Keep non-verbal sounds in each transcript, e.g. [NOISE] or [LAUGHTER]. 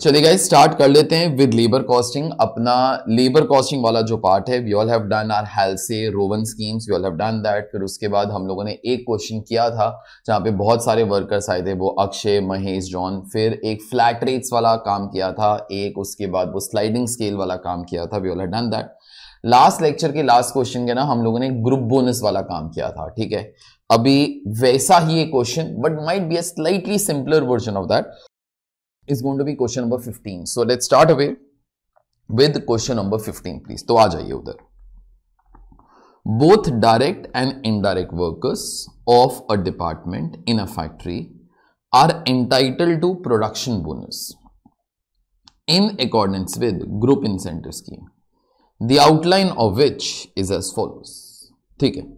चलिए guys start कर लेते हैं विद लेबर कॉस्टिंग अपना लेबर कॉस्टिंग वाला जो पार्ट है we all have done or Halsey Rowan schemes we all have done that फिर उसके बाद हम लोगों ने एक क्वेश्चन किया था जहां पे बहुत सारे वर्कर्स आए थे वो अक्षय महेश जॉन फिर एक फ्लैट रेट्स वाला काम किया था एक उसके बाद वो स्लाइडिंग स्केल वाला काम किया था we all have done that last lecture के लास्ट क्वेश्चन के ना हम लोगों ने ग्रुप बोनस वाला काम किया था ठीक है अभी वैसा ही एक question but might be a slightly simpler version of that is going to be question number 15 so let's start away with question number 15 please तो आ जाइए उधर both direct and indirect workers of a department in a factory are entitled to production bonus in accordance with group incentive scheme the outline of which is as follows ठीक है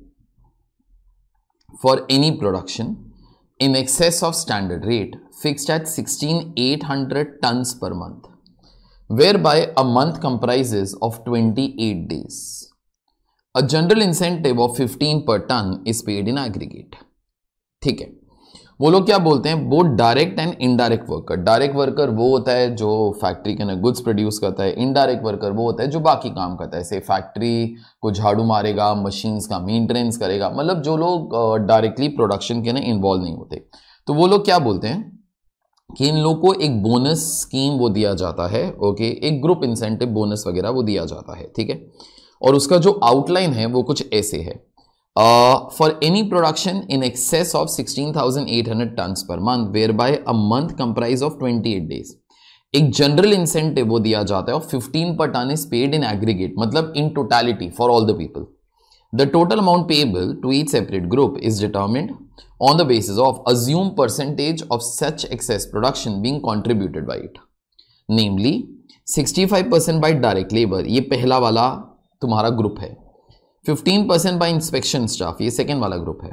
for any production in excess of standard rate fixed at 16,800 tons per month, whereby a month comprises of 28 days. A general incentive of 15 per ton is paid in aggregate. ठीक है वो लोग क्या बोलते हैं वो direct and indirect worker direct worker वो होता है जो फैक्ट्री के ना गुड्स प्रोड्यूस करता है इनडायरेक्ट वर्कर वो होता है जो बाकी काम करता है से फैक्ट्री को झाड़ू मारेगा मशीन्स का मेंटेनेंस करेगा मतलब जो लोग डायरेक्टली प्रोडक्शन के ना इन्वॉल्व नहीं होते तो वो लोग क्या बोलते हैं कि इन लोगों को एक बोनस स्कीम वो दिया जाता है ओके एक ग्रुप इंसेंटिव बोनस वगैरह वो दिया जाता है ठीक है और उसका जो आउटलाइन है वो कुछ ऐसे है uh, for any production in excess of 16,800 tons per month, whereby a month comprise of 28 days. एक जनरल इंसेंटिव वो दिया जाता है और 15 per ton is paid in aggregate मतलब in totality for all the people the total amount payable to each separate group is determined on the basis of assume percentage of such excess production being contributed by it namely 65 percent by direct labour ये पहला वाला तुम्हारा group है fifteen percent by inspection staff ये second वाला group है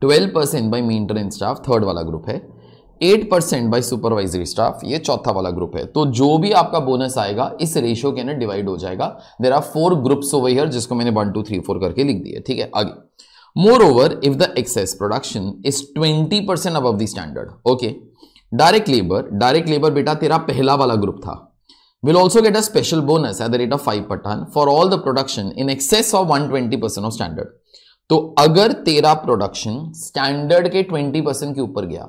twelve percent by maintenance staff third वाला group है eight percent by supervisory staff ये चौथा वाला ग्रुप है तो जो भी आपका बोनस आएगा इस रेशियो के अंदर डिवाइड हो जाएगा there are four groups over here जिसको मैंने वन टू थ्री फोर करके लिख दिया ठीक है आगे moreover if the excess production is twenty percent अब the standard okay direct labour direct labour बेटा तेरा पहला वाला ग्रुप था will also get a special bonus at the rate of 5 per ton for all the production in excess of 120% of standard. तो अगर तेरा production standard के 20 percent के ऊपर गया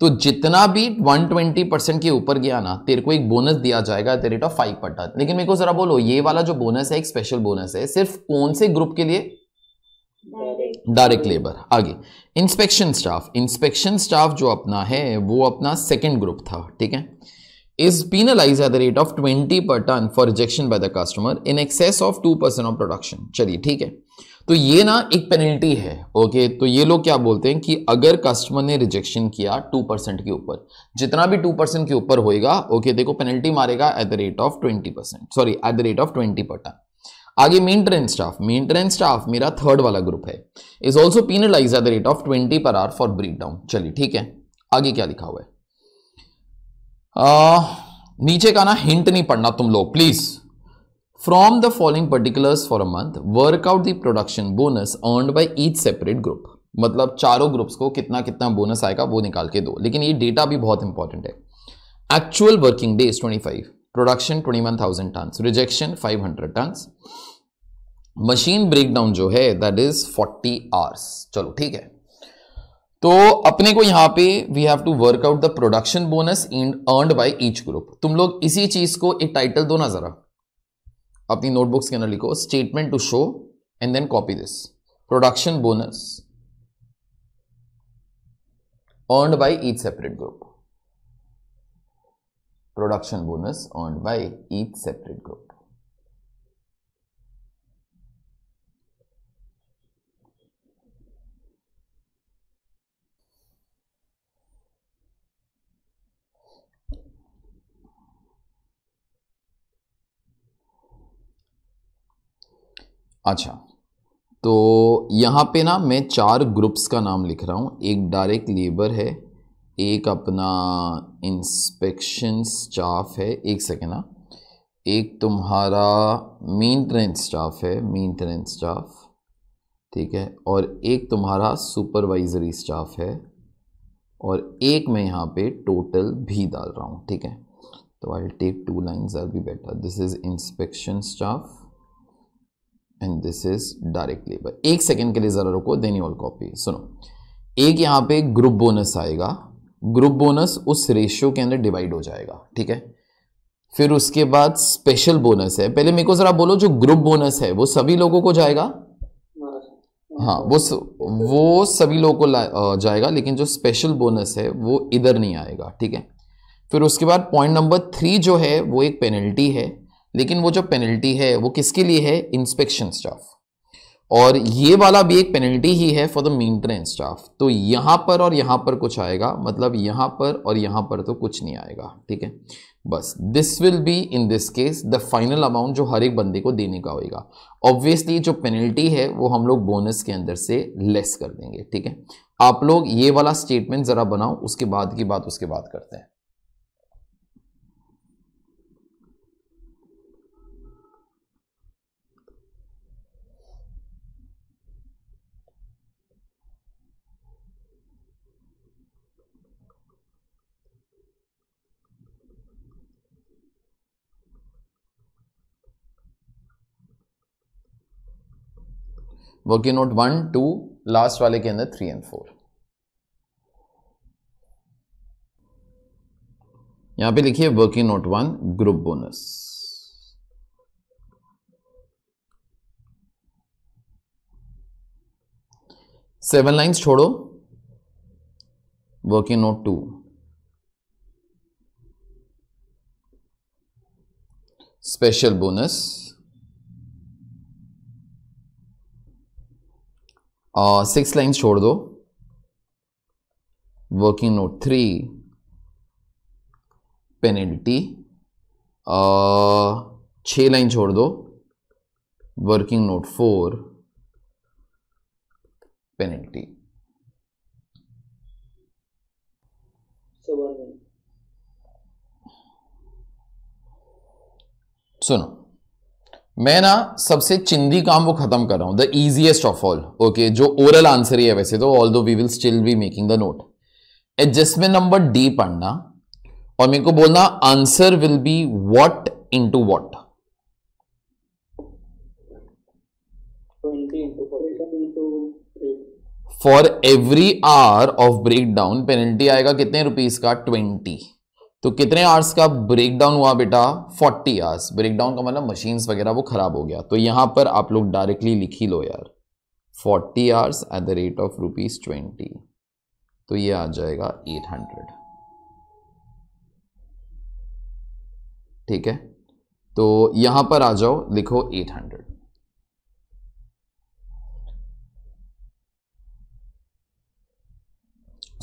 तो जितना भी 120 परसेंट के ऊपर गया ना तेरे को एक बोनस दिया जाएगा at the rate of five per ton लेकिन मेरे को जरा बोलो ये वाला जो बोनस है एक स्पेशल बोनस है सिर्फ कौन से ग्रुप के लिए डायरेक्ट लेबर आगे इंस्पेक्शन स्टाफ इंस्पेक्शन स्टाफ जो अपना है वो अपना सेकेंड ग्रुप था ठीक है is penalized at the rate of 20 per ton for rejection by the customer in excess of 2% of production चलिए ठीक है तो ये ना एक पेनल्टी है ओके तो ये लोग क्या बोलते हैं कि अगर कस्टमर ने रिजेक्शन किया 2% के ऊपर जितना भी 2% के ऊपर होएगा ओके देखो पेनल्टी मारेगा at the rate of 20% sorry at the rate of 20 per ton आगे मेंटेनेंस स्टाफ मेंटेनेंस स्टाफ मेरा थर्ड वाला ग्रुप है is also penalise at the rate of 20 per are for break down चलिए ठीक है आगे क्या लिखा हुआ है आ, नीचे का ना हिंट नहीं पढ़ना तुम लोग please from the following particulars for a month work out the production bonus earned by each separate group मतलब चारों ग्रुप्स को कितना कितना बोनस आएगा वो निकाल के दो लेकिन ये डेटा भी बहुत इंपॉर्टेंट है actual working days five production twenty one thousand tons rejection hundred tons machine breakdown जो है दैट इज फोर्टी आवर्स चलो ठीक है तो अपने को यहां पे we have to work out the production bonus and earn by each group तुम लोग इसी चीज को एक टाइटल दो ना जरा अपनी नोटबुक्स के अंदर लिखो statement to show and then copy this production bonus earn by each separate group production bonus earn by each separate group अच्छा तो यहाँ पे ना मैं चार ग्रुप्स का नाम लिख रहा हूँ एक डायरेक्ट लेबर है एक अपना इंस्पेक्शन स्टाफ है एक सेकेंड ना हाँ। एक तुम्हारा मेंटेनेंस स्टाफ है मेंटेनेंस स्टाफ ठीक है और एक तुम्हारा सुपरवाइजरी स्टाफ है और एक मैं यहाँ पे टोटल भी डाल रहा हूँ ठीक है तो I take two lines or be better this is inspection staff and this is direct labour एक सेकेंड के लिए ज़रा रुको देन यू ऑल कॉपी सुनो एक यहाँ पे ग्रुप बोनस आएगा ग्रुप बोनस उस रेशियो के अंदर डिवाइड हो जाएगा ठीक है फिर उसके बाद स्पेशल बोनस है पहले मेरे को ज़रा बोलो जो ग्रुप बोनस है वो सभी लोगों को जाएगा हाँ वो स, वो सभी लोगों को जाएगा लेकिन जो स्पेशल बोनस है वो इधर नहीं आएगा ठीक है फिर उसके बाद पॉइंट नंबर थ्री जो है वो एक पेनल्टी है लेकिन वो जो पेनल्टी है वो किसके लिए है इंस्पेक्शन स्टाफ और ये वाला भी एक पेनल्टी ही है फॉर द मेंटेनेंस स्टाफ तो यहां पर और यहां पर कुछ आएगा मतलब यहां पर और यहां पर तो कुछ नहीं आएगा ठीक है बस this will be in this case the final amount जो हर एक बंदे को देने का होगा ऑब्वियसली जो पेनल्टी है वो हम लोग बोनस के अंदर से लेस कर देंगे ठीक है आप लोग ये वाला स्टेटमेंट ज़रा बनाओ उसके बाद की बात उसके बाद करते हैं working note one two last वाले के अंदर थ्री एंड फोर यहां पे लिखिए working note one group bonus seven lines छोड़ो working note two special bonus six uh, lines छोड़ दो वर्किंग नोट थ्री पेनल्टी छः लाइन छोड़ दो वर्किंग नोट फोर पेनल्टी सुनो मैं ना सबसे चिंदी काम वो खत्म कर रहा हूं the easiest of all okay जो ओरल आंसर ही है वैसे तो although we will still be making the note adjustment number D पढ़ना और मेरे को बोलना answer will be what into what for every hour of breakdown penalty आएगा कितने रुपीज का ट्वेंटी तो कितने आवर्स का ब्रेकडाउन हुआ बेटा 40 आवर्स ब्रेकडाउन का मतलब मशीन्स वगैरह वो खराब हो गया तो यहाँ पर आप लोग डायरेक्टली लिख ही लो यार 40 hours at the rate of rupees twenty तो ये आ जाएगा 800 ठीक है तो यहां पर आ जाओ लिखो 800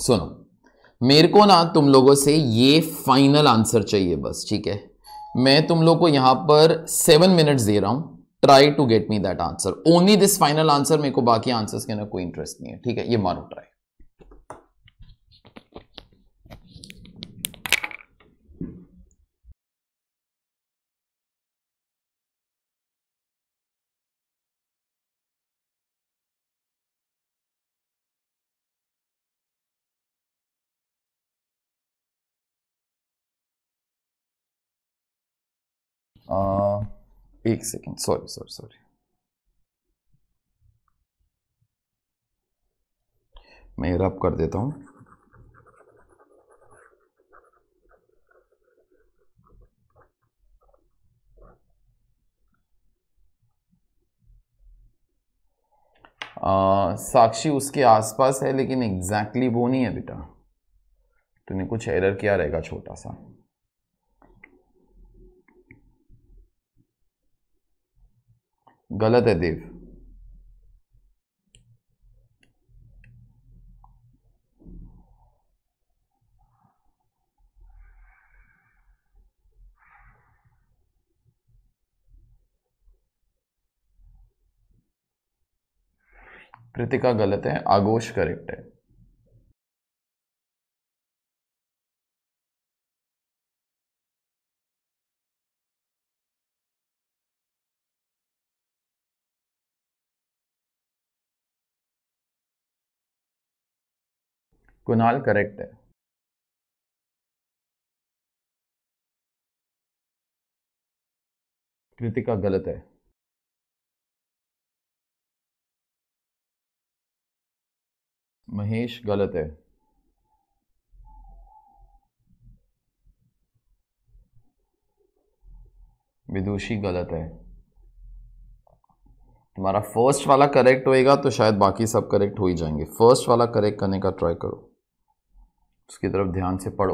सुनो मेरे को ना तुम लोगों से ये फाइनल आंसर चाहिए बस ठीक है मैं तुम लोग को यहां पर सेवन मिनट्स दे रहा हूं try to get me that answer only this final answer मेरे को बाकी आंसर्स के ना कोई इंटरेस्ट नहीं है ठीक है ये मारो ट्राई Uh, एक सेकेंड सॉरी सॉरी सॉरी मैं रब कर देता हूं आ, uh, साक्षी उसके आसपास है लेकिन एग्जैक्टली exactly वो नहीं है बेटा तूने कुछ एरर किया रहेगा छोटा सा गलत है देव कृतिका गलत है आगोश करेक्ट है कुनाल करेक्ट है कृतिका गलत है महेश गलत है विदुषी गलत है तुम्हारा फर्स्ट वाला करेक्ट होएगा तो शायद बाकी सब करेक्ट हो ही जाएंगे फर्स्ट वाला करेक्ट करने का ट्राई करो उसकी तरफ ध्यान से पढ़ो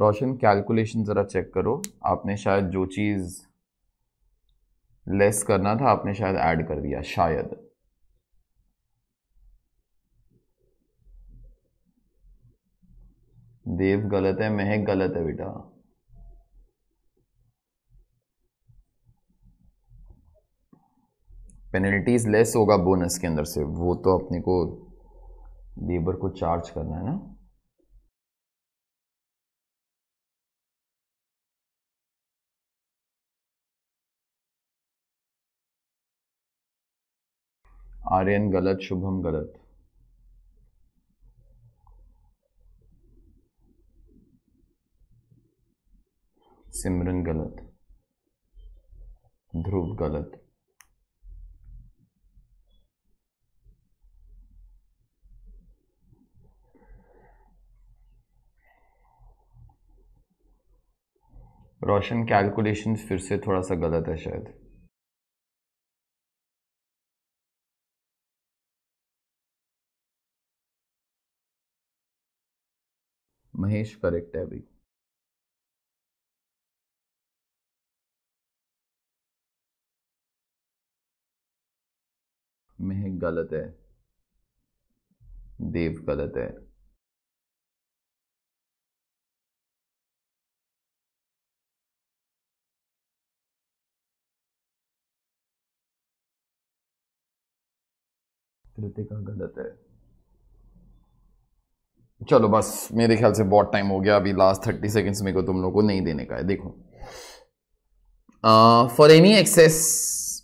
रोशन कैलकुलेशन ज़रा चेक करो आपने शायद जो चीज़ लेस करना था आपने शायद ऐड कर दिया शायद देव गलत है महक गलत है बेटा पेनल्टीज लेस होगा बोनस के अंदर से वो तो अपने को लेबर को चार्ज करना है ना आर्यन गलत शुभम गलत सिमरन गलत ध्रुव गलत रोशन कैलकुलेशन फिर से थोड़ा सा गलत है शायद महेश करेक्ट है अभी मेह गलत है देव गलत है कृतिका गलत है चलो बस मेरे ख्याल से बहुत टाइम हो गया अभी लास्ट थर्टी सेकेंड्स मेरे को तुम लोग को नहीं देने का है देखो for any excess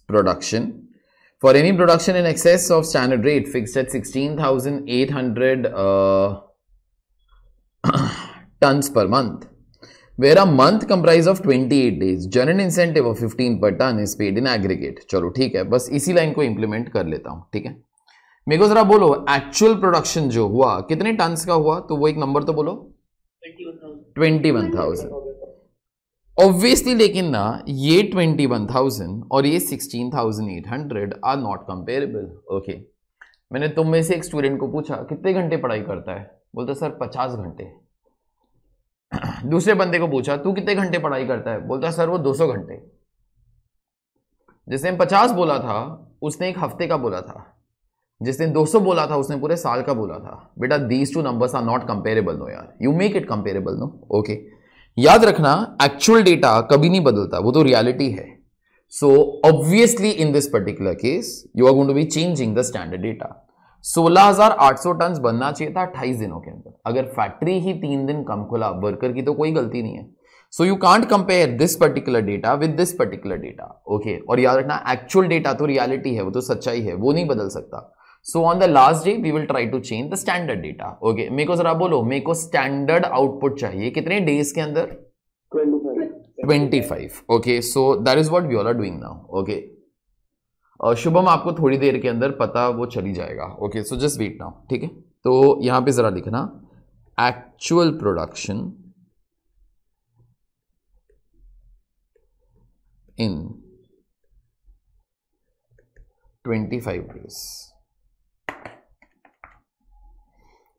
production for any production in excess of standard rate fix at sixteen thousand eight hundred per month where Where month comprise of twenty eight days general incentive of fifteen per ton is paid in aggregate चलो ठीक है बस इसी line को implement कर लेता हूँ ठीक है मेरे को जरा बोलो एक्चुअल प्रोडक्शन जो हुआ कितने टन का हुआ तो वो एक नंबर तो बोलो ट्वेंटी वन थाउजेंड ऑब्वियसली लेकिन ना ये ट्वेंटी वन थाउजेंड और ये sixteen thousand eight hundred are not comparable okay मैंने तुम में से एक स्टूडेंट को पूछा कितने घंटे पढ़ाई करता है बोलता सर पचास घंटे [CLEARS THROAT] दूसरे बंदे को पूछा तू कितने घंटे पढ़ाई करता है बोलता सर वो दो सौ घंटे जैसे पचास बोला था उसने एक हफ्ते का बोला था जिसने 200 बोला था उसने पूरे साल का बोला था बेटा these two numbers are not comparable no यार you make it comparable no okay याद रखना एक्चुअल डेटा कभी नहीं बदलता वो तो रियलिटी है so obviously in this particular case you are going to be changing the standard data 16,800 ton बनना चाहिए था अट्ठाईस दिनों के अंदर अगर फैक्ट्री ही तीन दिन कम खुला वर्कर की तो कोई गलती नहीं है so you can't compare this particular data with this particular data okay और याद रखना एक्चुअल डेटा तो रियलिटी है वो तो सच्चाई है वो नहीं बदल सकता so on the last day we will try to change the standard data okay मेरे को जरा बोलो मेरे को स्टैंडर्ड आउटपुट चाहिए कितने डेज के अंदर 25 okay so that is what we all are doing now okay Shubham आपको थोड़ी देर के अंदर पता वो चली जाएगा okay so just wait now ठीक है तो यहां पे ज़रा लिखना actual production in 25 days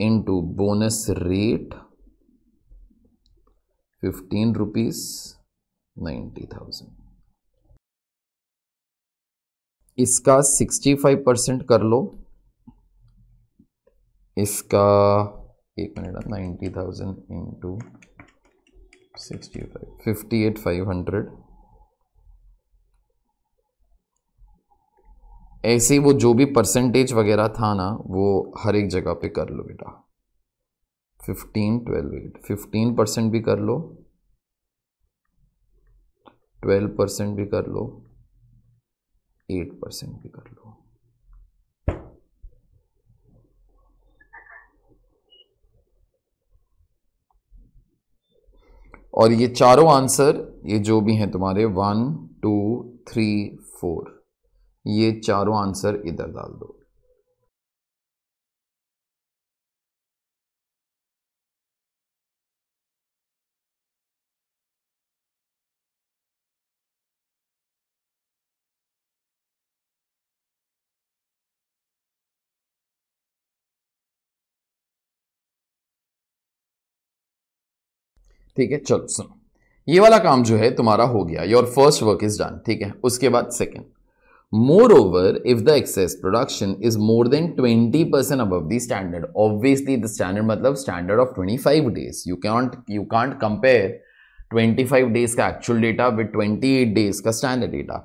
bonus rate fifteen rupees ninety thousand इसका सिक्सटी फाइव परसेंट कर लो इसका एक minute ninety thousand into sixty five fifty eight five hundred ऐसे वो जो भी परसेंटेज वगैरह था ना वो हर एक जगह पे कर लो बेटा fifteen twelve eight fifteen percent भी कर लो ट्वेल्व परसेंट भी कर लो एट परसेंट भी कर लो और ये चारों आंसर ये जो भी हैं तुम्हारे वन टू थ्री फोर ये चारों आंसर इधर डाल दो ठीक है चलो सुनो ये वाला काम जो है तुम्हारा हो गया your first work is done ठीक है उसके बाद second Moreover, if the excess production is more than 20% above the standard, obviously the standard matlab standard of 25 days. You can't you can't compare 25 days ka actual data with 28 days ka standard data.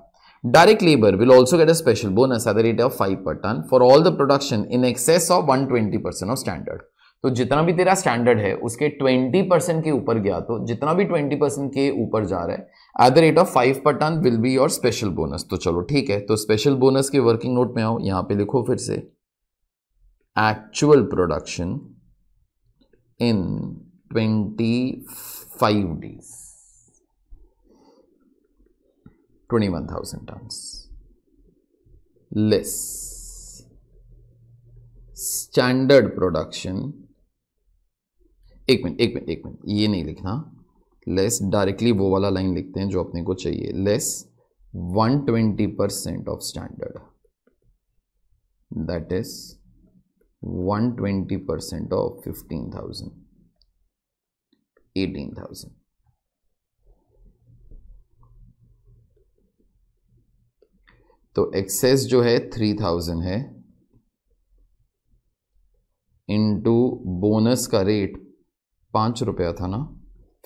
Direct labor will also get a special bonus at the rate of 5 per ton for all the production in excess of 120% of standard. तो जितना भी तेरा standard है उसके 20 percent के ऊपर गया तो जितना भी 20 परसेंट के ऊपर जा रहा है at the rate of five per ton will be your special bonus तो चलो ठीक है तो स्पेशल बोनस के वर्किंग नोट में आओ यहां पे लिखो फिर से actual production in 25 days 21,000 tons less standard production एक मिनट एक मिनट एक मिनट ये नहीं लिखना लेस डायरेक्टली वो वाला लाइन लिखते हैं जो अपने को चाहिए less 120 percent of standard that is 120 percent of fifteen thousand eighteen thousand तो एक्सेस जो है 3,000 है इनटू बोनस का रेट पांच रुपया था ना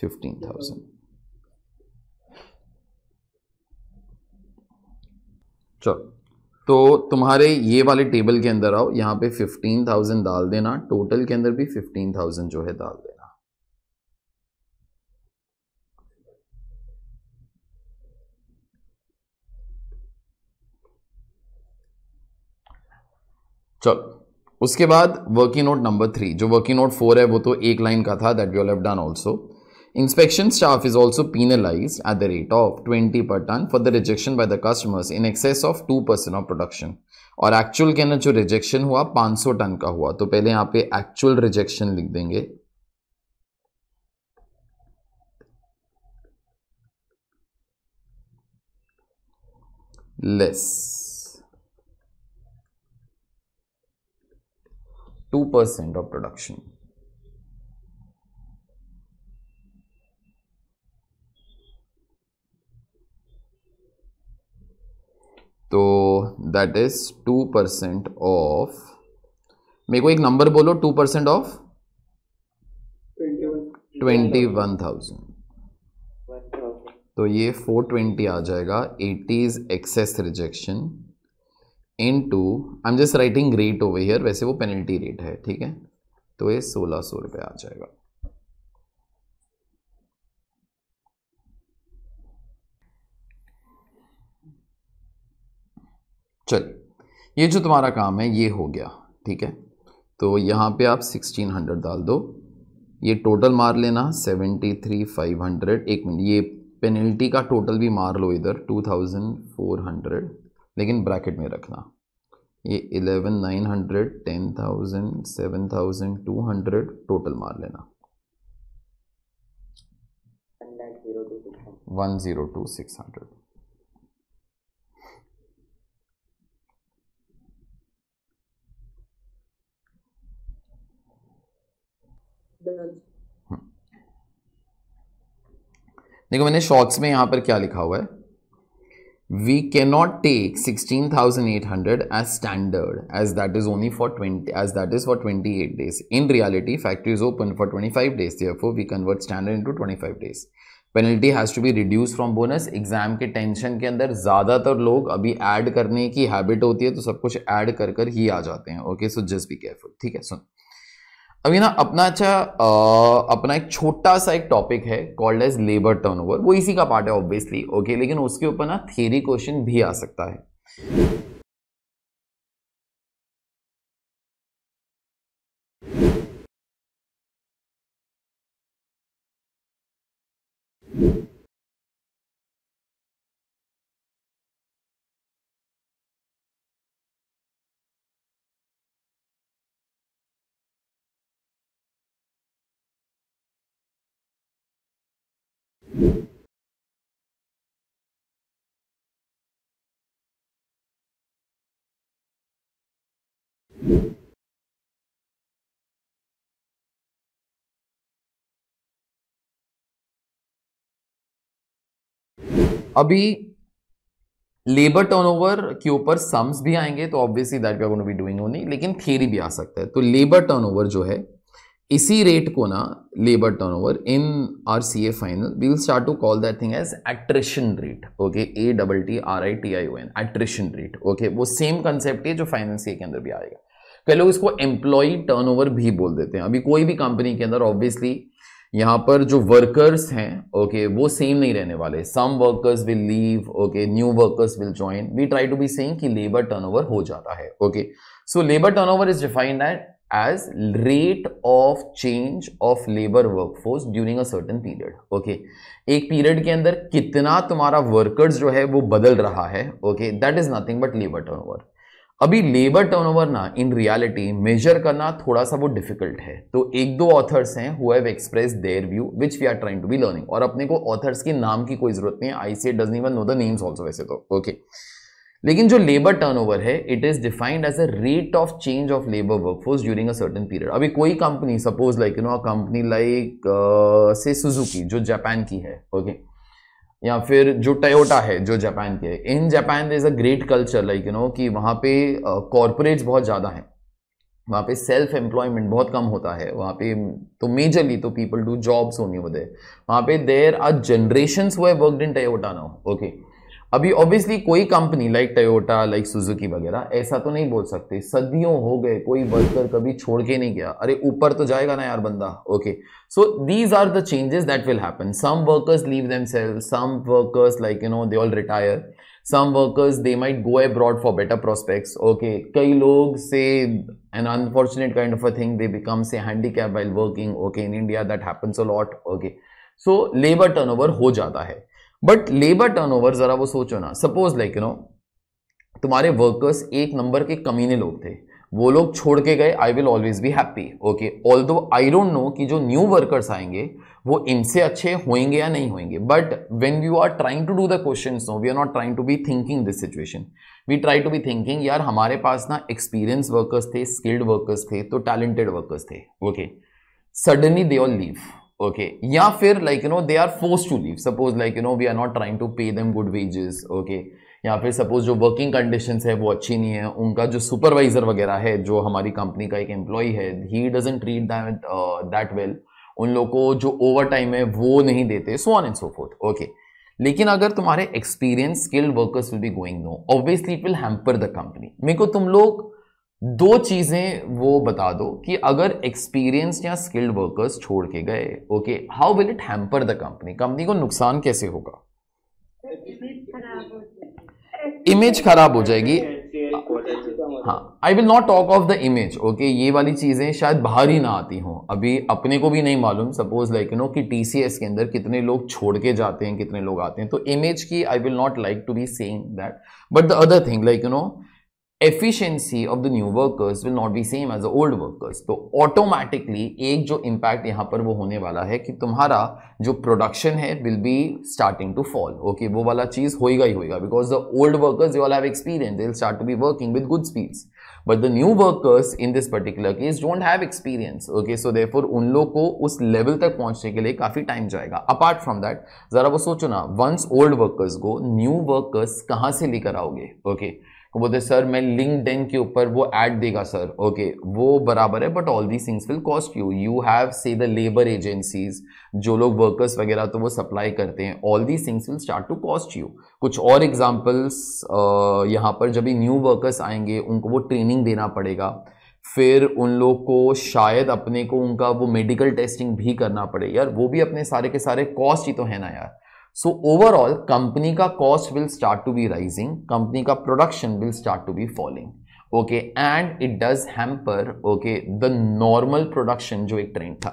फिफ्टीन थाउजेंड चलो तो तुम्हारे ये वाले टेबल के अंदर आओ यहां पे फिफ्टीन थाउजेंड डाल देना टोटल के अंदर भी फिफ्टीन थाउजेंड जो है डाल देना चलो उसके बाद वर्किंग नोट नंबर थ्री जो वर्किंग नोट फोर है वो तो एक लाइन का था that you'll have done also inspection staff is also penalise at the rate of twenty per ton for the rejection by the customers in excess of two percent of production और actual के अंदर जो rejection हुआ 500 ton का हुआ तो पहले यहां पे एक्चुअल रिजेक्शन लिख देंगे less two percent of production तो that is two percent of मेरे को एक नंबर बोलो two percent of twenty one thousand तो ये फोर ट्वेंटी आ जाएगा 80 is excess rejection in two I am just writing rate over here वैसे वो पेनल्टी रेट है ठीक है तो ये सोलह सौ रुपये आ जाएगा चलिए ये जो तुम्हारा काम है ये हो गया ठीक है तो यहाँ पे आप 1600 डाल दो ये टोटल मार लेना 73,500 एक मिनट ये पेनल्टी का टोटल भी मार लो इधर 2400 लेकिन ब्रैकेट में रखना ये eleven nine hundred ten thousand seven thousand two hundred total मार लेना one zero two six hundred hmm. देखो मैंने शॉर्ट्स में यहां पर क्या लिखा हुआ है we cannot take 16800 as standard as that is only for 20 as that is for 28 days in reality factory is open for 25 days therefore we convert standard into 25 days penalty has to be reduce from bonus exam के tension के अंदर ज़्यादातर लोग अभी add करने की habit होती है तो सब कुछ ऐड कर कर ही आ जाते हैं okay so just be careful ठीक है सुन अभी ना अपना अच्छा अपना एक छोटा सा एक टॉपिक है कॉल्ड एज लेबर टर्नओवर वो इसी का पार्ट है ऑब्वियसली ओके लेकिन उसके ऊपर ना थियरी क्वेश्चन भी आ सकता है Thank you. अभी लेबर टर्नओवर के ऊपर सम्स भी आएंगे तो obviously that we are going to be doing only लेकिन थ्योरी भी आ सकता है तो लेबर टर्नओवर जो है इसी रेट को ना labour turnover in R C A final we will start to call that thing as attrition rate okay A double T R I T I O N attrition rate okay वो same concept है जो finance के अंदर भी आएगा कई लोग इसको एम्प्लॉय टर्नओवर भी बोल देते हैं अभी कोई भी कंपनी के अंदर ऑब्वियसली यहाँ पर जो वर्कर्स हैं ओके वो सेम नहीं रहने वाले some workers will leave okay new workers will join we try to be same कि लेबर टर्नओवर हो जाता है okay so labour turnover is defined at as rate of change of labour workforce during a certain period okay एक period के अंदर कितना तुम्हारा workers जो है वो बदल रहा है okay that is nothing but labour turn over अभी लेबर टर्नओवर ना इन रियलिटी मेजर करना थोड़ा सा वो डिफिकल्ट है तो एक दो ऑथर्स हैं who have express their view which we are trying to be learning और अपने को ऑथर्स के नाम की कोई जरूरत नहीं है I see does even know the names also वैसे तो ओके okay. लेकिन जो लेबर टर्नओवर है it is defined as a rate of change of labour workforce during a certain period अभी कोई company suppose like you know a company like say Suzuki जो Japan की है ओके okay? या फिर जो टयोटा है जो जापान के in Japan is a great culture like you know कि वहाँ पे कॉरपोरेट्स uh, बहुत ज़्यादा हैं वहाँ पे सेल्फ एम्प्लॉयमेंट बहुत कम होता है वहाँ पे तो मेजरली तो पीपल डू जॉब्स होनी वदे वहाँ पे there are generation who worked in Toyota now okay अभी ऑब्वियसली कोई company like Toyota like Suzuki वगैरह ऐसा तो नहीं बोल सकते सदियों हो गए कोई वर्कर कभी छोड़ के नहीं गया अरे ऊपर तो जाएगा ना यार बंदा okay so these are the changes that will happen some workers leave themselves some workers like you know they all retire some workers they might go abroad for better prospects okay कई लोग से an unfortunate kind of a thing they become say handicap while working okay in India that happens a lot okay so labour over हो जाता है but labour turnover जरा वो सोचो ना सपोज लाइक यू नो तुम्हारे वर्कर्स एक number के कमीने लोग थे वो लोग छोड़ के गए I will always be happy okay although I don't know कि जो न्यू वर्कर्स आएंगे वो इनसे अच्छे होंगे या नहीं होंगे but when you are trying to do the question no we are not trying to be thinking this situation we try to be thinking यार हमारे पास ना एक्सपीरियंस वर्कर्स थे स्किल्ड वर्कर्स थे तो टैलेंटेड वर्कर्स थे okay suddenly they all leave okay okay. या फिर like you know they are force to leave suppose like you know we are not trying to pay them good wages okay या फिर suppose जो working conditions है वो अच्छी नहीं है उनका जो सुपरवाइजर वगैरह है जो हमारी कंपनी का एक एम्प्लॉय है he doesn't treat that that well उन लोग को जो ओवर टाइम है वो नहीं देते so on and so forth okay लेकिन अगर तुम्हारे experience skilled workers will be going no obviously it will hamper the company मेरे को तुम लोग दो चीज़ें वो बता दो कि अगर एक्सपीरियंस या स्किल्ड वर्कर्स छोड़ के गए okay how will it hamper the company company को नुकसान कैसे होगा इमेज खराब हो जाएगी हाँ I will not talk of the image okay ये वाली चीज़ें शायद बाहर ही ना आती हों अभी अपने को भी नहीं मालूम सपोज लाइक यू नो कि टी के अंदर कितने लोग छोड़ के जाते हैं कितने लोग आते हैं तो इमेज की I will not like to be saying that but the other thing like you know efficiency of the new workers will not be same as the old workers तो ऑटोमेटिकली एक जो इम्पैक्ट यहाँ पर वो होने वाला है कि तुम्हारा जो प्रोडक्शन है will be starting to fall okay वो वाला चीज़ होएगा ही होएगा because the old workers you all have experience will start to be working with good speeds but the new workers in this particular case don't have experience okay so they for उन लोग को उस level तक पहुंचने के लिए काफ़ी time जाएगा अपार्ट फ्रॉम दैट ज़रा वो सोचो ना वंस ओल्ड वर्कर्स को न्यू वर्कर्स कहाँ से लेकर आओगे ओके okay? वो बोलते सर मैं लिंकड के ऊपर वो ऐड देगा सर ओके वो बराबर है but all these things will cost you you have say the labour agencies जो लोग वर्कर्स वगैरह तो वो सप्लाई करते हैं all these things will start to cost you कुछ और एग्जाम्पल्स यहाँ पर जब न्यू वर्कर्स आएंगे उनको वो ट्रेनिंग देना पड़ेगा फिर उन लोग को शायद अपने को उनका वो मेडिकल टेस्टिंग भी करना पड़े यार वो भी अपने सारे के सारे कॉस्ट ही तो है ना यार सो ओवरऑल कंपनी का cost will start to be rising company का production will start to be falling okay and it does hamper okay the normal production जो एक ट्रेंड था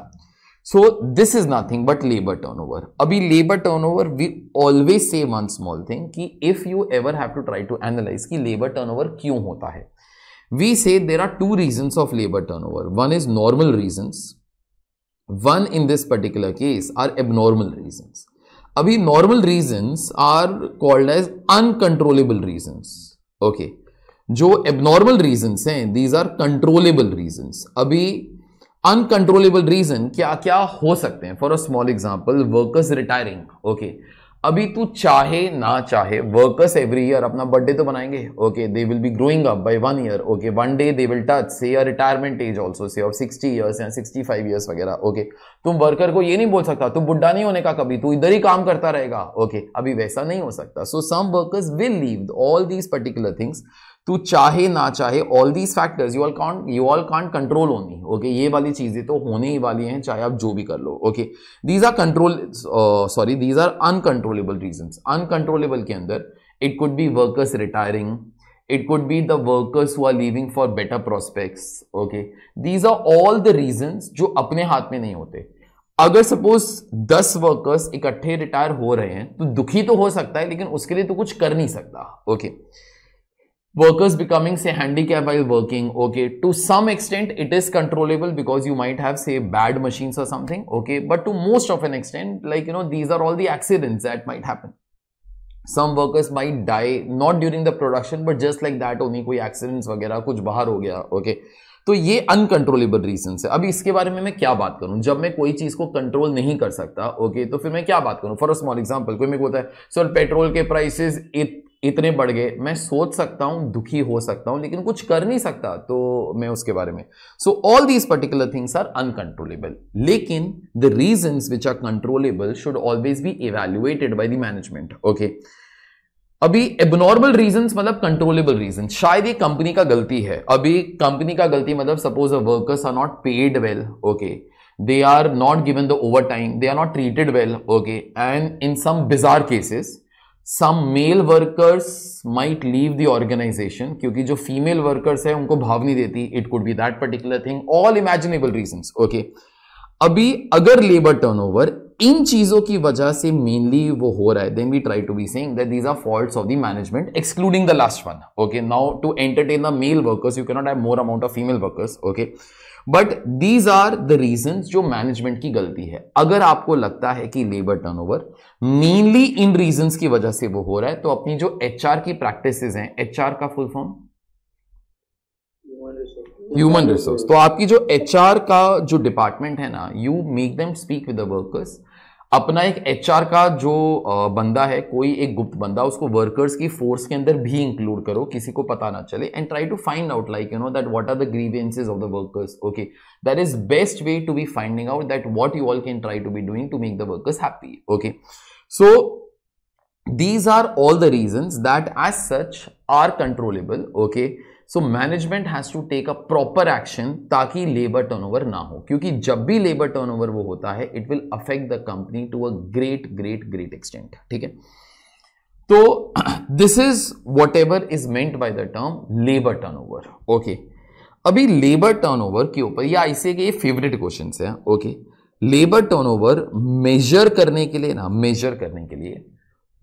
so this is nothing but labour turn over अभी labour turn over we always say one small thing कि if you ever have to try to analyse कि labour over क्यों होता है we से देर are two reason of labour turn over one is normal reason one in this particular case are abnormal reasons अभी normal reasons are called as uncontrollable reasons okay जो abnormal reasons हैं these are controllable reasons अभी uncontrollable reason क्या क्या हो सकते हैं for a small example workers retiring okay अभी तू चाहे ना चाहे वर्कर्स एवरी ईयर अपना बर्थडे तो बनाएंगे okay they will be growing up by one year okay one day they will touch say your retirement age also say और sixty years या सिक्सटी फाइव ईयर्स वगैरह ओके तुम worker को ये नहीं बोल सकता तू बुढ़ा नहीं होने का कभी तू इधर ही काम करता रहेगा ओके okay, अभी वैसा नहीं हो सकता so some workers will leave all these particular things तू चाहे ना चाहे all these factors you all can't you all can't control only okay ये वाली चीज़ें तो होने ही वाली हैं चाहे आप जो भी कर लो okay these are control sorry these are uncontrollable reason uncontrollable के अंदर it could be workers retiring it could be the workers who living for better better okay these are all the the जो अपने हाथ में नहीं होते अगर suppose दस वर्कर्स इकट्ठे रिटायर हो रहे हैं तो दुखी तो हो सकता है लेकिन उसके लिए तो कुछ कर नहीं सकता okay okay. workers becoming say handicapped while working okay to some extent it is controllable because you might have say bad machines or something okay but to most of an extent like you know these are all the accidents that might happen some workers might die not during the production but just like that only koi accidents wagera kuch bahar ho gaya okay तो ये uncontrollable reason है अभी इसके बारे में मैं क्या बात करूं जब मैं कोई चीज को कंट्रोल नहीं कर सकता ओके okay, तो फिर मैं क्या बात करूं फॉर अ स्मॉल एग्जांपल कोई मेरे को होता है सर पेट्रोल के प्राइसेस इतने बढ़ गए मैं सोच सकता हूं दुखी हो सकता हूं लेकिन कुछ कर नहीं सकता तो मैं उसके बारे में so all these particular things are uncontrollable लेकिन the reason which are controllable should always be evaluated by the management okay अभी एबनॉर्मल रीजन मतलब कंट्रोलेबल रीजन शायद ये कंपनी का गलती है अभी कंपनी का गलती मतलब suppose a workers are not paid well okay they are not given the overtime they are not treated well okay and in some bizarre cases some male workers might leave the organisation क्योंकि जो female workers है उनको भाव नहीं देती it could be that particular thing all imaginable reason okay अभी अगर labour turnover इन चीजों की वजह से मेनली वो हो रहा है then we try to be saying that these are faults of the management excluding the last one okay now to entertain the male workers you can not have more amount of female workers okay but these are the reason जो management की गलती है अगर आपको लगता है कि labour turnover mainly इन रीजन की वजह से वो हो रहा है तो अपनी जो एच की प्रैक्टिस हैं एच का फुल फॉर्म ह्यूमन रिसोर्स तो आपकी जो एच का जो डिपार्टमेंट है ना you make them speak with the workers अपना एक एच का जो बंदा है कोई एक गुप्त बंदा उसको वर्कर्स की फोर्स के अंदर भी इंक्लूड करो किसी को पता ना चले and try to find out like you know that what are the grievances of the workers okay that is best way to be finding out that what you all can try to be doing to make the workers happy okay so these are all the reason that as such are controllable okay okay? So management has to take a proper action ताकि labour turnover ना हो क्योंकि जब भी labour turnover वो होता है it will affect the company to a great great great extent ठीक है तो this is whatever is meant by the term labour turnover okay अभी लेबर टर्नओवर के ऊपर या आईसीए के फेवरेट क्वेश्चन है ओके लेबर टर्नओवर मेजर करने के लिए ना मेजर करने के लिए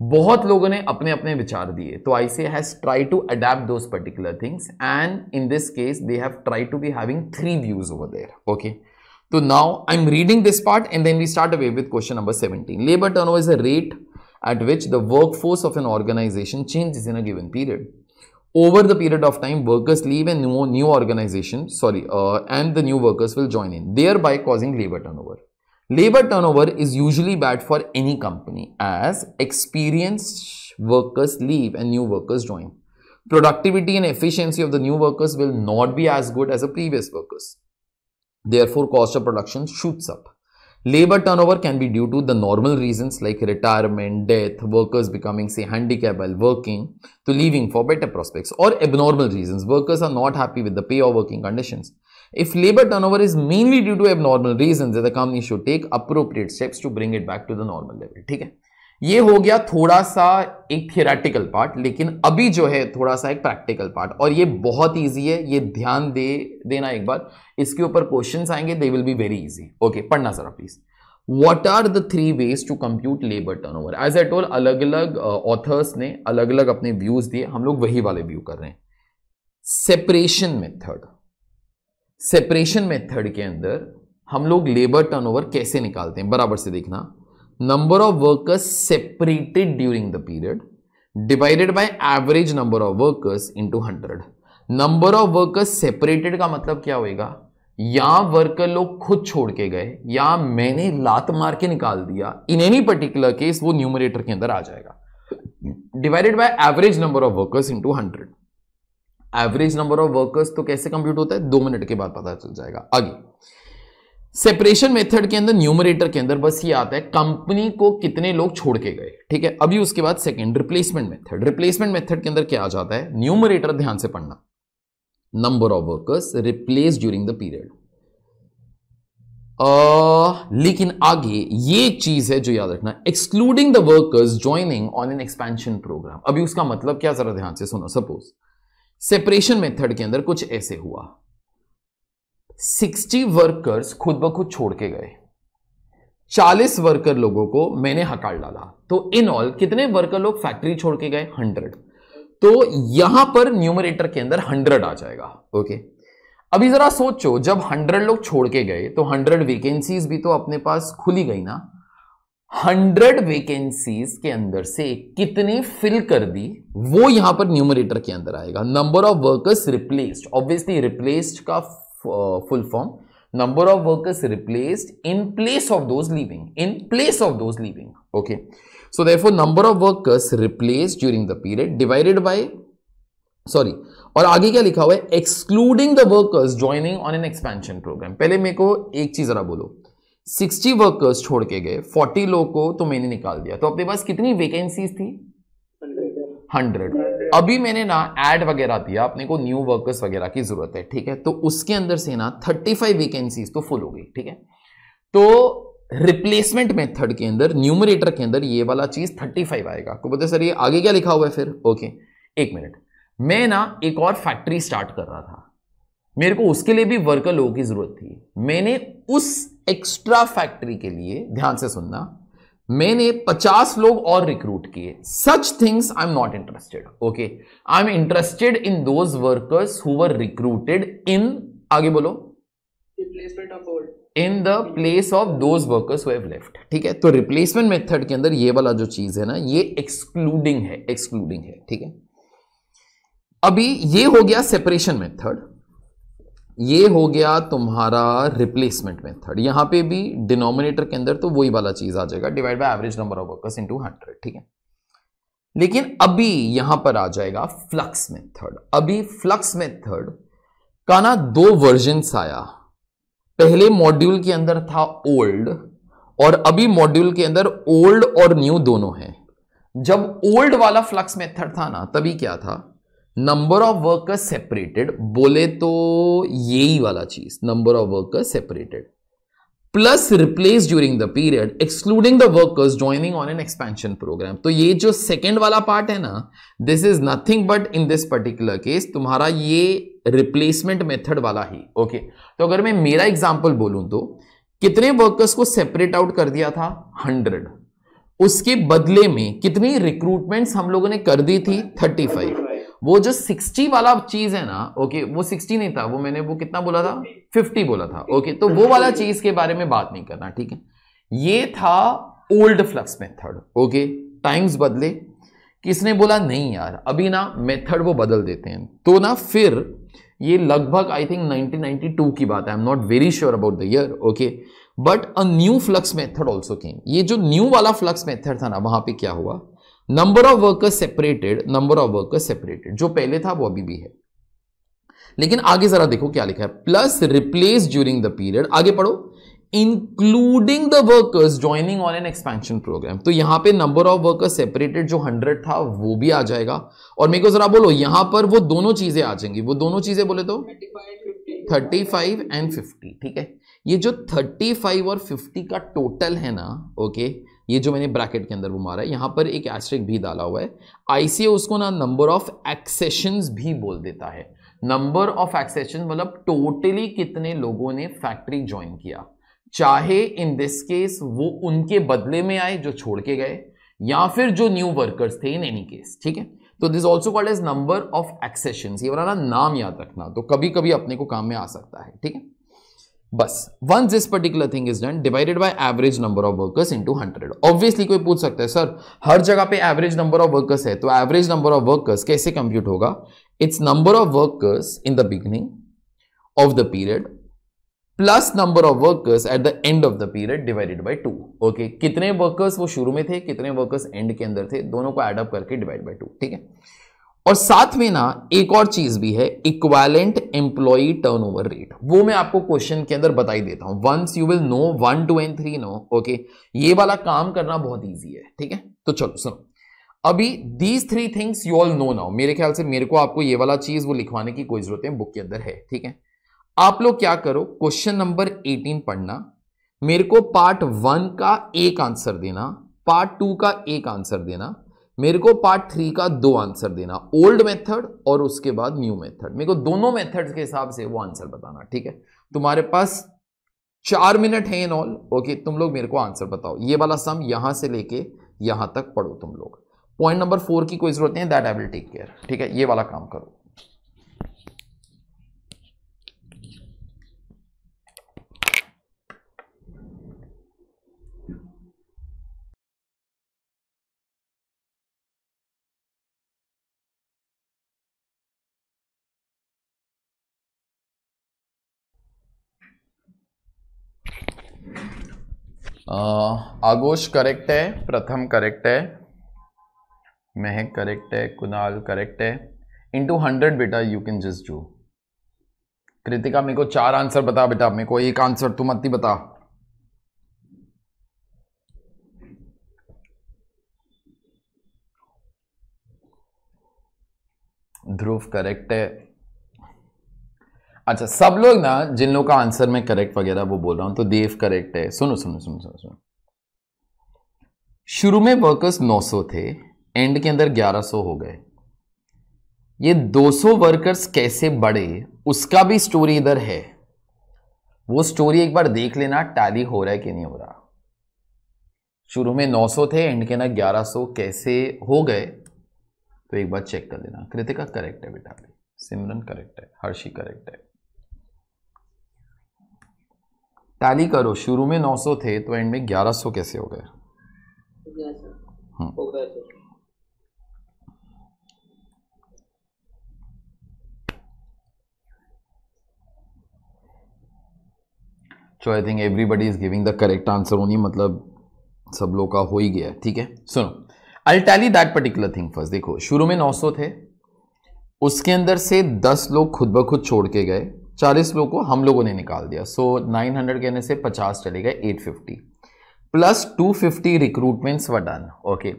बहुत लोगों ने अपने अपने विचार दिए तो I say has try to adapt those particular things and in this case they have try to be having three views over there okay तो now I am reading this part and then we start away with question number 17 labour turnover is a rate at which the workforce of an organization changes in a given period. Over the period of time, workers leave and new, new organization, sorry, uh, and the new workers will join in, thereby causing labor turnover. Labor turnover is usually bad for any company as experienced workers leave and new workers join. Productivity and efficiency of the new workers will not be as good as the previous workers. Therefore, cost of production shoots up. Labor turnover can be due to the normal reasons like retirement, death, workers becoming say handicapped while working to leaving for better prospects or abnormal reasons. Workers are not happy with the pay or working conditions. If labor turnover is mainly due to abnormal reasons, the company should take appropriate steps to bring it back to the normal level. ठीक है ये हो गया थोड़ा सा एक theoretical part लेकिन अभी जो है थोड़ा सा एक प्रैक्टिकल पार्ट और ये बहुत इजी है ये ध्यान दे देना एक बार इसके ऊपर क्वेश्चंस आएंगे they will be very easy okay पढ़ना जरा please what are the three ways to compute labour turn turnover as a told अलग अलग ऑथर्स ने अलग अलग अपने व्यूज दिए हम लोग वही वाले व्यू कर रहे हैं सेपरेशन मेथड सेपरेशन मेथड के अंदर हम लोग लेबर टर्नओवर कैसे निकालते हैं बराबर से देखना number of workers separated during the period divided by average number of workers into hundred number of workers separated का मतलब क्या होएगा या वर्कर लोग खुद छोड़ के गए या मैंने लात मार के निकाल दिया इन एनी पर्टिकुलर केस वो न्यूमरेटर के अंदर आ जाएगा divided by average number of workers into hundred average number of workers तो कैसे कंप्यूट होता है दो मिनट के बाद पता चल जाएगा आगे सेपरेशन मेथड के अंदर न्यूमरेटर के अंदर बस ये आता है कंपनी को कितने लोग छोड़ के गए ठीक है अभी उसके बाद second replacement method replacement method के अंदर क्या आ जाता है न्यूमरेटर ध्यान से पढ़ना number of workers replace during the period लेकिन आगे ये चीज है जो याद रखना excluding the workers joining on an expansion programme अभी उसका मतलब क्या जरा ध्यान से सुनो सपोज सेपरेशन मेथड के अंदर कुछ ऐसे हुआ 60 वर्कर्स खुद ब खुद छोड़ के गए 40 वर्कर लोगों को मैंने हकाल डाला तो इन ऑल कितने वर्कर लोग फैक्ट्री छोड़ के गए 100 तो यहां पर न्यूमरेटर के अंदर 100 आ जाएगा ओके अभी जरा सोचो जब 100 लोग छोड़ के गए तो 100 वेकेंसीज भी तो अपने पास खुली गई ना हंड्रेड वेकेंसीज के अंदर से कितने फिल कर दी वो यहां पर न्यूमरेटर के अंदर आएगा number of workers replaced obviously replaced का full form number of workers replaced in place of those leaving in place of those leaving okay so therefore number of workers replace during the period divided by sorry और आगे क्या लिखा हुआ है excluding the workers joining on an expansion programme पहले मेरे को एक चीज जरा बोलो सिक्सटी वर्कर्स छोड़ के गए फोर्टी लोग को तो मैंने निकाल दिया तो अपने पास कितनी वेकेंसीज थी हंड्रेड अभी मैंने ना एड वगैरह दिया अपने को न्यू वर्कर्स वगैरह की जरूरत है ठीक है तो उसके अंदर से ना थर्टी फाइव वेकेंसीज तो फुल हो गई ठीक है तो रिप्लेसमेंट मेथड के अंदर न्यूमरेटर के अंदर ये वाला चीज 35 आएगा को तो बोलते सर ये आगे क्या लिखा हुआ है फिर ओके एक मिनट मैं ना एक और फैक्ट्री स्टार्ट कर रहा था मेरे को उसके लिए भी वर्कर लोगों की जरूरत थी मैंने उस एक्स्ट्रा फैक्ट्री के लिए ध्यान से सुनना मैंने 50 लोग और रिक्रूट किए such things I am not interested okay I am interested in those workers who were recruited in आगे बोलो replacement of old in the place of those workers have left ठीक है तो रिप्लेसमेंट मेथड के अंदर ये वाला जो चीज है ना ये एक्सक्लूडिंग है एक्सक्लूडिंग है ठीक है अभी ये हो गया सेपरेशन मेथड ये हो गया तुम्हारा रिप्लेसमेंट मेथड यहाँ पे भी डिनोमिनेटर के अंदर तो वही वाला चीज आ जाएगा divide by average number of workers into hundred ठीक है लेकिन अभी यहां पर आ जाएगा फ्लक्स मेथड अभी फ्लक्स मेथड का ना दो वर्जन आया पहले मॉड्यूल के अंदर था ओल्ड और अभी मॉड्यूल के अंदर ओल्ड और न्यू दोनों है जब ओल्ड वाला फ्लक्स मेथड था ना तभी क्या था नंबर ऑफ वर्कर सेपरेटेड बोले तो यही वाला चीज number of worker separated plus replace during the period excluding the workers joining on an expansion programme तो ये जो सेकेंड वाला पार्ट है ना this is nothing but in this particular case तुम्हारा ये रिप्लेसमेंट मेथड वाला ही ओके okay. तो अगर मैं मेरा एग्जाम्पल बोलूं तो कितने वर्कर्स को सेपरेट आउट कर दिया था हंड्रेड उसके बदले में कितनी रिक्रूटमेंट्स हम लोगों ने कर दी थी थर्टी फाइव वो जो 60 वाला चीज है ना ओके वो 60 नहीं था वो मैंने वो कितना बोला था 50 बोला था ओके तो वो वाला चीज के बारे में बात नहीं करना ठीक है ये था old flux method okay times बदले किसने बोला नहीं यार अभी ना मेथड वो बदल देते हैं तो ना फिर ये लगभग आई थिंक 1992 की बात है I am not very sure about the year okay but a new flux method also came ये जो न्यू वाला फ्लक्स मेथड था ना वहां पे क्या हुआ number of workers separated number of workers separated जो पहले था वो अभी भी है लेकिन आगे जरा देखो क्या लिखा है plus replace during the period आगे पढ़ो including the workers joining on an expansion programme तो यहां पे नंबर ऑफ वर्कर्स सेपरेटेड जो हंड्रेड था वो भी आ जाएगा और मेरे को जरा बोलो यहां पर वो दोनों चीजें आ जाएंगी वो दोनों चीजें बोले तो थर्टी फाइव एंड फिफ्टी ठीक है ये जो थर्टी फाइव और फिफ्टी का टोटल है ना ओके okay, ये जो मैंने ब्रैकेट के अंदर वो मारा है यहाँ पर एक एस्ट्रिक भी डाला हुआ है आईसीए उसको ना नंबर ऑफ एक्सेशन भी बोल देता है नंबर ऑफ एक्सेशन मतलब टोटली कितने लोगों ने फैक्ट्री ज्वाइन किया चाहे इन दिस केस वो उनके बदले में आए जो छोड़ के गए या फिर जो न्यू वर्कर्स थे इन एनी केस ठीक है तो this also called as number of accession ये वाला ना नाम याद रखना तो कभी कभी अपने को काम में आ सकता है ठीक है बस once this particular thing is done divided by average number of workers into hundred obviously कोई पूछ सकता है सर हर जगह पे एवरेज नंबर ऑफ वर्कर्स है तो एवरेज नंबर ऑफ वर्कर्स कैसे कंप्यूट होगा it's number of workers in the beginning of the period plus number of workers at the end of the period divided by two okay कितने workers वो शुरू में थे कितने वर्कर्स एंड के अंदर थे दोनों को एडअप करके डिवाइड बाई टू ठीक है और साथ में ना एक और चीज भी है इक्वालेंट एम्प्लॉई टर्नओवर रेट वो मैं आपको क्वेश्चन के अंदर बताई देता हूं once you will know one two and three no okay ये वाला काम करना बहुत ईजी है ठीक है तो चलो सुनो अभी these three things you all know now मेरे ख्याल से मेरे को आपको ये वाला चीज वो लिखवाने की कोई जरूरत है बुक के अंदर है ठीक है आप लोग क्या करो क्वेश्चन नंबर 18 पढ़ना मेरे को पार्ट वन का एक आंसर देना पार्ट टू का एक आंसर देना मेरे को पार्ट थ्री का दो आंसर देना ओल्ड मेथड और उसके बाद न्यू मेथड मेरे को दोनों मेथड्स के हिसाब से वो आंसर बताना ठीक है तुम्हारे पास चार मिनट है इन ऑल ओके तुम लोग मेरे को आंसर बताओ ये वाला सम यहां से लेके यहां तक पढ़ो तुम लोग पॉइंट नंबर फोर की कोई जरूरत नहीं that I will take care ठीक है ये वाला काम करो आगोश करेक्ट है प्रथम करेक्ट है महक करेक्ट है कुनाल करेक्ट है इनटू हंड्रेड बेटा you can just do Kritika मेरे को चार आंसर बता बेटा मेरे को एक आंसर तुम अति बता ध्रुव करेक्ट है अच्छा सब लोग ना जिन लोगों का आंसर में करेक्ट वगैरह वो बोल रहा हूं तो देव करेक्ट है सुनो सुनो सुनो सुनो सुनो शुरू में वर्कर्स 900 थे एंड के अंदर 1100 हो गए ये 200 वर्कर्स कैसे बढ़े उसका भी स्टोरी इधर है वो स्टोरी एक बार देख लेना टैली हो रहा है कि नहीं हो रहा शुरू में 900 थे एंड के अंदर 1100 कैसे हो गए तो एक बार चेक कर लेना कृतिका करेक्ट है बेटा सिमरन करेक्ट है हर्षी करेक्ट है टैली करो शुरू में 900 थे तो एंड में 1100 कैसे हो गए so I think everybody is giving the correct answer होनी मतलब सब लोग का हो ही गया ठीक है सुनो I tally that particular thing first देखो शुरू में 900 थे उसके अंदर से 10 लोग खुद ब खुद छोड़ के गए चालीस लोग को हम लोगों ने निकाल दिया सो नाइन हंड्रेड कहने से पचास चले गए eight fifty plus two fifty recruitments were done okay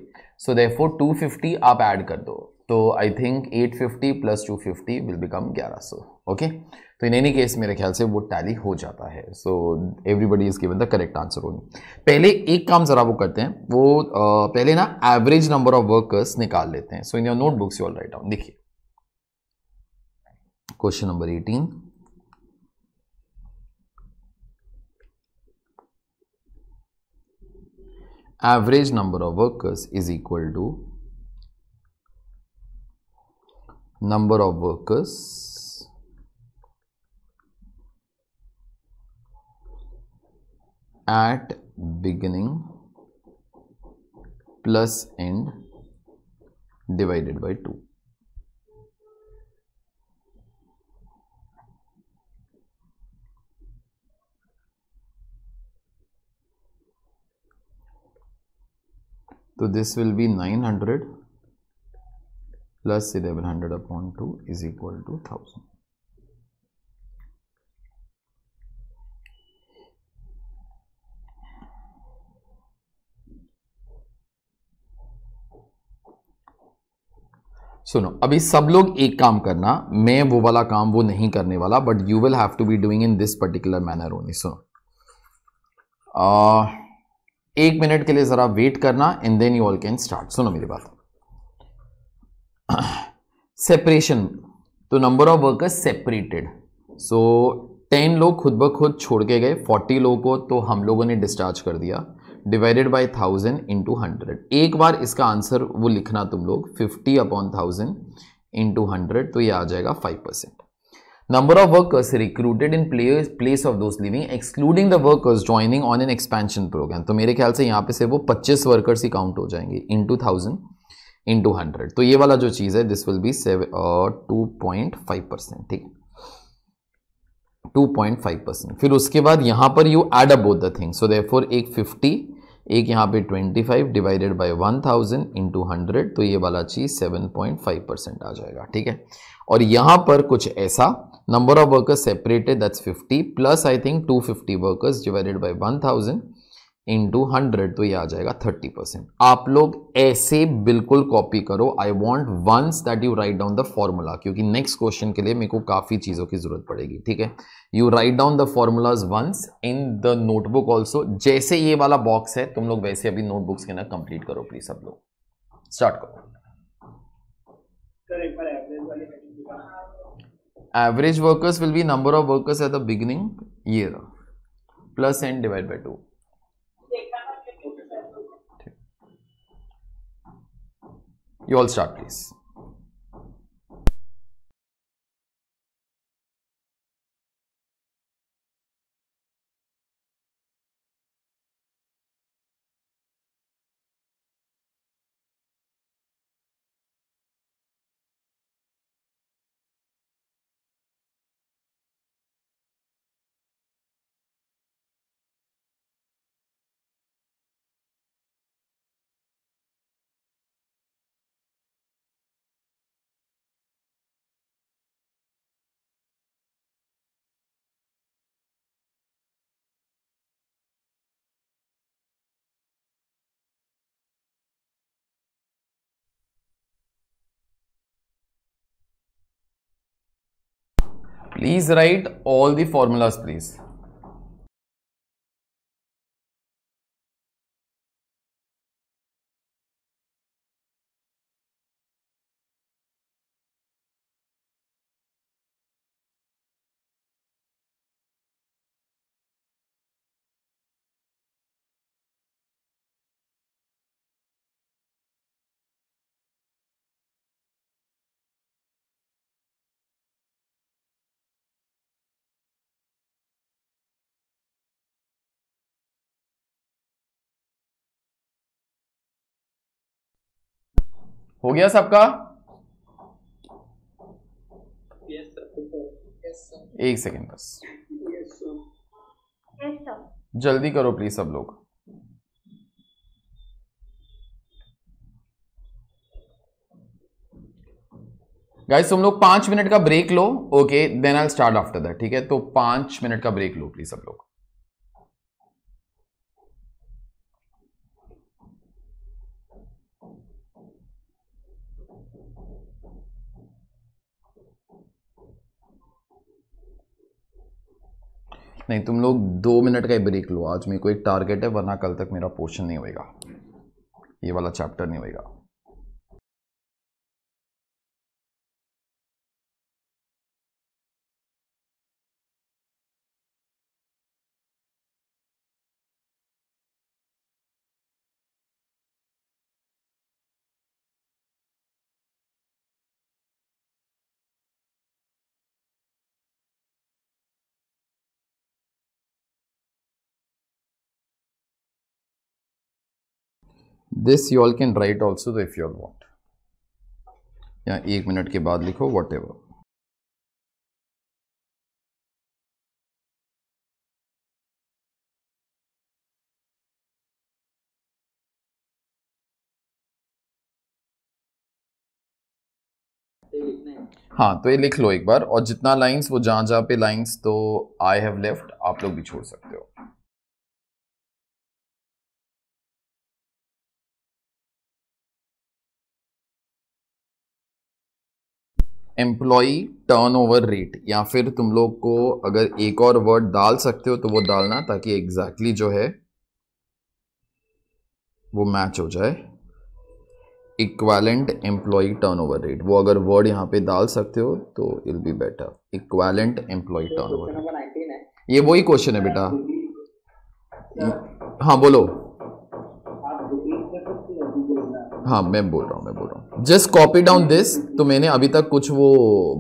so they for two fifty आप ऐड कर दो तो I think eight fifty plus two fifty will become ग्यारह सौ ओके तो इन एनी केस मेरे ख्याल से वो टैली हो जाता है so everybody is given the correct answer only पहले एक काम ज़रा वो करते हैं वो आ, पहले ना एवरेज नंबर ऑफ वर्कर्स निकाल लेते हैं so in your notebooks you all write down देखिए question number eighteen average number of workers is equal to number of workers at beginning plus end divided by 2. तो this will be 900 hundred plus eleven hundred upon two is equal to thousand सुनो अभी सब लोग एक काम करना मैं वो वाला काम वो नहीं करने वाला but you will have to be doing in this particular manner only सुनो आ, एक मिनट के लिए ज़रा वेट करना and then you all can start सुनो मेरी बात सेपरेशन तो number of workers separated so ten लोग खुद ब खुद छोड़ के गए फोर्टी लोगों को तो हम लोगों ने डिस्चार्ज कर दिया divided by thousand into hundred एक बार इसका आंसर वो लिखना तुम लोग fifty upon thousand into hundred तो ये आ जाएगा five percent Number of workers recruited in players place of those leaving, excluding the workers joining on an expansion program. तो मेरे ख्याल से यहाँ पे से वो 25 workers ही count हो जाएंगे into thousand into hundred. तो ये वाला जो चीज़ है this will be two point five percent ठीक है 2.5 परसेंट फिर उसके बाद यहाँ पर you add up both the thing so therefore एक 50 एक यहाँ पे 25 divided by 1000 thousand into hundred तो ये वाला चीज़ 7.5 परसेंट आ जाएगा ठीक है और यहाँ पर कुछ ऐसा number of workers separated that's 50 plus I think 250 workers divided by 1000 into 100 तो ये आ जाएगा 30% परसेंट आप लोग ऐसे बिल्कुल कॉपी करो I want once that you write down the formula क्योंकि नेक्स्ट क्वेश्चन के लिए मेरे को काफ़ी चीज़ों की जरूरत पड़ेगी ठीक है you write down the formulas once in the notebook also जैसे ये वाला बॉक्स है तुम लोग वैसे अभी नोटबुक्स के ना कंप्लीट करो प्लीज सब लोग स्टार्ट करो average workers will be number of workers at the beginning year plus n divided by 2 you all start please Please write all the formulas please. हो गया सबका एक सेकेंड बस जल्दी करो प्लीज सब लोग गाइस तुम लोग पांच मिनट का ब्रेक लो okay then I start after that ठीक है तो पांच मिनट का ब्रेक लो प्लीज सब लोग नहीं तुम लोग दो मिनट का ही ब्रेक लो आज मेरे को एक टारगेट है वरना कल तक मेरा पोर्शन नहीं होएगा ये वाला चैप्टर नहीं होएगा this you all can write also if you all want या एक मिनट के बाद लिखो वॉट एवर हाँ तो ये लिख लो एक बार और जितना लाइंस वो जहां जहां पे लाइंस तो आई हैव लेफ्ट आप लोग भी छोड़ सकते हो एम्प्लॉई टर्नओवर रेट या फिर तुम लोग को अगर एक और वर्ड डाल सकते हो तो वो डालना ताकि एग्जैक्टली exactly जो है वो मैच हो जाए इक्वालेंट एम्प्लॉई टर्नओवर रेट वो अगर वर्ड यहाँ पे डाल सकते हो तो it'll be better equivalent employee turn rate ये वही क्वेश्चन है बेटा हाँ बोलो हाँ मैं बोल रहा हूँ मैं बोल जस्ट कॉपी डाउन दिस तो मैंने अभी तक कुछ वो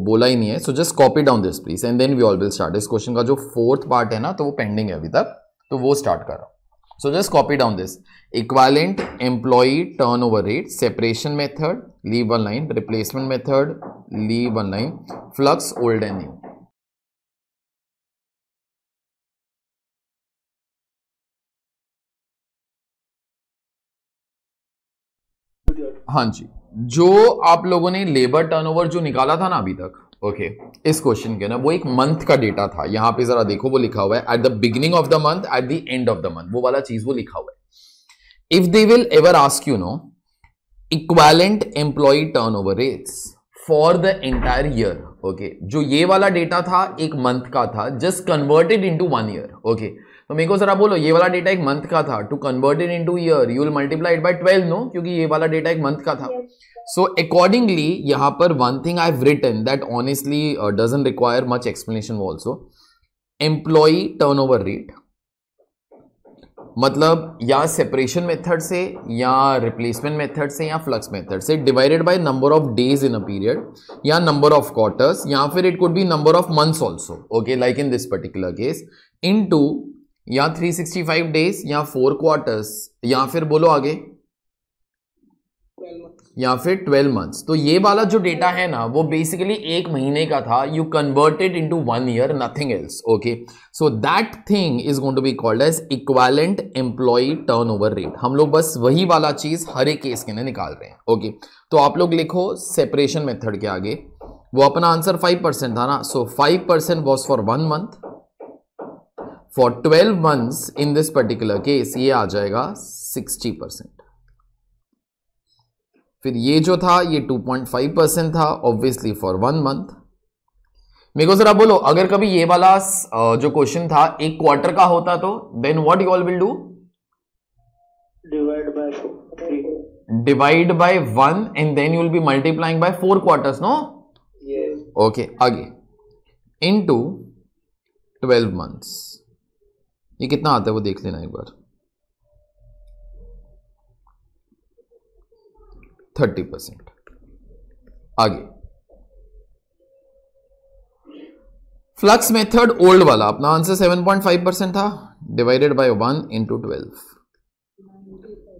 बोला ही नहीं है so just copy down this please and then we all will start इस क्वेश्चन का जो फोर्थ पार्ट है ना तो वो पेंडिंग है अभी तक तो वो स्टार्ट कर रहा हूँ so just copy down this equivalent employee turn over rate separation method leave one line replacement method leave one line flux old and new हाँ जी जो आप लोगों ने लेबर टर्नओवर जो निकाला था ना अभी तक ओके okay. इस क्वेश्चन के ना वो एक मंथ का डेटा था यहाँ पे जरा देखो वो लिखा हुआ है at the beginning of the month at the end of the month वो वाला चीज वो लिखा हुआ है if they will ever ask you know equivalent employee turn over rates for the entire year okay जो ये वाला डेटा था एक मंथ का था just converted into one year okay okay. तो मेरे को जरा बोलो ये वाला डेटा एक मंथ का था to convert in into year you will multiply it by twelve no क्योंकि ये वाला डेटा एक मंथ का था सो अकॉर्डिंगली यहाँ पर one thing I have written that honestly doesn't require much explanation also employee turn over rate मतलब या सेपरेशन मेथड से या रिप्लेसमेंट मेथड से या फ्लक्स मेथड से divided by number of days in a period या नंबर ऑफ क्वार्टर्स या फिर it could be number of months also okay like in this particular case into या 365 days या फोर क्वार्टर्स या फिर बोलो आगे या फिर 12 मंथ्स तो ये वाला जो डेटा है ना वो बेसिकली एक महीने का था you converted into one year nothing else okay so that thing is going to be called as equivalent employee turnover rate हम लोग बस वही वाला चीज हर एक केस के ना निकाल रहे हैं ओके okay. तो आप लोग लिखो सेपरेशन मेथड के आगे वो अपना आंसर फाइव परसेंट था ना so five percent was for one month for twelve months in this particular case ये आ जाएगा सिक्सटी परसेंट फिर ये जो था ये टू पॉइंट फाइव परसेंट था ऑब्वियसली फॉर वन मंथ मेरे को जरा बोलो अगर कभी ये वाला जो क्वेश्चन था एक क्वार्टर का होता तो then what you all will do divide by divide by one and then you will be multiplying by four quarters no okay आगे इन टू ट्वेल्व मंथ्स ये कितना आता है वो देख लेना एक बार थर्टी परसेंट आगे फ्लक्स मेथड ओल्ड वाला अपना answer seven point five percent था divided by one into twelve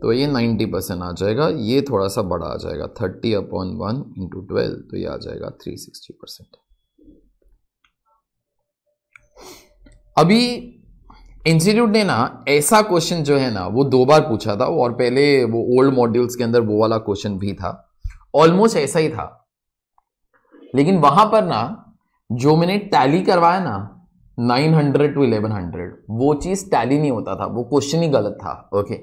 तो ये नाइन्टी परसेंट आ जाएगा ये थोड़ा सा बड़ा आ जाएगा thirty upon one into twelve तो ये आ जाएगा थ्री सिक्सटी परसेंट अभी इंस्टीट्यूट ने ना ऐसा क्वेश्चन जो है ना वो दो बार पूछा था और पहले वो ओल्ड मॉड्यूल्स के अंदर वो वाला क्वेश्चन भी था ऑलमोस्ट ऐसा ही था लेकिन वहां पर ना जो मैंने टैली करवाया ना 900 टू 1100 वो चीज़ टैली नहीं होता था वो क्वेश्चन ही गलत था ओके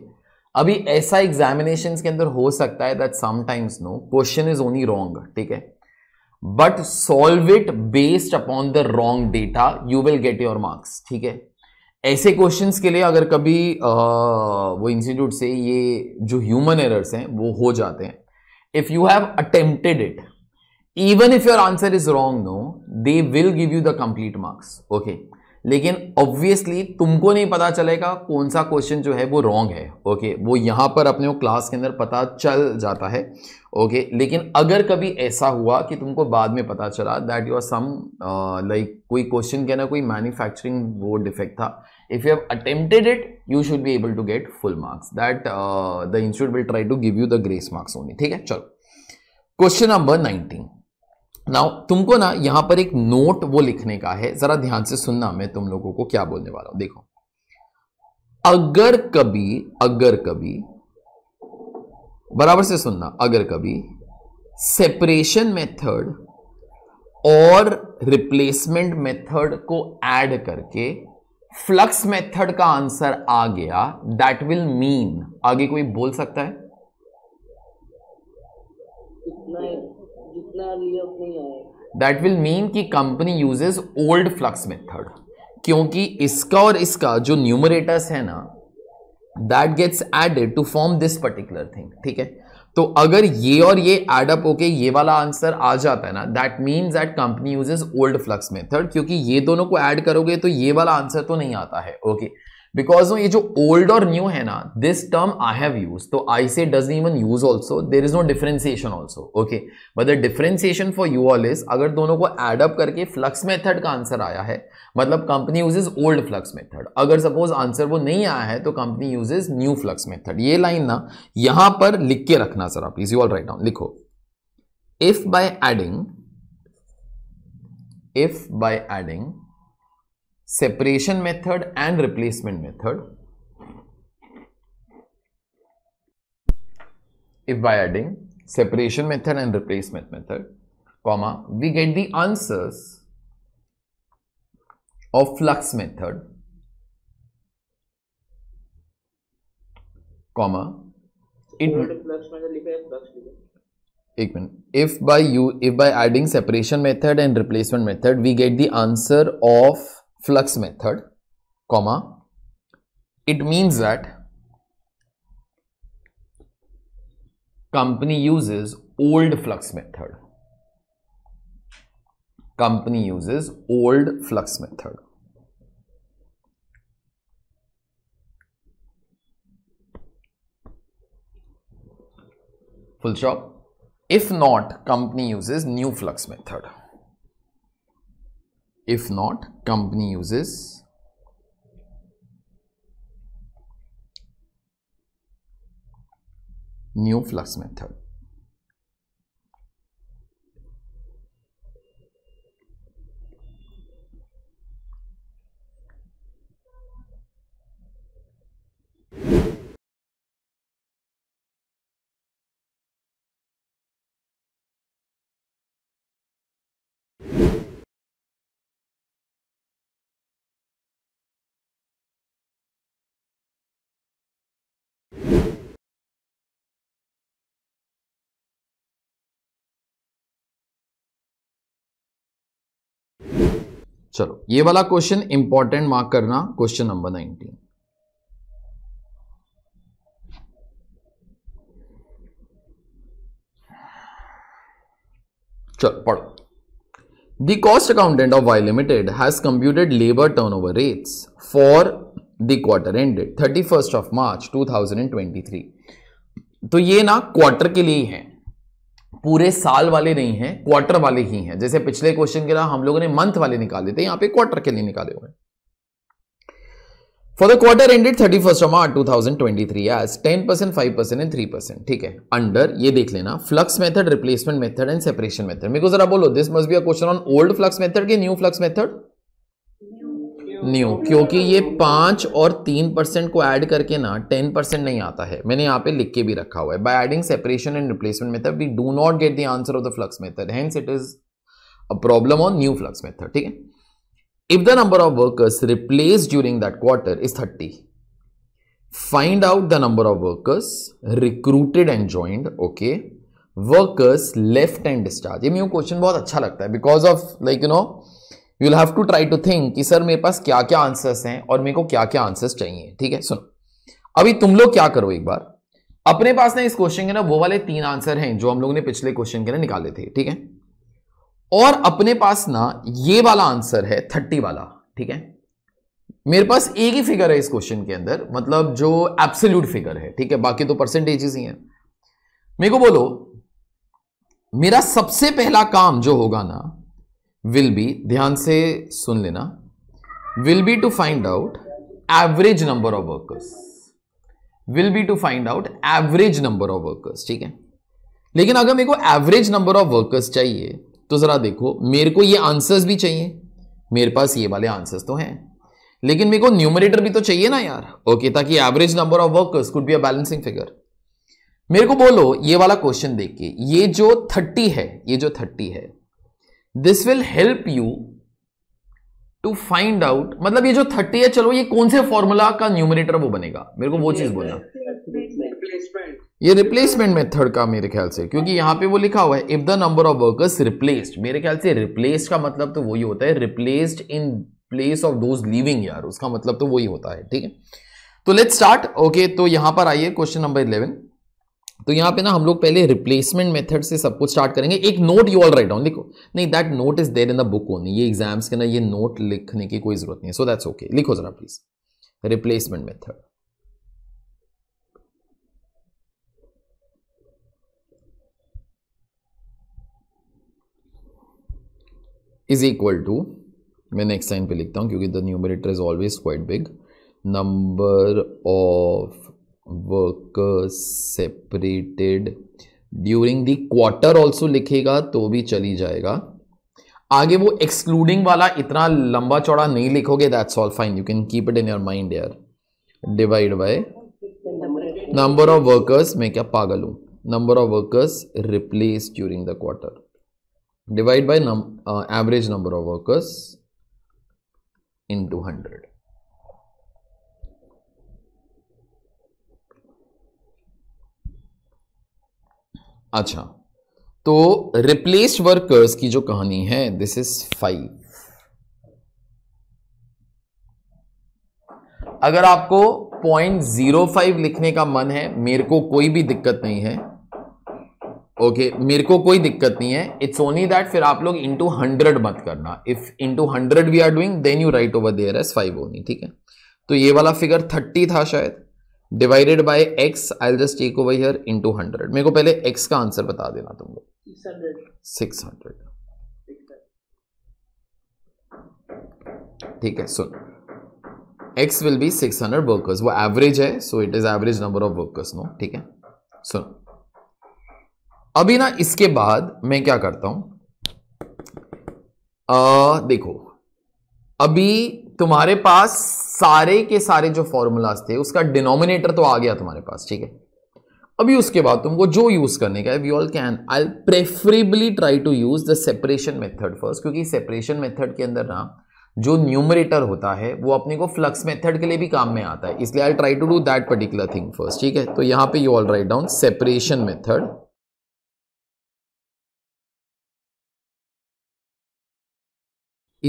अभी ऐसा एग्जामिनेशन के अंदर हो सकता है that sometimes no question is only wrong ठीक है but solve it based upon the wrong data you will get your marks ठीक है ऐसे क्वेश्चंस के लिए अगर कभी वो इंस्टीट्यूट से ये जो ह्यूमन एरर्स हैं वो हो जाते हैं if you have attempted it even if your answer is wrong no they will give you the complete marks okay लेकिन ऑब्वियसली तुमको नहीं पता चलेगा कौन सा क्वेश्चन जो है वो रॉन्ग है ओके वो यहाँ पर अपने वो क्लास के अंदर पता चल जाता है ओके लेकिन अगर कभी ऐसा हुआ कि तुमको बाद में पता चला that you are some like कोई क्वेश्चन के ना कोई मैन्युफैक्चरिंग वो डिफेक्ट था if you have attempted it you should be able to get full marks that the institute will try to give you the grace marks only ठीक है चलो question number nineteen now तुमको ना यहां पर एक नोट वो लिखने का है जरा ध्यान से सुनना मैं तुम लोगों को क्या बोलने वाला हूं देखो अगर कभी अगर कभी बराबर से सुनना अगर कभी सेपरेशन मेथड और रिप्लेसमेंट मेथड को ऐड करके फ्लक्स मेथड का आंसर आ गया दैट विल मीन आगे कोई बोल सकता है दैट विल मीन कि company uses old flux method क्योंकि इसका और इसका जो न्यूमरेटर्स है ना that gets added to form this particular thing ठीक है तो अगर ये और ये एडअप होके ये वाला आंसर आ जाता है ना that means that company uses old flux method क्योंकि ये दोनों को ऐड करोगे तो ये वाला आंसर तो नहीं आता है ओके okay. बिकॉज ये जो ओल्ड और न्यू है ना this term I have use तो I say does even use also there is no differentiation also okay but the differentiation for you all is अगर दोनों को एडअप करके फ्लक्स मेथड का आंसर आया है मतलब company use is old flux method अगर सपोज आंसर वो नहीं आया है तो company use is new flux method ये लाइन ना यहां पर लिख के रखना आप please you all write down लिखो if by adding if by adding separation method and replacement method if by adding separation method and replacement method comma we get the answers of flux method comma it एक minute If by you if by adding separation method and replacement method we get the answer of flux method comma it means that company uses old flux method company uses old flux method full stop if not company uses new flux method if not company uses new flux method चलो ये वाला question important mark करना question number nineteen चलो पढ़ो the cost accountant of Y limited has computed labour turn over rates for the quarter ended thirty first of March two thousand and twenty three तो ये ना quarter के लिए ही है पूरे साल वाले नहीं हैं क्वार्टर वाले ही हैं जैसे पिछले क्वेश्चन के ना हम लोगों ने मंथ वाले निकाले थे यहां पे क्वार्टर के लिए निकाले हुए for the quarter ended thirty first of March two thousand twenty three as ten percent five percent and three percent ठीक है अंडर ये देख लेना flux method replacement method and separation method मेरे को जरा बोलो this must be a question on old flux method के न्यू फ्लक्स मेथड न्यू क्योंकि ये पाँच और तीन परसेंट को ऐड करके ना टेन परसेंट नहीं आता है मैंने यहाँ पे लिख के भी रखा हुआ है by adding separation and replacement method we do not get the answer of the flux method hence it is a problem on new flux method ठीक है if the number of workers replace during that quarter is thirty find out the number of workers recruited and joined okay workers left and discharge ये मेरे क्वेश्चन बहुत अच्छा लगता है because of like you know you have to try to think कि sir मेरे पास क्या क्या आंसर्स हैं और मेरे को क्या क्या आंसर्स चाहिए ठीक है सुनो अभी तुम लोग क्या करो एक बार अपने पास ना इस क्वेश्चन के ना वो वाले तीन आंसर हैं जो हम लोगों ने पिछले क्वेश्चन के ना निकाले थे ठीक है और अपने पास ना ये वाला आंसर है थर्टी वाला ठीक है मेरे पास एक ही फिगर है इस क्वेश्चन के अंदर मतलब जो एब्सोल्यूट फिगर है ठीक है बाकी तो परसेंटेजेस ही हैं मेरे को बोलो मेरा सबसे पहला काम जो होगा ना विल बी ध्यान से सुन लेना will be to find out average number of workers will be to find out average number of workers ठीक है लेकिन अगर मेरे को एवरेज नंबर ऑफ वर्कर्स चाहिए तो ज़रा देखो मेरे को ये आंसर्स भी चाहिए मेरे पास ये वाले आंसर्स तो हैं लेकिन मेरे को न्यूमरेटर भी तो चाहिए ना यार ओके ताकि average number of workers could be a balancing figure मेरे को बोलो ये वाला क्वेश्चन देख के ये जो थर्टी है ये जो थर्टी है this will help you to find out मतलब ये जो थर्टी है चलो ये कौन से फॉर्मूला का न्यूमिनेटर वो बनेगा मेरे को वो चीज बोलना ये रिप्लेसमेंट मेथड का मेरे ख्याल से क्योंकि यहां पे वो लिखा हुआ है if the number of workers replaced मेरे ख्याल से रिप्लेस्ड का मतलब तो वही होता है replaced in place of those leaving यार उसका मतलब तो वही होता है ठीक है तो लेट्स स्टार्ट ओके तो यहां पर आइए क्वेश्चन नंबर इलेवन तो यहाँ पे ना हम लोग पहले रिप्लेसमेंट मेथड से सब कुछ स्टार्ट करेंगे एक note you all write down लिखो नहीं that note is there in the book only ये एग्जाम्स के ना ये नोट लिखने की कोई जरूरत नहीं है सो दैट्स ओके लिखो जरा please replacement method is equal to मैं नेक्स्ट साइन पे लिखता हूं क्योंकि the numerator is always quite big number of workers separated during the quarter also लिखेगा तो भी चली जाएगा आगे वो एक्सक्लूडिंग वाला इतना लंबा चौड़ा नहीं लिखोगे that's all fine you can keep it in your mind यार divide by number of workers मैं क्या पागल हूं number of workers replace during the quarter divide by average number of workers into hundred अच्छा तो replaced workers की जो कहानी है दिस इज फाइव अगर आपको पॉइंट जीरो फाइव लिखने का मन है मेरे को कोई भी दिक्कत नहीं है ओके okay, मेरे को कोई दिक्कत नहीं है इट्स ओनली दैट फिर आप लोग इंटू हंड्रेड मत करना if into hundred we are doing then you write over there as five only ठीक है तो ये वाला फिगर थर्टी था शायद divided by X I just take over here into hundred मेरे को पहले एक्स का आंसर बता देना तुम लोग सिक्स हंड्रेड ठीक है सुन X will be six hundred workers वो एवरेज है so it is average number of workers no ठीक है सुन अभी ना इसके बाद मैं क्या करता हूं आ, देखो अभी तुम्हारे पास सारे के सारे जो फॉर्मूलाज थे उसका डिनोमिनेटर तो आ गया तुम्हारे पास ठीक है अभी उसके बाद तुमको जो यूज करने का है we all can I preferably try to use the separation method first क्योंकि सेपरेशन मेथड के अंदर ना जो न्यूमरेटर होता है वो अपने को फ्लक्स मेथड के लिए भी काम में आता है इसलिए I try to do that particular thing first ठीक है तो यहां पे you all write down separation method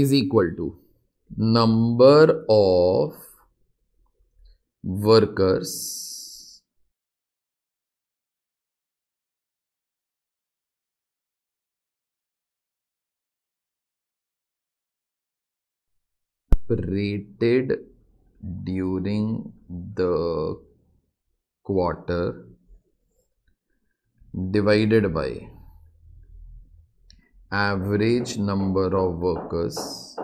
is equal to number of workers operated during the quarter divided by average number of workers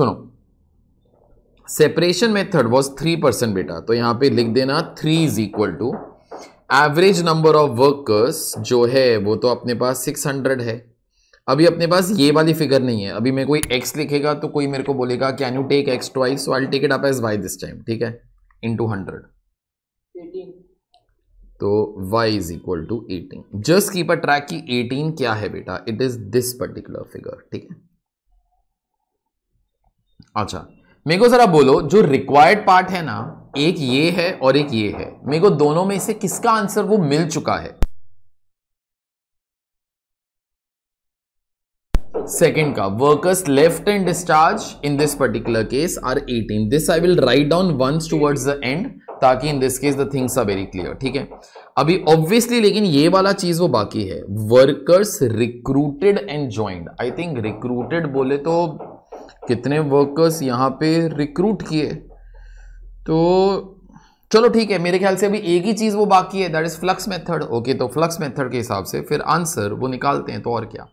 सुनो separation method was three percent बेटा तो यहां पे लिख देना three is equal to average number of workers जो है वो तो अपने पास सिक्स हंड्रेड है अभी अपने पास ये वाली फिगर नहीं है अभी मैं कोई एक्स लिखेगा तो कोई मेरे को बोलेगा can you take X to I so I take it up as Y this time ठीक है इन टू हंड्रेड तो Y is equal to eighteen just keep a track की एटीन क्या है बेटा it is this particular figure ठीक है अच्छा मेरे को जरा बोलो जो रिक्वायर्ड पार्ट है ना एक ये है और एक ये है मेरे को दोनों में से किसका आंसर वो मिल चुका है सेकेंड का workers left and discharge in this particular case are 18 this I will write down once towards the end ताकि in this case the things are very clear ठीक है अभी ऑब्वियसली लेकिन ये वाला चीज वो बाकी है workers recruited and joined I think recruited बोले तो कितने वर्कर्स यहाँ पे रिक्रूट किए तो चलो ठीक है मेरे ख्याल से अभी एक ही चीज़ वो बाकी है that is flux method okay तो फ्लक्स मेथड के हिसाब से फिर आंसर वो निकालते हैं तो और क्या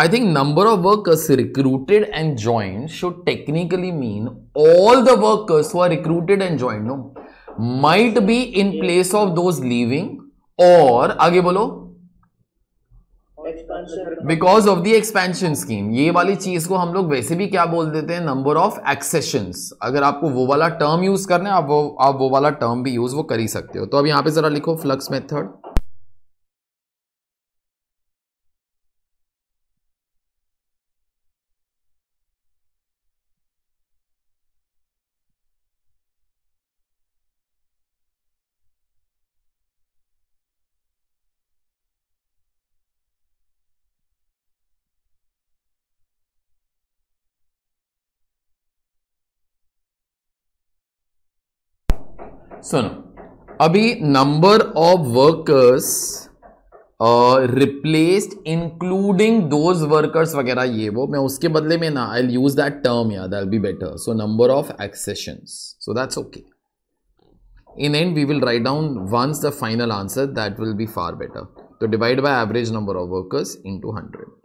I think number of workers recruited and join should technically mean all the workers who are recruited and join no might be in place of those leaving और आगे बोलो because of the expansion scheme ये वाली चीज को हम लोग वैसे भी क्या बोल देते हैं नंबर ऑफ एक्सेशन अगर आपको वो वाला टर्म यूज करना है आप वो आप वो वाला टर्म भी यूज वो कर ही सकते हो तो अब यहाँ पे जरा लिखो फ्लक्स मेथड सुनो अभी number of workers replaced including those workers वगैरह ये वो मैं उसके बदले में ना आई यूज दैट टर्म या that be better so number of accession so that's okay in end we will write down once the final answer that will be far better तो divide by average number of workers into hundred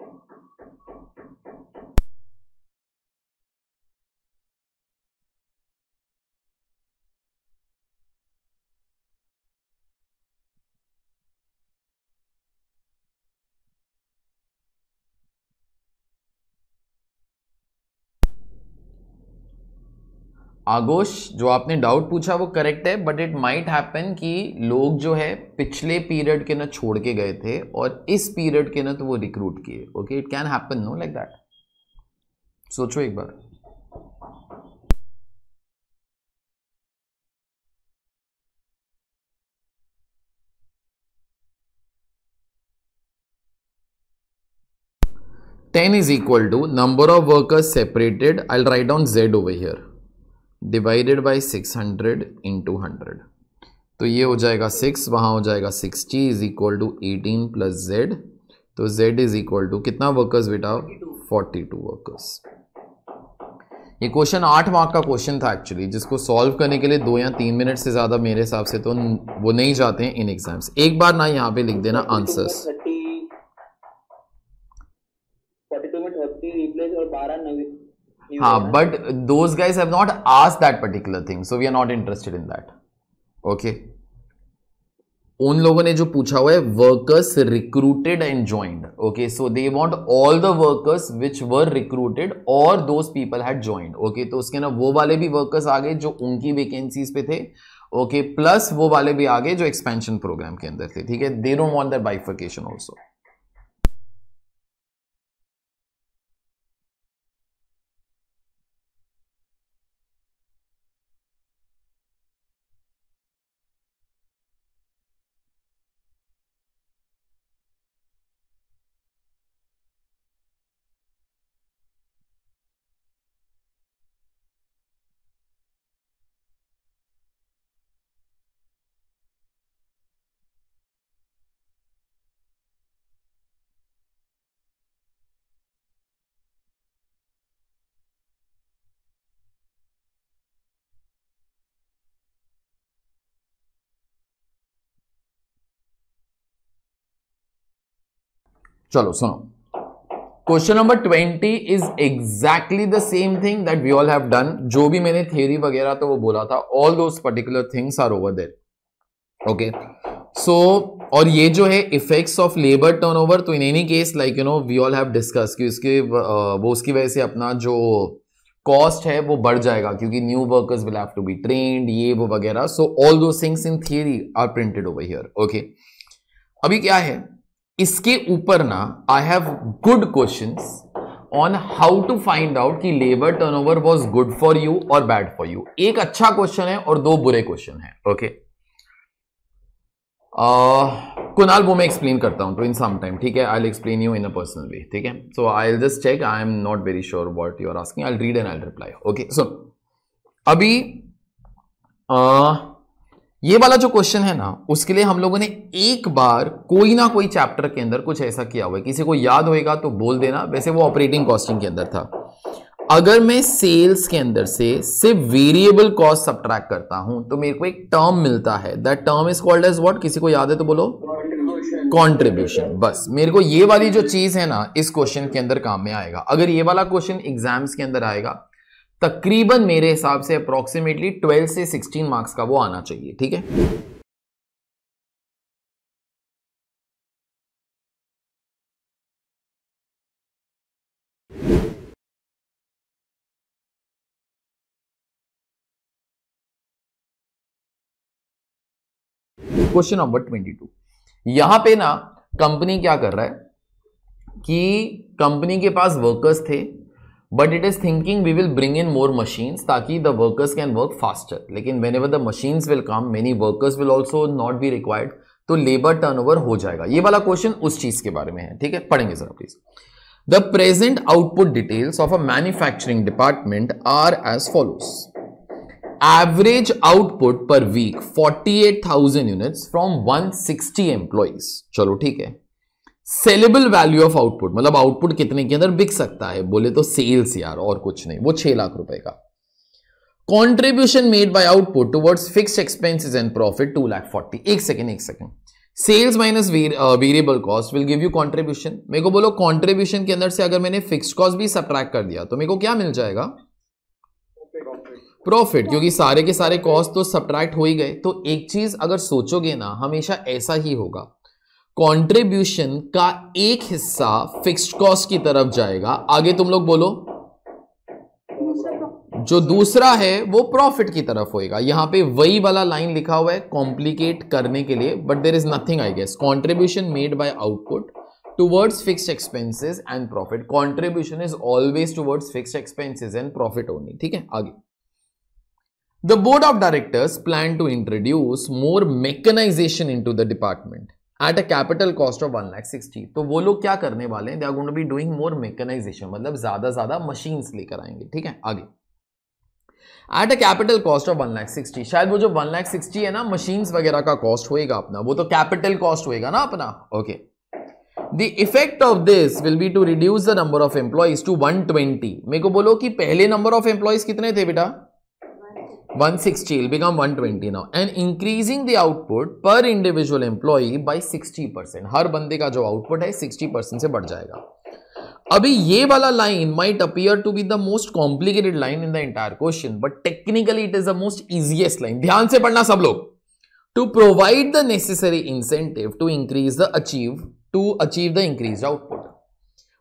आगोश जो आपने doubt पूछा वो correct है but it might happen कि लोग जो है पिछले पीरियड के ना छोड़ के गए थे और इस पीरियड के ना तो वो रिक्रूट किए okay it can happen no like that सोचो एक बार ten is equal to number of workers separated I write down Z over here divided by six hundred into hundred तो ये हो जाएगा सिक्स वहाँ हो जाएगा sixty is equal to eighteen plus Z तो जेड इज इक्वल टू कितना workers बेटा फोर्टी टू वर्कर्स ये क्वेश्चन आठ मार्क का क्वेश्चन था एक्चुअली जिसको सॉल्व करने के लिए दो या तीन मिनट से ज़्यादा मेरे हिसाब से तो वो नहीं जाते हैं इन एग्जाम्स एक बार ना यहाँ पे लिख देना आंसर्स बारह हाँ but those guys have not आज that particular thing so we are not interested in that okay उन लोगों ने जो पूछा हुआ है workers recruited and joint okay so they want all the workers which were recruited और those people had joint okay तो उसके ना वो वाले भी वर्कर्स आ गए जो उनकी वेकेंसीज पे थे ओके okay, प्लस वो वाले भी आ गए जो एक्सपेंशन प्रोग्राम के अंदर थे ठीक है they don't want their bifurcation also चलो सुनो question number twenty is exactly the same thing that we all have done जो भी मैंने थ्योरी वगैरह तो वो बोला था all those particular things are over there okay so और ये जो है इफेक्ट्स ऑफ लेबर टर्नओवर तो in any case like you know we all have discuss कि उसके वो उसकी वजह से अपना जो कॉस्ट है वो बढ़ जाएगा क्योंकि new workers will have to be trained ये वो वगैरह so all those things in theory are printed over here okay अभी क्या है इसके ऊपर ना I have good question on how to find out कि labour turn turnover was good for you और बैड फॉर यू एक अच्छा क्वेश्चन है और दो बुरे क्वेश्चन है ओके कुनाल वो मैं एक्सप्लेन करता हूं टू इन सम टाइम ठीक है I explain you in a personal way ठीक है so I just check I am not very sure what you are asking I read and I reply okay so अभी uh, ये वाला जो question है ना उसके लिए हम लोगों ने एक बार कोई ना कोई चैप्टर के अंदर कुछ ऐसा किया हुआ है किसी को याद होएगा तो बोल देना वैसे वो ऑपरेटिंग कॉस्टिंग के अंदर था अगर मैं सेल्स के अंदर से सिर्फ वेरिएबल कॉस्ट सब्ट्रैक्ट करता हूं तो मेरे को एक टर्म मिलता है that term is called as what किसी को याद है तो बोलो कॉन्ट्रीब्यूशन बस मेरे को ये वाली जो चीज है ना इस क्वेश्चन के अंदर काम में आएगा अगर ये वाला क्वेश्चन एग्जाम्स के अंदर आएगा तकरीबन मेरे हिसाब से अप्रोक्सीमेटली 12 से 16 मार्क्स का वो आना चाहिए ठीक है क्वेश्चन नंबर 22 यहां पे ना कंपनी क्या कर रहा है कि कंपनी के पास वर्कर्स थे but it is thinking we will bring in more machines ताकि the workers can work faster लेकिन whenever the machines will come many workers will also not be required तो लेबर टर्न ओवर हो जाएगा ये वाला question उस चीज़ के बारे में है ठीक है पढ़ेंगे sir please the present output details of a manufacturing department are as follows average output per week 48,000 units from 160 employees चलो ठीक है सेलेबल वैल्यू ऑफ आउटपुट मतलब आउटपुट कितने के अंदर बिक सकता है बोले तो सेल्स यार और कुछ नहीं वो छह लाख रुपए का contribution made by output towards fix expenses and profit two lakh forty एक सेकेंड एक second sales minus variable cost will give you contribution मेरे को बोलो कॉन्ट्रीब्यूशन के अंदर से अगर मैंने फिक्स कॉस्ट भी सब्ट्रैक्ट कर दिया तो मेरे को क्या मिल जाएगा प्रॉफिट क्योंकि सारे के सारे कॉस्ट तो सब्ट्रैक्ट हो ही गए तो एक चीज अगर सोचोगे ना हमेशा ऐसा ही होगा कॉन्ट्रीब्यूशन का एक हिस्सा फिक्स्ड कॉस्ट की तरफ जाएगा आगे तुम लोग बोलो जो दूसरा है वो प्रॉफिट की तरफ होएगा यहां पे वही वाला लाइन लिखा हुआ है कॉम्प्लीकेट करने के लिए but there is nothing I guess contribution made by output towards fix expenses and profit contribution is always towards fix expenses and profit only ठीक है आगे the board of directors plan to introduce more mechanisation into the department at a capital cost of one lakh sixty तो वो लोग क्या करने वाले हैं they are going to be doing more mechanisation मतलब ज़्यादा ज़्यादा मशीन लेकर आएंगे ठीक है आगे at a capital cost of one lakh sixty शायद वो जो वन लैख सिक्सटी है ना मशीन वगैरह का कॉस्ट होएगा अपना वो तो कैपिटल कॉस्ट होएगा ना अपना okay the effect of this will be to reduce the number of employees to one twenty मेरे को बोलो कि पहले नंबर ऑफ एम्प्लॉइज कितने थे बेटा 160 will become 120 now and increasing the output per individual employee by 60 percent हर बंदे का जो output है 60 परसेंट से बढ़ जाएगा अभी ये वाला line might appear to be the most complicated line in the entire question but technically it is the most easiest line ध्यान से पढ़ना सब लोग to provide the necessary incentive to increase the achieve to achieve the increase output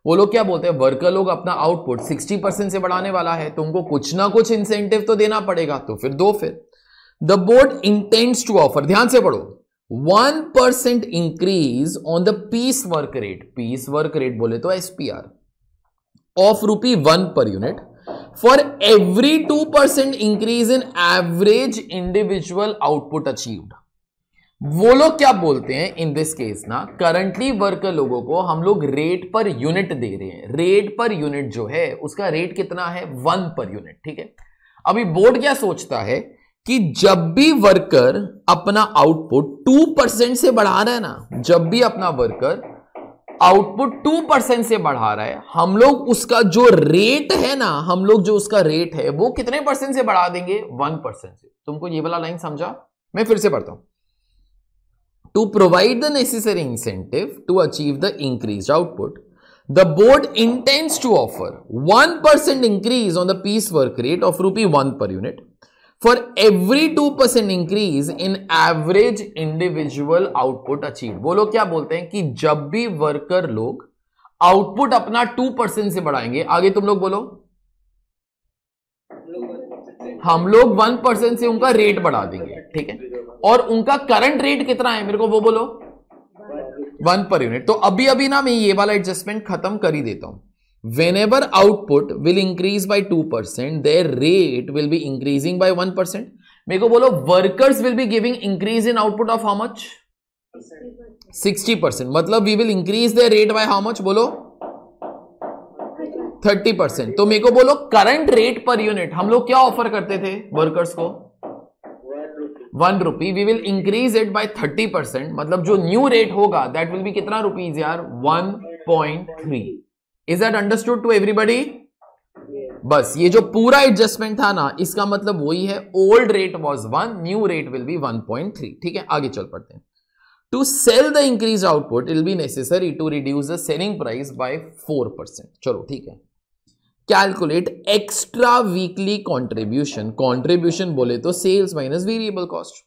वो लोग क्या बोलते हैं वर्कर लोग अपना आउटपुट 60 परसेंट से बढ़ाने वाला है तो उनको कुछ ना कुछ इंसेंटिव तो देना पड़ेगा तो फिर दो फिर the board intends to offer ध्यान से पढ़ो one percent increase on the piece work rate piece work rate बोले तो SPR of rupee one per unit for every two percent increase in average individual output achieved वो लोग क्या बोलते हैं इन दिस केस ना करंटली वर्कर लोगों को हम लोग रेट पर यूनिट दे रहे हैं रेट पर यूनिट जो है उसका रेट कितना है वन पर यूनिट ठीक है अभी बोर्ड क्या सोचता है कि जब भी वर्कर अपना आउटपुट टू परसेंट से बढ़ा रहा है ना जब भी अपना वर्कर आउटपुट टू परसेंट से बढ़ा रहा है हम लोग उसका जो रेट है ना हम लोग जो उसका रेट है वो कितने परसेंट से बढ़ा देंगे वन परसेंट से तुमको ये वाला लाइन समझा मैं फिर से पढ़ता हूं to provide the necessary incentive to achieve the increased output. The board intends to offer 1% increase on the piece work rate of rupee 1 per unit for every 2% increase in average individual output achieved. वो लोग क्या बोलते हैं कि जब भी worker लोग output अपना 2% से बढ़ाएंगे आगे तुम लोग बोलो हम लोग 1% से उनका रेट बढ़ा देंगे ठीक है और उनका करंट रेट कितना है मेरे को वो बोलो वन पर यूनिट तो अभी अभी ना मैं ये वाला एडजस्टमेंट खत्म कर ही देता हूं whenever output will increase by two percent their rate will be increasing by one percent मेरे को बोलो workers will be giving increase in output of how much sixty percent मतलब we will increase the rate by how much बोलो thirty percent तो मेरे को बोलो current rate per unit हम लोग क्या ऑफर करते थे वर्कर्स को one rupee we will increase it by thirty percent मतलब जो न्यू रेट होगा दैट विल बी कितना रुपीज यार one point three is that understood to everybody बस ये जो पूरा एडजस्टमेंट था ना इसका मतलब वही है old rate was one new rate will be one point three ठीक है आगे चल पड़ते हैं to sell the increase output will be necessary to reduce the selling price by four percent चलो ठीक है calculate extra weekly contribution contribution बोले तो sales minus variable cost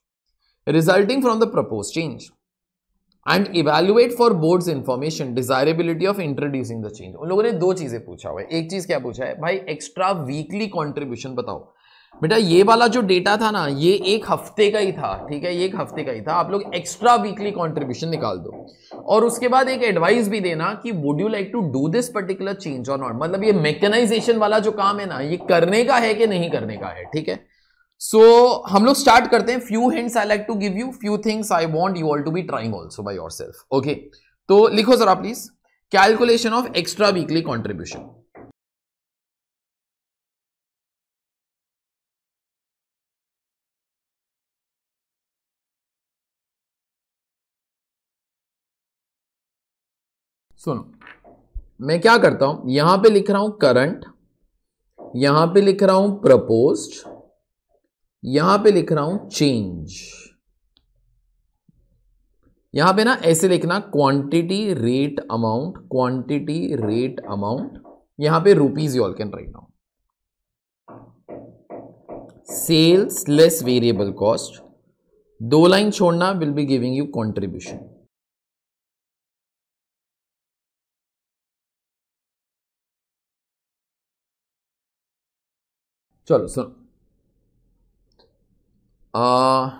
resulting from the propose change and evaluate for board information desirability of introducing the change उन लोगों ने दो चीजें पूछा हुआ है एक चीज क्या पूछा है भाई एक्स्ट्रा वीकली कॉन्ट्रीब्यूशन बताओ बेटा ये वाला जो डेटा था ना ये एक हफ्ते का ही था ठीक है ये एक हफ्ते का ही था आप लोग एक्स्ट्रा वीकली कॉन्ट्रीब्यूशन निकाल दो और उसके बाद एक एडवाइस भी देना कि would you like to do this particular change और नॉट मतलब ये मैकेनाइजेशन वाला जो काम है ना ये करने का है कि नहीं करने का है ठीक है सो so, हम लोग स्टार्ट करते हैं few hints I like to give you few things I want you all to be trying also by yourself okay तो लिखो जरा please calculation of extra weekly contribution सुनो मैं क्या करता हूं यहां पे लिख रहा हूं करंट यहां पे लिख रहा हूं प्रपोज्ड यहां पे लिख रहा हूं चेंज यहां पे ना ऐसे लिखना quantity rate amount quantity rate amount यहां पे rupees you all can write now sales less variable cost दो लाइन छोड़ना will be giving you contribution चलो सुनो आ,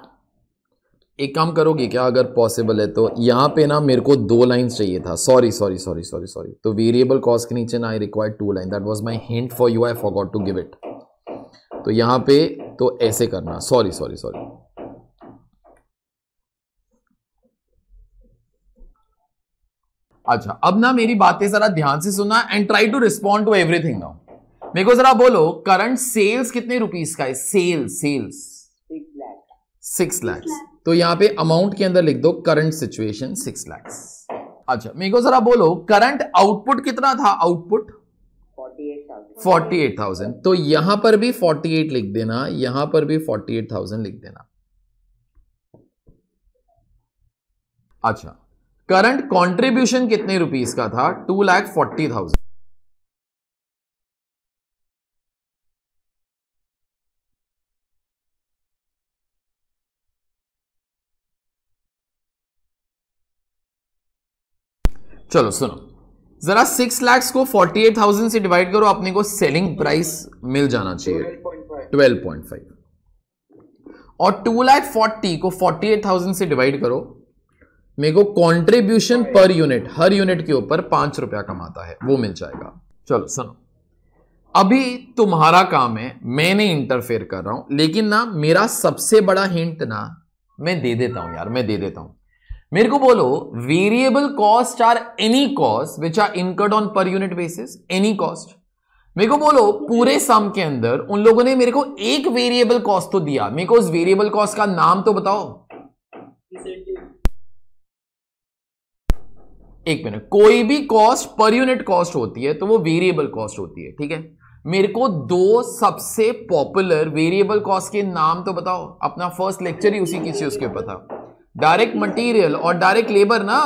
एक काम करोगे क्या अगर पॉसिबल है तो यहाँ पे ना मेरे को दो लाइंस चाहिए था sorry sorry sorry sorry sorry तो वेरिएबल कॉस्ट के नीचे ना I require two line that was my hint for you I forgot to give it तो यहाँ पे तो ऐसे करना सॉरी सॉरी सॉरी अच्छा अब ना मेरी बातें जरा ध्यान से सुना and try to respond to everything now मेरे को जरा बोलो करंट सेल्स कितने रुपीज का है सेल सेल्स सिक्स लैक्स तो यहां पे अमाउंट के अंदर लिख दो करंट सिचुएशन सिक्स लैक्स अच्छा मेरे को जरा बोलो करंट आउटपुट कितना था आउटपुट फोर्टी एट थाउजेंड तो यहां पर भी फोर्टी एट लिख देना यहां पर भी फोर्टी एट थाउजेंड लिख देना अच्छा करंट कंट्रीब्यूशन कितने रुपीस का था टू लैख फोर्टी थाउजेंड चलो सुनो जरा सिक्स लैक्स को फोर्टी एट थाउजेंड से डिवाइड करो अपने को सेलिंग प्राइस मिल जाना चाहिए ट्वेल्व पॉइंट फाइव और टू लैख फोर्टी को फोर्टी एट थाउजेंड से डिवाइड करो मेरे को कॉन्ट्रीब्यूशन पर यूनिट हर यूनिट के ऊपर पांच रुपया कमाता है वो मिल जाएगा चलो सुनो अभी तुम्हारा काम है मैं नहीं इंटरफेयर कर रहा हूं लेकिन ना मेरा सबसे बड़ा हिंट ना मैं दे देता हूं यार मैं दे देता हूं मेरे को बोलो variable cost are any cost which are incurred on per unit basis any cost मेरे को बोलो पूरे सम के अंदर उन लोगों ने मेरे को एक वेरिएबल कॉस्ट तो दिया मेरे को उस वेरिएबल कॉस्ट का नाम तो बताओ एक मिनट कोई भी कॉस्ट पर यूनिट कॉस्ट होती है तो वो वेरिएबल कॉस्ट होती है ठीक है मेरे को दो सबसे पॉपुलर वेरिएबल कॉस्ट के नाम तो बताओ अपना फर्स्ट लेक्चर ही उसी किसी उसके ऊपर था डायरेक्ट मटेरियल और डायरेक्ट लेबर ना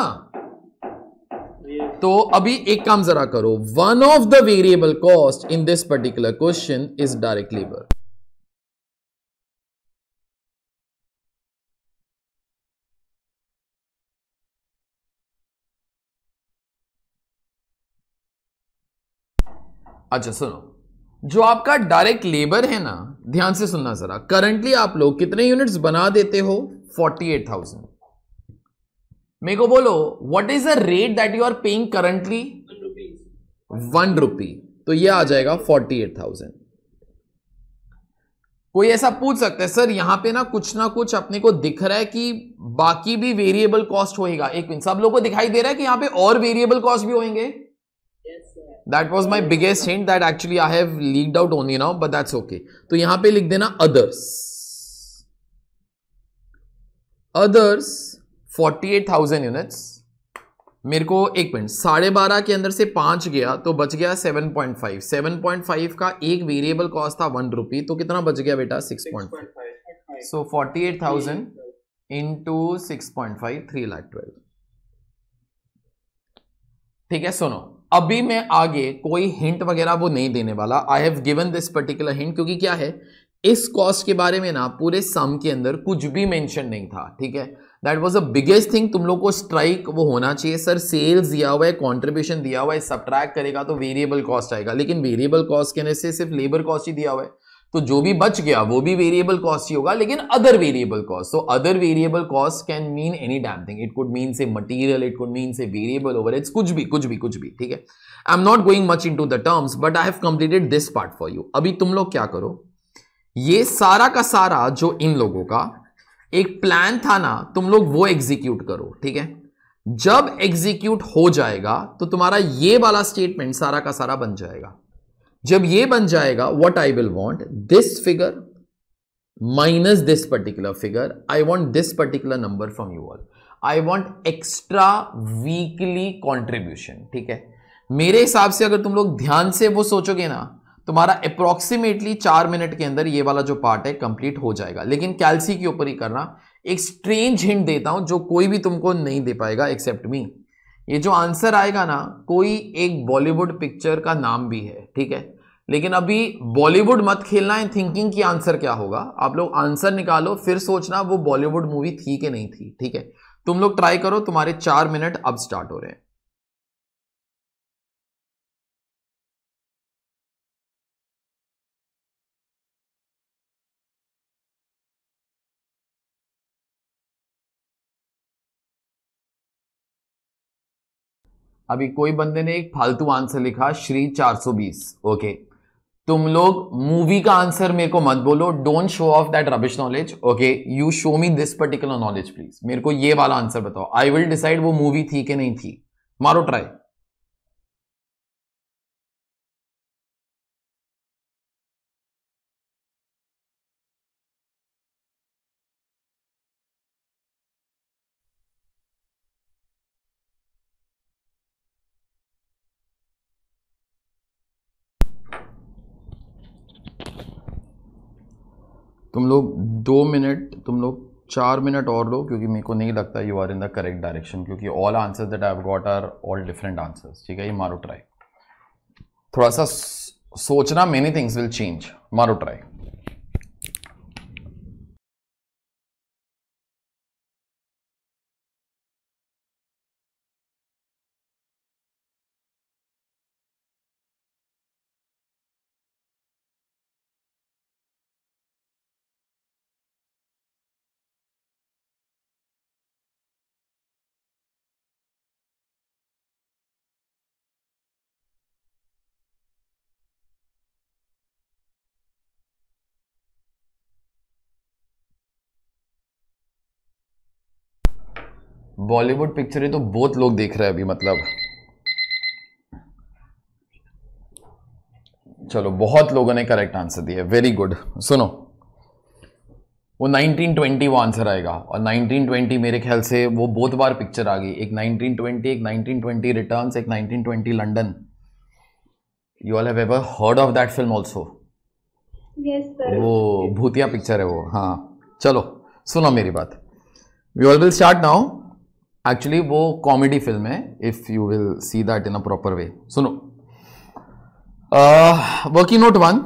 तो अभी एक काम जरा करो one of the variable cost in this particular question is direct labour अच्छा सुनो जो आपका डायरेक्ट लेबर है ना ध्यान से सुनना जरा करंटली आप लोग कितने यूनिट्स बना देते हो फोर्टी एट थाउजेंड मेरे को बोलो what is the rate that you are paying currently one rupee तो ये आ जाएगा फोर्टी एट थाउजेंड कोई ऐसा पूछ सकता है सर यहां पे ना कुछ ना कुछ अपने को दिख रहा है कि बाकी भी वेरिएबल कॉस्ट होएगा एक मिनट सब लोगों को दिखाई दे रहा है कि यहां पे और वेरिएबल कॉस्ट भी होंगे that was my biggest hint that actually I have lead out only now but that's okay तो यहां पे लिख देना अदर्स अदर्स 48,000 यूनिट्स मेरे को एक मिनट साढ़े बारह के अंदर से पांच गया तो बच गया 7.5 7.5 का एक वेरिएबल कॉस्ट था वन रुपी तो कितना बच गया बेटा 6.5 so 48,000 point five three lakh twelve ठीक है सुनो अभी मैं आगे कोई हिंट वगैरह वो नहीं देने वाला I have given this particular hint क्योंकि क्या है इस कॉस्ट के बारे में ना पूरे सम के अंदर कुछ भी मेंशन नहीं था ठीक है that was the biggest thing तुम लोग को स्ट्राइक वो होना चाहिए सर सेल्स दिया हुआ है कॉन्ट्रीब्यूशन दिया हुआ है सब करेगा तो वेरिएबल कॉस्ट आएगा लेकिन वेरिएबल कॉस्ट कहने से सिर्फ लेबर कॉस्ट ही दिया हुआ है तो जो भी बच गया वो भी वेरिएबल कॉस्ट ही होगा लेकिन other variable cost so other variable cost can mean any damn thing it could mean say material it could mean say variable over it's कुछ भी कुछ भी कुछ भी ठीक है I am not going much into the terms but I have completed this part for you अभी तुम लोग क्या करो ये सारा का सारा जो इन लोगों का एक प्लान था ना तुम लोग वो एग्जीक्यूट करो ठीक है जब एग्जीक्यूट हो जाएगा तो तुम्हारा ये वाला स्टेटमेंट सारा का सारा बन जाएगा जब ये बन जाएगा what I will want this figure minus this particular figure I want this particular number from you all I want extra weekly contribution ठीक है मेरे हिसाब से अगर तुम लोग ध्यान से वो सोचोगे ना तुम्हारा अप्रॉक्सीमेटली चार मिनट के अंदर ये वाला जो पार्ट है कंप्लीट हो जाएगा लेकिन कैल्सी के ऊपर ही करना एक स्ट्रेंज हिंट देता हूँ जो कोई भी तुमको नहीं दे पाएगा एक्सेप्ट मी ये जो आंसर आएगा ना कोई एक बॉलीवुड पिक्चर का नाम भी है ठीक है लेकिन अभी बॉलीवुड मत खेलना है थिंकिंग की आंसर क्या होगा आप लोग आंसर निकालो फिर सोचना वो बॉलीवुड मूवी थी कि नहीं थी ठीक है तुम लोग ट्राई करो तुम्हारे चार मिनट अब स्टार्ट हो रहे हैं अभी कोई बंदे ने एक फालतू आंसर लिखा श्री 420 ओके तुम लोग मूवी का आंसर मेरे को मत बोलो don't show off that rubbish knowledge okay you show me this particular knowledge please मेरे को ये वाला आंसर बताओ आई विल डिसाइड वो मूवी थी कि नहीं थी मारो ट्राई तुम लोग दो मिनट तुम लोग चार मिनट और लो क्योंकि मेरे को नहीं लगता you are in the correct direction क्योंकि all answers that I got are all different answers ठीक है ये मारो ट्राई थोड़ा सा सोचना मेनी थिंग्स विल चेंज मारो ट्राई बॉलीवुड पिक्चर तो बहुत लोग देख रहे हैं अभी मतलब चलो बहुत लोगों ने करेक्ट आंसर दिया वेरी गुड सुनो वो 1920 वो आंसर आएगा और 1920 मेरे ख्याल से वो बहुत बार पिक्चर आ गई एक 1920 एक 1920 रिटर्न्स एक 1920 London you all have ever heard of that film also वो भूतिया पिक्चर है वो हाँ चलो सुनो मेरी बात we all will start now actually वो कॉमेडी फिल्म है if you will see that in a proper way सुनो वर्किंग नोट वन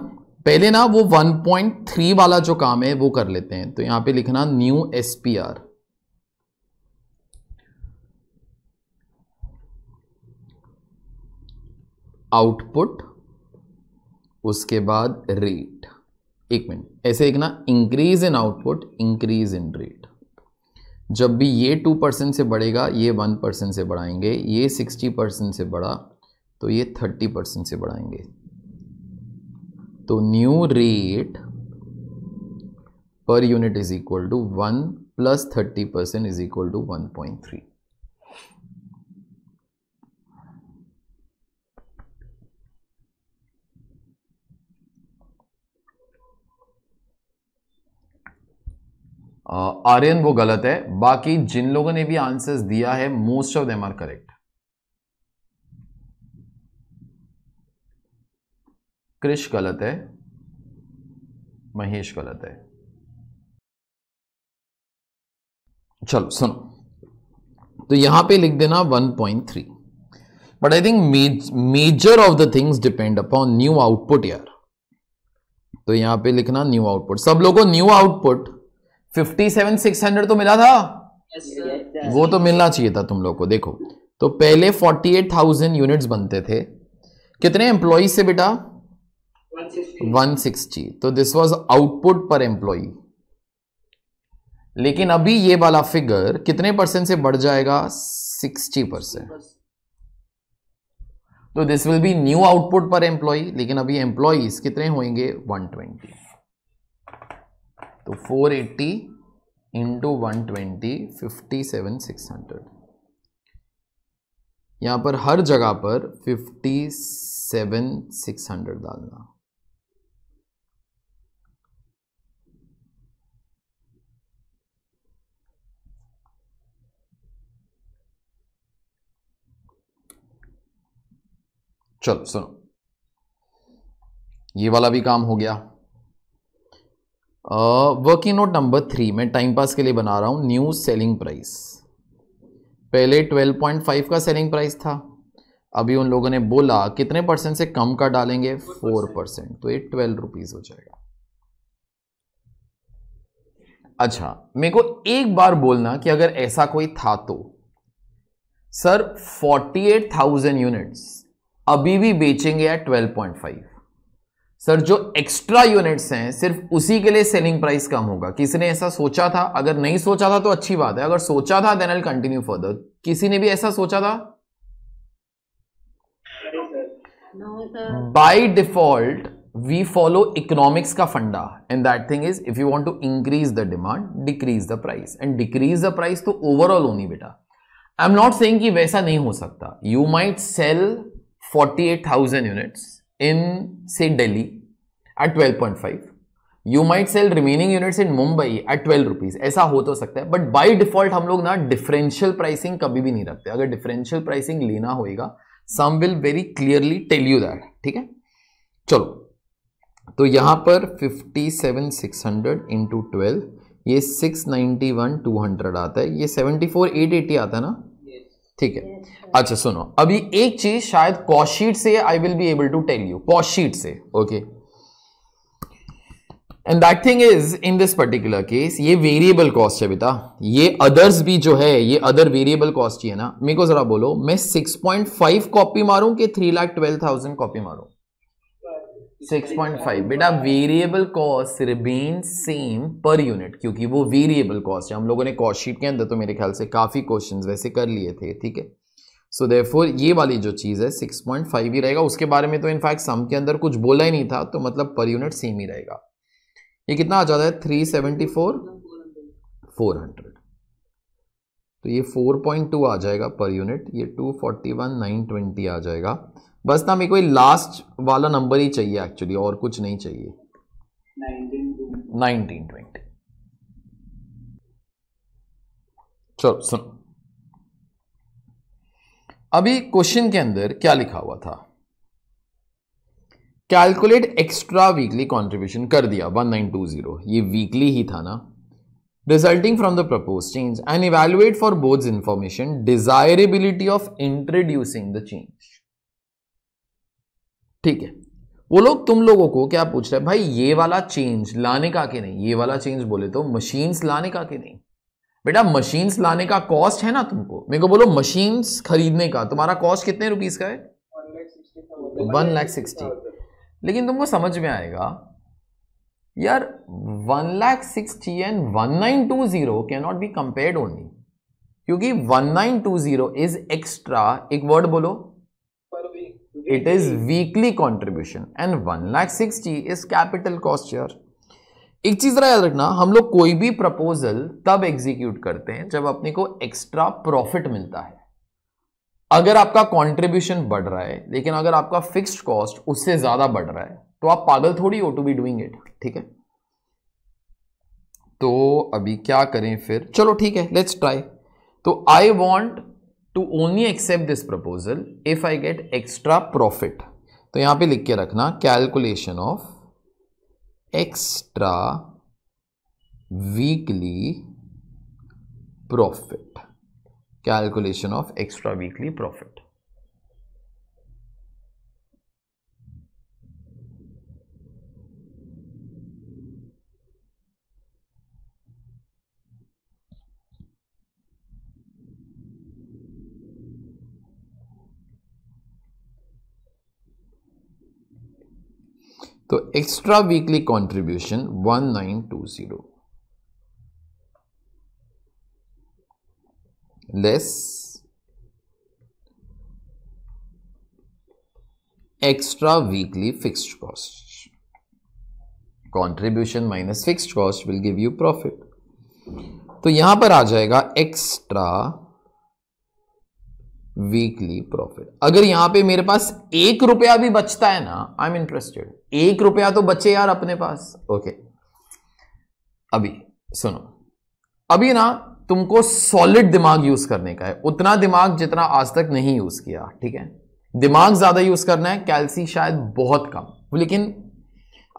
पहले ना वो 1.3 वाला जो काम है वो कर लेते हैं तो यहां पे लिखना new S P R output उसके बाद रेट एक मिनट ऐसे लिखना increase in output increase in rate जब भी ये टू परसेंट से बढ़ेगा ये वन परसेंट से बढ़ाएंगे ये सिक्सटी परसेंट से बढ़ा तो ये थर्टी परसेंट से बढ़ाएंगे तो new rate per unit is equal to one plus thirty percent is equal to one point three Aryan वो गलत है बाकी जिन लोगों ने भी आंसर्स दिया है most of them are correct Krish गलत है महेश गलत है चलो सुनो तो यहां पे लिख देना 1.3 but I think major of the things depend upon new output यार तो यहां पे लिखना न्यू आउटपुट सब लोगों new output fifty seven six hundred तो मिला था yes, वो तो मिलना चाहिए था तुम लोग को देखो तो पहले फोर्टी एट थाउजेंड यूनिट्स बनते थे कितने एम्प्लॉज से बेटा 160 तो this was output per employee लेकिन अभी ये वाला फिगर कितने परसेंट से बढ़ जाएगा 60 परसेंट तो this will be new output per employee लेकिन अभी एम्प्लॉज कितने होंगे 120 तो 480 eighty into one twenty fifty seven six hundred यहाँ पर हर जगह पर फिफ्टी सेवन सिक्स हंड्रेड डालना चलो सुनो ये वाला भी काम हो गया वर्किंग नोट नंबर थ्री मैं टाइम पास के लिए बना रहा हूँ न्यू सेलिंग प्राइस पहले 12.5 का सेलिंग प्राइस था अभी उन लोगों ने बोला कितने परसेंट से कम का डालेंगे फोर परसेंट तो ये ट्वेल्व रुपीज़ हो जाएगा अच्छा मेरे को एक बार बोलना कि अगर ऐसा कोई था तो सर 48,000 यूनिट्स अभी भी बेचेंगे पॉइंट 12.5 सर जो एक्स्ट्रा यूनिट्स हैं सिर्फ उसी के लिए सेलिंग प्राइस कम होगा किसी ने ऐसा सोचा था अगर नहीं सोचा था तो अच्छी बात है अगर सोचा था देन एल कंटिन्यू फर्दर किसी ने भी ऐसा सोचा था by default we follow economics का फंडा and that thing is if you want to increase the demand decrease the price and decrease the price तो ओवरऑल होनी बेटा आई एम नॉट से वैसा नहीं हो सकता you might sell forty eight thousand units in say Delhi at 12.5 you might sell remaining units in Mumbai at 12 rupees ऐसा हो तो सकता है बट बाई डिफॉल्ट हम लोग ना डिफरेंशियल प्राइसिंग कभी भी नहीं रखते अगर डिफरेंशियल प्राइसिंग लेना होगा some will very clearly tell you that ठीक है चलो तो यहां पर fifty seven six hundred into twelve ये six ninety one two hundred आता है ये सेवेंटी फोर एट एटी आता है ना ठीक है अच्छा सुनो अभी एक चीज शायद कॉशीट से I will be able to tell you cost sheet से okay and that thing is in this particular case ये वेरिएबल कॉस्ट है बेटा ये अदर्स भी जो है ये अदर वेरिएबल कॉस्ट ही है ना मेरे को जरा बोलो मैं 6.5 कॉपी मारूं कि three lakh twelve thousand copy मारूं 6.5 बेटा variable cost remain same per unit क्योंकि वो वेरिएबल कॉस्ट है हम लोगों ने कॉस्ट शीट के अंदर तो मेरे ख्याल से काफ़ी क्वेश्चंस वैसे कर लिए थे ठीक है सो so देफोर ये वाली जो चीज़ है 6.5 ही रहेगा उसके बारे में तो इनफैक्ट सम के अंदर कुछ बोला ही नहीं था तो मतलब पर यूनिट सेम ही रहेगा ये कितना आ जाता है 374 400 तो ये 4.2 आ जाएगा पर यूनिट ये ट्वेंटी आ जाएगा बस ना मेरे को ये लास्ट वाला नंबर ही चाहिए एक्चुअली और कुछ नहीं चाहिए ट्वेंटी चलो सुनो अभी क्वेश्चन के अंदर क्या लिखा हुआ था कैलकुलेट एक्स्ट्रा वीकली कॉन्ट्रीब्यूशन कर दिया 1920 ये वीकली ही था ना resulting from the propose change and evaluate for both information desirability of introducing the change ठीक है वो लोग तुम लोगों को क्या पूछ रहे हैं भाई ये वाला चेंज लाने का के नहीं ये वाला चेंज बोले तो मशीन्स लाने का के नहीं बेटा मशीन्स लाने का कॉस्ट है ना तुमको मेरे को बोलो मशीन्स खरीदने का तुम्हारा कॉस्ट कितने रुपीस का है वन लैख सिक्सटी लेकिन तुमको समझ में आएगा यार one lakh sixty and one nine two zero can not be compared only क्योंकि one nine two zero is extra एक वर्ड बोलो it is weekly contribution and one lakh sixty is capital cost यार एक चीज याद रखना हम लोग कोई भी प्रपोजल तब एग्जीक्यूट करते हैं जब अपने को एक्स्ट्रा प्रॉफिट मिलता है अगर आपका कंट्रीब्यूशन बढ़ रहा है लेकिन अगर आपका फिक्स्ड कॉस्ट उससे ज्यादा बढ़ रहा है तो आप पागल थोड़ी हो टू बी डूइंग इट ठीक है तो अभी क्या करें फिर चलो ठीक है लेट्स ट्राई तो I want to only accept this proposal if I get extra profit तो यहां पे लिख के रखना calculation of extra weekly profit calculation of extra weekly profit तो extra weekly contribution 1920 less extra weekly fixed cost contribution minus fixed cost will give you profit तो यहां पर आ जाएगा एक्स्ट्रा वीकली प्रॉफिट अगर यहां पे मेरे पास एक रुपया भी बचता है ना आई एम इंटरेस्टेड एक रुपया तो बचे यार अपने पास ओके okay. अभी सुनो अभी ना तुमको सॉलिड दिमाग यूज करने का है उतना दिमाग जितना आज तक नहीं यूज किया ठीक है दिमाग ज्यादा यूज करना है कैलसी शायद बहुत कम लेकिन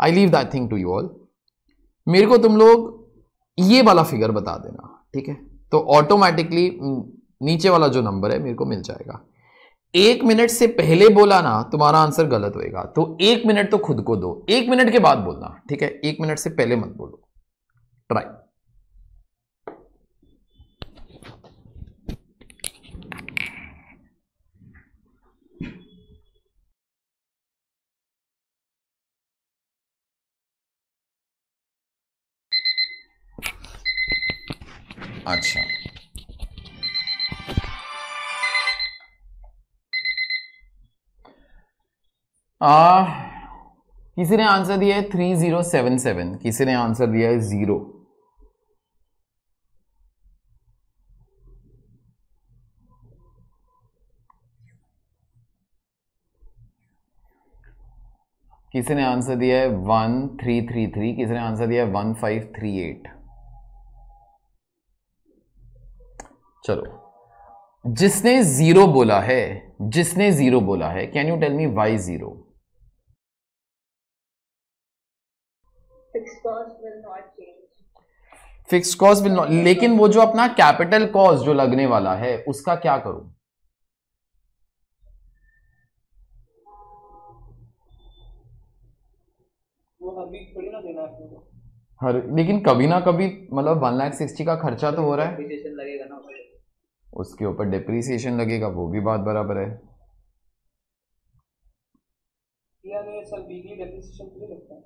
I leave that thing to you all मेरे को तुम लोग ये वाला फिगर बता देना ठीक है तो ऑटोमेटिकली नीचे वाला जो नंबर है मेरे को मिल जाएगा एक मिनट से पहले बोला ना तुम्हारा आंसर गलत होएगा तो एक मिनट तो खुद को दो एक मिनट के बाद बोलना ठीक है एक मिनट से पहले मत बोलो ट्राई अच्छा आ, किसी ने आंसर दिया है थ्री जीरो सेवन सेवन किसी ने आंसर दिया है जीरो किसी ने आंसर दिया है वन थ्री थ्री थ्री किसी ने आंसर दिया है वन फाइव थ्री एट चलो जिसने जीरो बोला है जिसने जीरो बोला है can you tell me why zero fix cost will not लेकिन वो जो अपना कैपिटल कॉस्ट जो लगने वाला है उसका क्या करूं हर लेकिन कभी ना कभी मतलब वन लाख सिक्सटी का खर्चा तो हो रहा है उसके ऊपर डिप्रिसिएशन लगेगा वो भी बात बराबर है सर वीकली डिप्रिसिएशन लगता है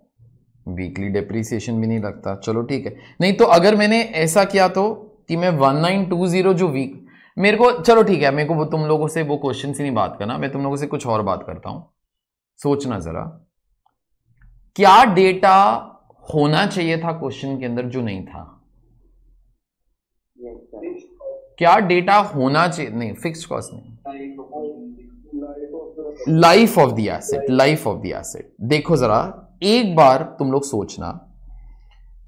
वीकली डेप्रीसिएशन भी नहीं लगता चलो ठीक है नहीं तो अगर मैंने ऐसा किया तो कि मैं वन नाइन टू जीरो जो वीक मेरे को चलो ठीक है मेरे को वो तुम लोगों से वो क्वेश्चन से नहीं बात करना मैं तुम लोगों से कुछ और बात करता हूँ सोचना ज़रा क्या डेटा होना चाहिए था क्वेश्चन के अंदर जो नहीं था क्या डेटा होना चाहिए नहीं फिक्स कॉस्ट नहीं life of the asset life of the asset देखो जरा एक बार तुम लोग सोचना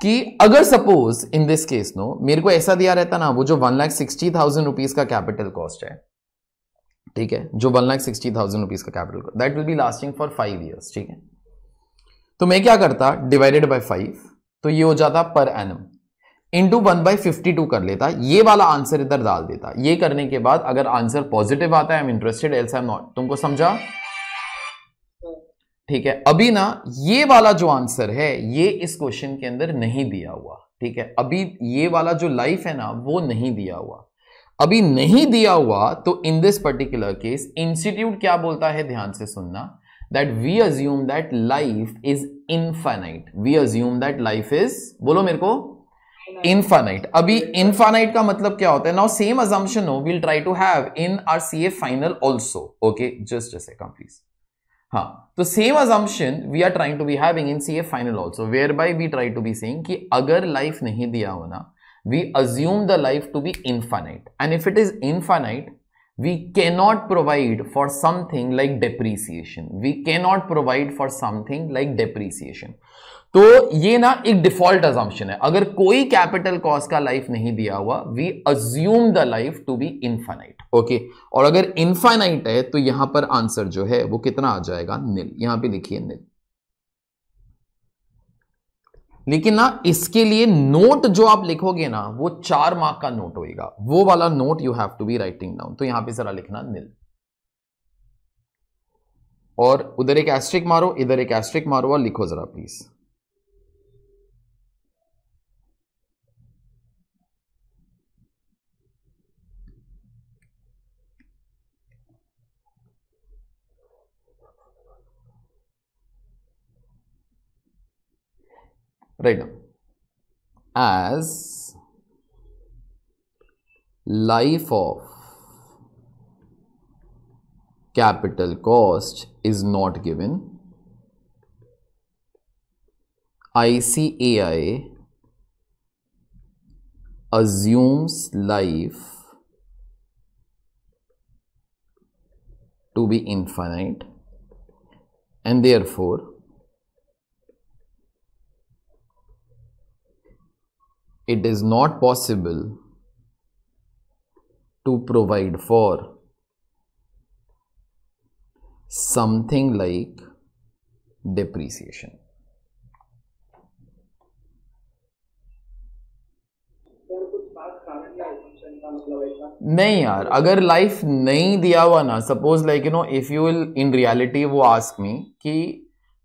कि अगर suppose in this case no मेरे को ऐसा दिया रहता ना वो जो one lakh sixty thousand rupees का कैपिटल कॉस्ट है ठीक है जो one lakh sixty thousand rupees का capital that will be lasting for five years ठीक है तो मैं क्या करता डिवाइडेड बाय फाइव तो ये हो जाता per annum into one by fifty two कर लेता ये वाला आंसर इधर डाल देता ये करने के बाद अगर आंसर पॉजिटिव आता है I am interested else I am not तुमको समझा ठीक है अभी ना ये वाला जो आंसर है ये इस क्वेश्चन के अंदर नहीं दिया हुआ ठीक है अभी ये वाला जो लाइफ है ना वो नहीं दिया हुआ अभी नहीं दिया हुआ तो in this particular case institute क्या बोलता है ध्यान से सुनना that we assume that life is infinite we assume that life is बोलो मेरे को इनफाइनाइट अभी इनफाइनाइट का मतलब क्या होता है नाउ सेम अजम्पशन हो will try to have in R C A final also okay just जैसे कम हाँ तो same assumption we are trying to be having in C A final also whereby we try to be seeing कि अगर life नहीं दिया होना we assume the life to be infinite and if it is infinite we cannot provide for something like depreciation we cannot provide for something like depreciation तो ये ना एक default अजम्पन है अगर कोई कैपिटल कॉस्ट का लाइफ नहीं दिया हुआ we assume the life to be infinite okay और अगर इनफाइनाइट है तो यहां पर आंसर जो है वो कितना आ जाएगा निल यहां पे लिखिए निल लेकिन ना इसके लिए नोट जो आप लिखोगे ना वो चार मार्क का नोट होएगा वो वाला note you have to be writing down तो यहां पे जरा लिखना निल और उधर एक एस्ट्रिक मारो इधर एक एस्ट्रिक मारो और लिखो जरा please right now as life of capital cost is not given ICAI assumes life to be infinite and therefore it is not possible to provide for something like depreciation. नहीं यार अगर लाइफ नहीं दिया हुआ ना suppose like you know if you will in reality वो ask me कि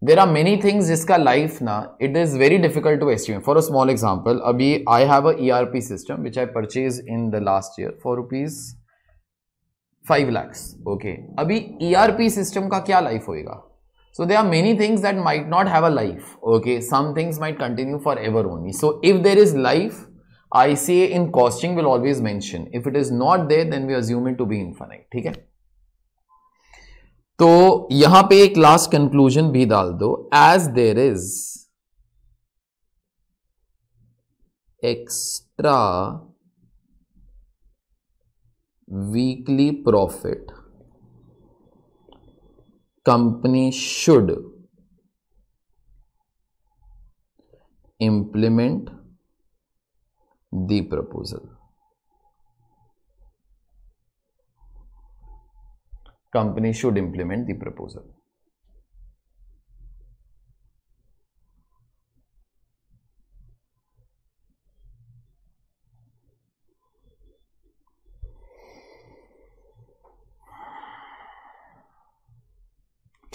there are many things जिसका लाइफ ना it is very difficult to estimate for a small example अभी I have a E R P system which I purchase in the last year for rupees five lakhs okay अभी E R P system का क्या life होएगा so there are many things that might not have a life okay some things might continue forever only so if there is life i say in costing will always mention if it is not there then we assume it to be infinite okay तो यहां पे एक last conclusion भी डाल दो as there is extra weekly profit company should implement the proposal company should implement the proposal.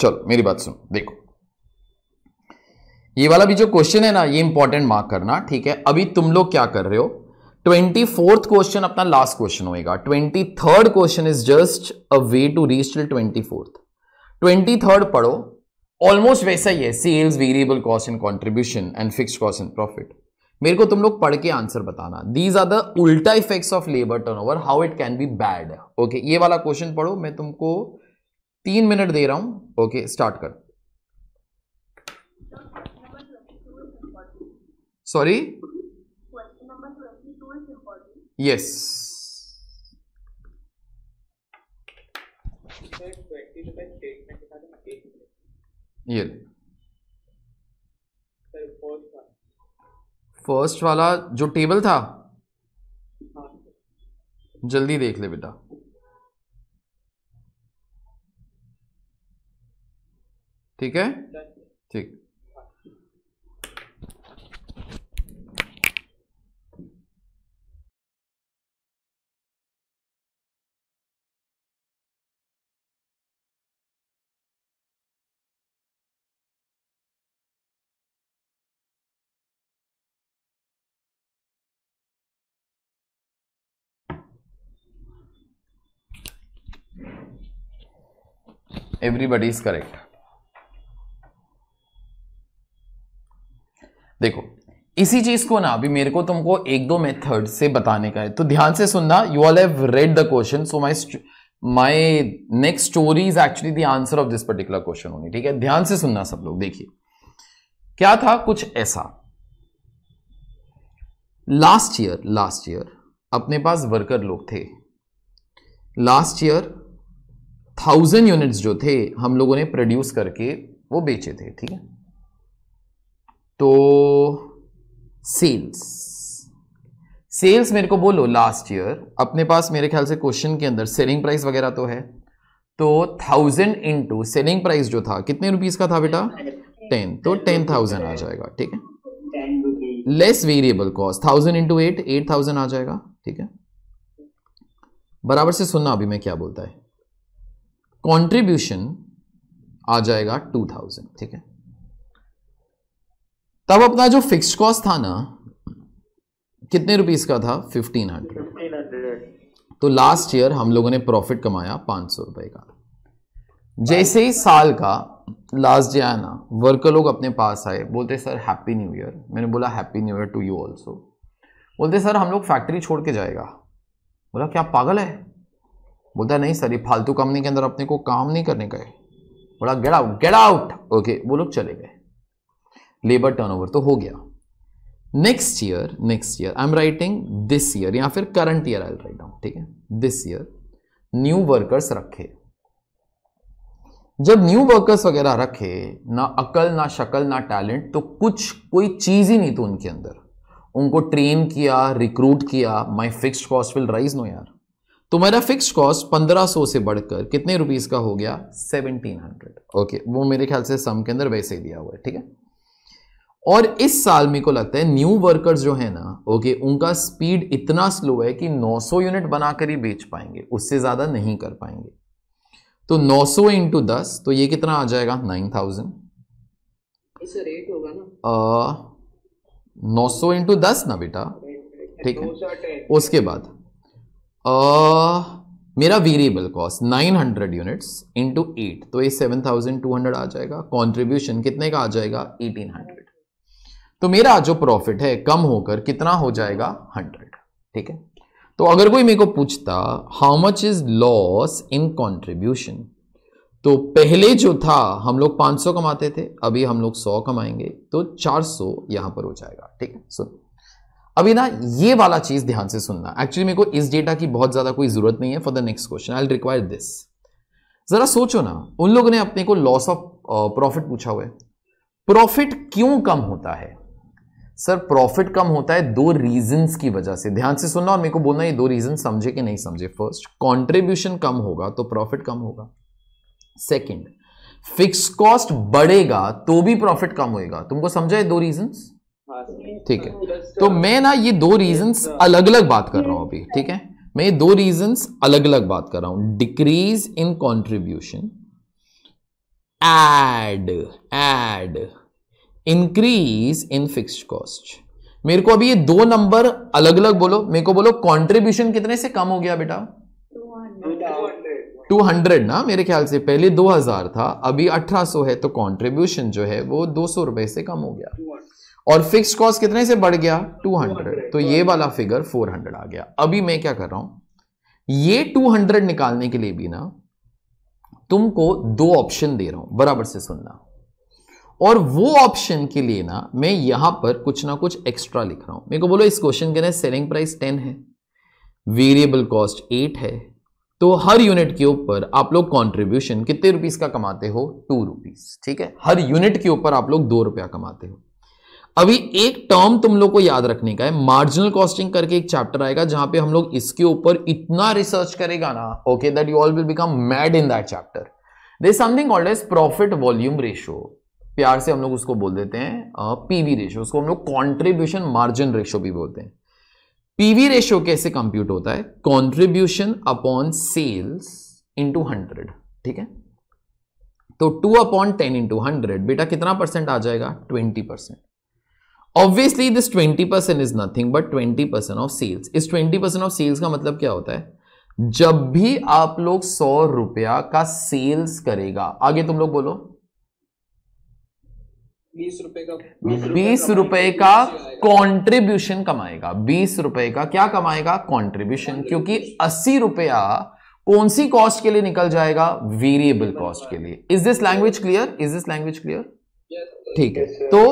चलो मेरी बात सुनो देखो ये वाला भी जो क्वेश्चन है ना ये इंपॉर्टेंट मार्क करना ठीक है अभी तुम लोग क्या कर रहे हो ट्वेंटी फोर्थ क्वेश्चन अपना लास्ट क्वेश्चन होएगा twenty third question is just a way to reach till twenty fourth twenty third पढ़ो ऑलमोस्ट वैसा ही है sales variable cost and contribution and fix cost and profit मेरे को तुम लोग पढ़ के आंसर बताना दीज आर द उल्टा effects of labour turnover how it can be bad okay ये वाला क्वेश्चन पढ़ो मैं तुमको तीन मिनट दे रहा हूं ओके okay, स्टार्ट कर सॉरी यस ये फर्स्ट वाला जो टेबल था जल्दी देख ले बेटा ठीक है ठीक एवरीबडी इज करेक्ट देखो इसी चीज को ना अभी मेरे को तुमको एक दो मेथड से बताने का है तो ध्यान से सुनना you all have read the question so my my next story is actually the answer of this particular question होनी ठीक है ध्यान से सुनना सब लोग देखिए क्या था कुछ ऐसा लास्ट ईयर लास्ट ईयर अपने पास वर्कर लोग थे लास्ट ईयर थाउजेंड यूनिट्स जो थे हम लोगों ने प्रोड्यूस करके वो बेचे थे ठीक है तो सेल्स सेल्स मेरे को बोलो लास्ट ईयर अपने पास मेरे ख्याल से क्वेश्चन के अंदर सेलिंग प्राइस वगैरह तो है तो थाउजेंड इंटू सेलिंग प्राइस जो था कितने रुपीस का था बेटा टेन तो टेन थाउजेंड आ जाएगा ठीक है less variable cost thousand into eight eight thousand आ जाएगा ठीक है बराबर से सुनना अभी मैं क्या बोलता है कंट्रीब्यूशन आ जाएगा टू थाउजेंड ठीक है तब अपना जो फिक्स कॉस्ट था ना कितने रुपीस का था फिफ्टीन हंड्रेड तो लास्ट ईयर हम लोगों ने प्रॉफिट कमाया पांच सौ रुपए का जैसे ही साल का लास्ट डे आया ना वर्कर लोग अपने पास आए बोलते सर हैप्पी न्यू ईयर मैंने बोला happy new year to you also बोलते सर हम लोग फैक्ट्री छोड़ के जाएगा बोला क्या पागल है बोलता नहीं सर ये फालतू कंपनी के अंदर अपने को काम नहीं करने का है बोला get out get out okay वो लोग चले गए लेबर टर्नओवर तो हो गया next year next year I am writing this year या फिर करंट ईयर आई राइट ठीक है दिस ईयर न्यू वर्कर्स रखे जब न्यू वर्कर्स वगैरह रखे ना अकल ना शक्ल ना टैलेंट तो कुछ कोई चीज़ ही नहीं थी उनके अंदर उनको ट्रेन किया रिक्रूट किया my fixed cost will rise no यार तो मेरा फिक्स कॉस्ट 1500 से बढ़कर कितने रुपीस का हो गया 1700 ओके वो मेरे ख्याल से सम के अंदर वैसे ही दिया हुआ है ठीक है और इस साल मेरे को लगता है न्यू वर्कर्स जो है ना ओके उनका स्पीड इतना स्लो है कि 900 यूनिट बनाकर ही बेच पाएंगे उससे ज़्यादा नहीं कर पाएंगे तो 900 सौ इंटू दस तो ये कितना आ जाएगा नाइन थाउजेंड रेट होगा ना नौ सौ इंटू दस ना बेटा ठीक है उसके बाद मेरा variable cost 900 units into eight तो ये 7200 आ जाएगा कॉन्ट्रीब्यूशन कितने का आ जाएगा 1800 तो मेरा जो प्रॉफिट है कम होकर कितना हो जाएगा 100 ठीक है तो अगर कोई मेरे को पूछता how much is loss in contribution तो पहले जो था हम लोग 500 कमाते थे अभी हम लोग 100 कमाएंगे तो 400 यहां पर हो जाएगा ठीक है सो अभी ना ये वाला चीज ध्यान से सुनना एक्चुअली मेरे को इस डेटा की बहुत ज्यादा कोई जरूरत नहीं है for the next question I require this जरा सोचो ना उन लोगों ने अपने को लॉस ऑफ प्रॉफिट पूछा हुआ है प्रॉफिट क्यों कम होता है सर प्रॉफिट कम होता है दो रीजंस की वजह से ध्यान से सुनना और मेरे को बोलना ये दो रीजन समझे कि नहीं समझे फर्स्ट कंट्रीब्यूशन कम होगा तो प्रॉफिट कम होगा सेकंड फिक्स कॉस्ट बढ़ेगा तो भी प्रॉफिट कम होएगा तुमको समझा है दो रीजंस ठीक है तो मैं ना ये दो रीजंस अलग अलग बात कर रहा हूं अभी ठीक है मैं ये दो रीजंस अलग अलग बात कर रहा हूं decrease in contribution and and increase in fix cost मेरे को अभी ये दो नंबर अलग अलग बोलो मेरे को बोलो कॉन्ट्रीब्यूशन कितने से कम हो गया बेटा 200 ना मेरे ख्याल से पहले 2000 था अभी 1800 है तो कॉन्ट्रीब्यूशन जो है वो दो सौ रुपए से कम हो गया और फिक्स कॉस्ट कितने से बढ़ गया 200 तो ये वाला फिगर 400 आ गया अभी मैं क्या कर रहा हूं ये 200 निकालने के लिए भी ना तुमको दो ऑप्शन दे रहा हूं बराबर से सुनना और वो ऑप्शन के लिए ना मैं यहां पर कुछ ना कुछ एक्स्ट्रा लिख रहा हूं मेरे को बोलो इस क्वेश्चन के ना सेलिंग प्राइस टेन है वेरिएबल कॉस्ट एट है तो हर यूनिट के ऊपर आप लोग कंट्रीब्यूशन कितने रुपीस का कमाते हो टू रुपीस ठीक है हर यूनिट के ऊपर आप लोग दो रुपया कमाते हो अभी एक टर्म तुम लोग को याद रखने का है मार्जिनल कॉस्टिंग करके एक चैप्टर आएगा जहां पे हम लोग इसके ऊपर इतना रिसर्च करेगा ना okay that you all will become mad in that chapter they something old as profit volume ratio प्यार से हम लोग उसको बोल देते हैं पीवी रेशियो उसको हम लोग कॉन्ट्रीब्यूशन मार्जिन रेशियो भी बोलते हैं पीवी रेशियो कैसे कंप्यूट होता है contribution upon sales into hundred ठीक है तो two upon ten into hundred बेटा कितना परसेंट आ जाएगा twenty percent obviously this twenty percent is nothing but twenty percent of sales इस ट्वेंटी परसेंट ऑफ सेल्स का मतलब क्या होता है जब भी आप लोग सौ रुपया का सेल्स करेगा आगे तुम लोग बोलो बीस रुपए का बीस रुपए का कॉन्ट्रीब्यूशन कमाएगा बीस रुपए का क्या कमाएगा कॉन्ट्रीब्यूशन क्योंकि अस्सी रुपया कौन सी कॉस्ट के लिए निकल जाएगा वेरिएबल कॉस्ट के लिए is this language clear is this language clear ठीक है तो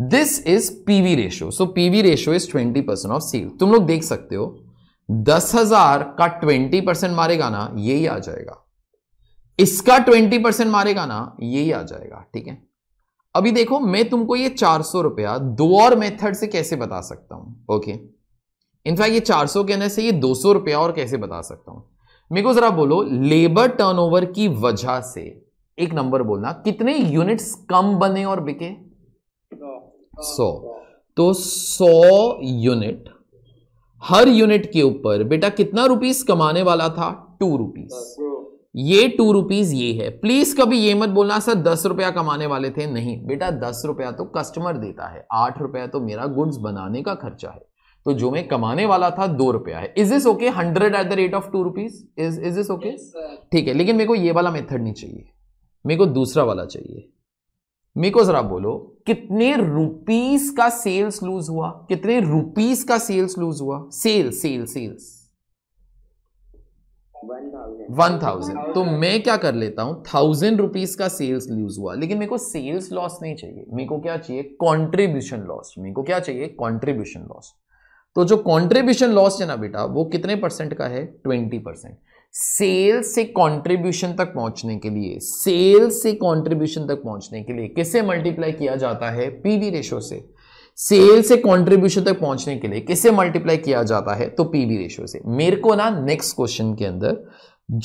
this is PV ratio so PV ratio is 20 percent of sale तुम लोग देख सकते हो दस हजार का ट्वेंटी परसेंट मारेगा ना यही आ जाएगा इसका ट्वेंटी परसेंट मारेगा ना यही आ जाएगा ठीक है अभी देखो मैं तुमको ये चार सौ रुपया दो और मेथड से कैसे बता सकता हूं ओके इनफैक्ट ये चार सौ कहने से ये दो सौ रुपया और कैसे बता सकता हूं मेरे को जरा बोलो लेबर टर्नओवर की वजह से एक नंबर बोलना कितने यूनिट्स कम बने और बिके सौ तो सौ यूनिट हर यूनिट के ऊपर बेटा कितना रुपीस कमाने वाला था टू रुपीस ये टू रुपीज ये है प्लीज कभी ये मत बोलना सर दस रुपया कमाने वाले थे नहीं बेटा दस रुपया तो कस्टमर देता है आठ रुपया तो मेरा गुड्स बनाने का खर्चा है तो जो मैं कमाने वाला था दो रुपया है is is okay hundred at the rate of two rupees is is is okay ठीक है लेकिन मेरे को ये वाला मेथड नहीं चाहिए मेरे को दूसरा वाला चाहिए मेरे को जरा बोलो कितने रुपीस का सेल्स लूज हुआ कितने रुपीस का सेल्स लूज हुआ sale sale sales one thousand तो मैं क्या कर लेता हूं थाउजेंड रुपीस का सेल्स लूज हुआ लेकिन मेरे को सेल्स लॉस नहीं चाहिए मेरे को क्या चाहिए कॉन्ट्रीब्यूशन लॉस मेरे को क्या चाहिए कॉन्ट्रीब्यूशन लॉस तो जो कॉन्ट्रीब्यूशन लॉस है ना बेटा वो कितने परसेंट का है ट्वेंटी परसेंट सेल से कंट्रीब्यूशन तक पहुंचने के लिए सेल से कंट्रीब्यूशन तक पहुंचने के लिए किससे मल्टीप्लाई किया जाता है पीवी रेशो से सेल से कंट्रीब्यूशन तक पहुंचने के लिए किससे मल्टीप्लाई किया जाता है तो पीवी रेशो से मेरे को ना नेक्स्ट क्वेश्चन के अंदर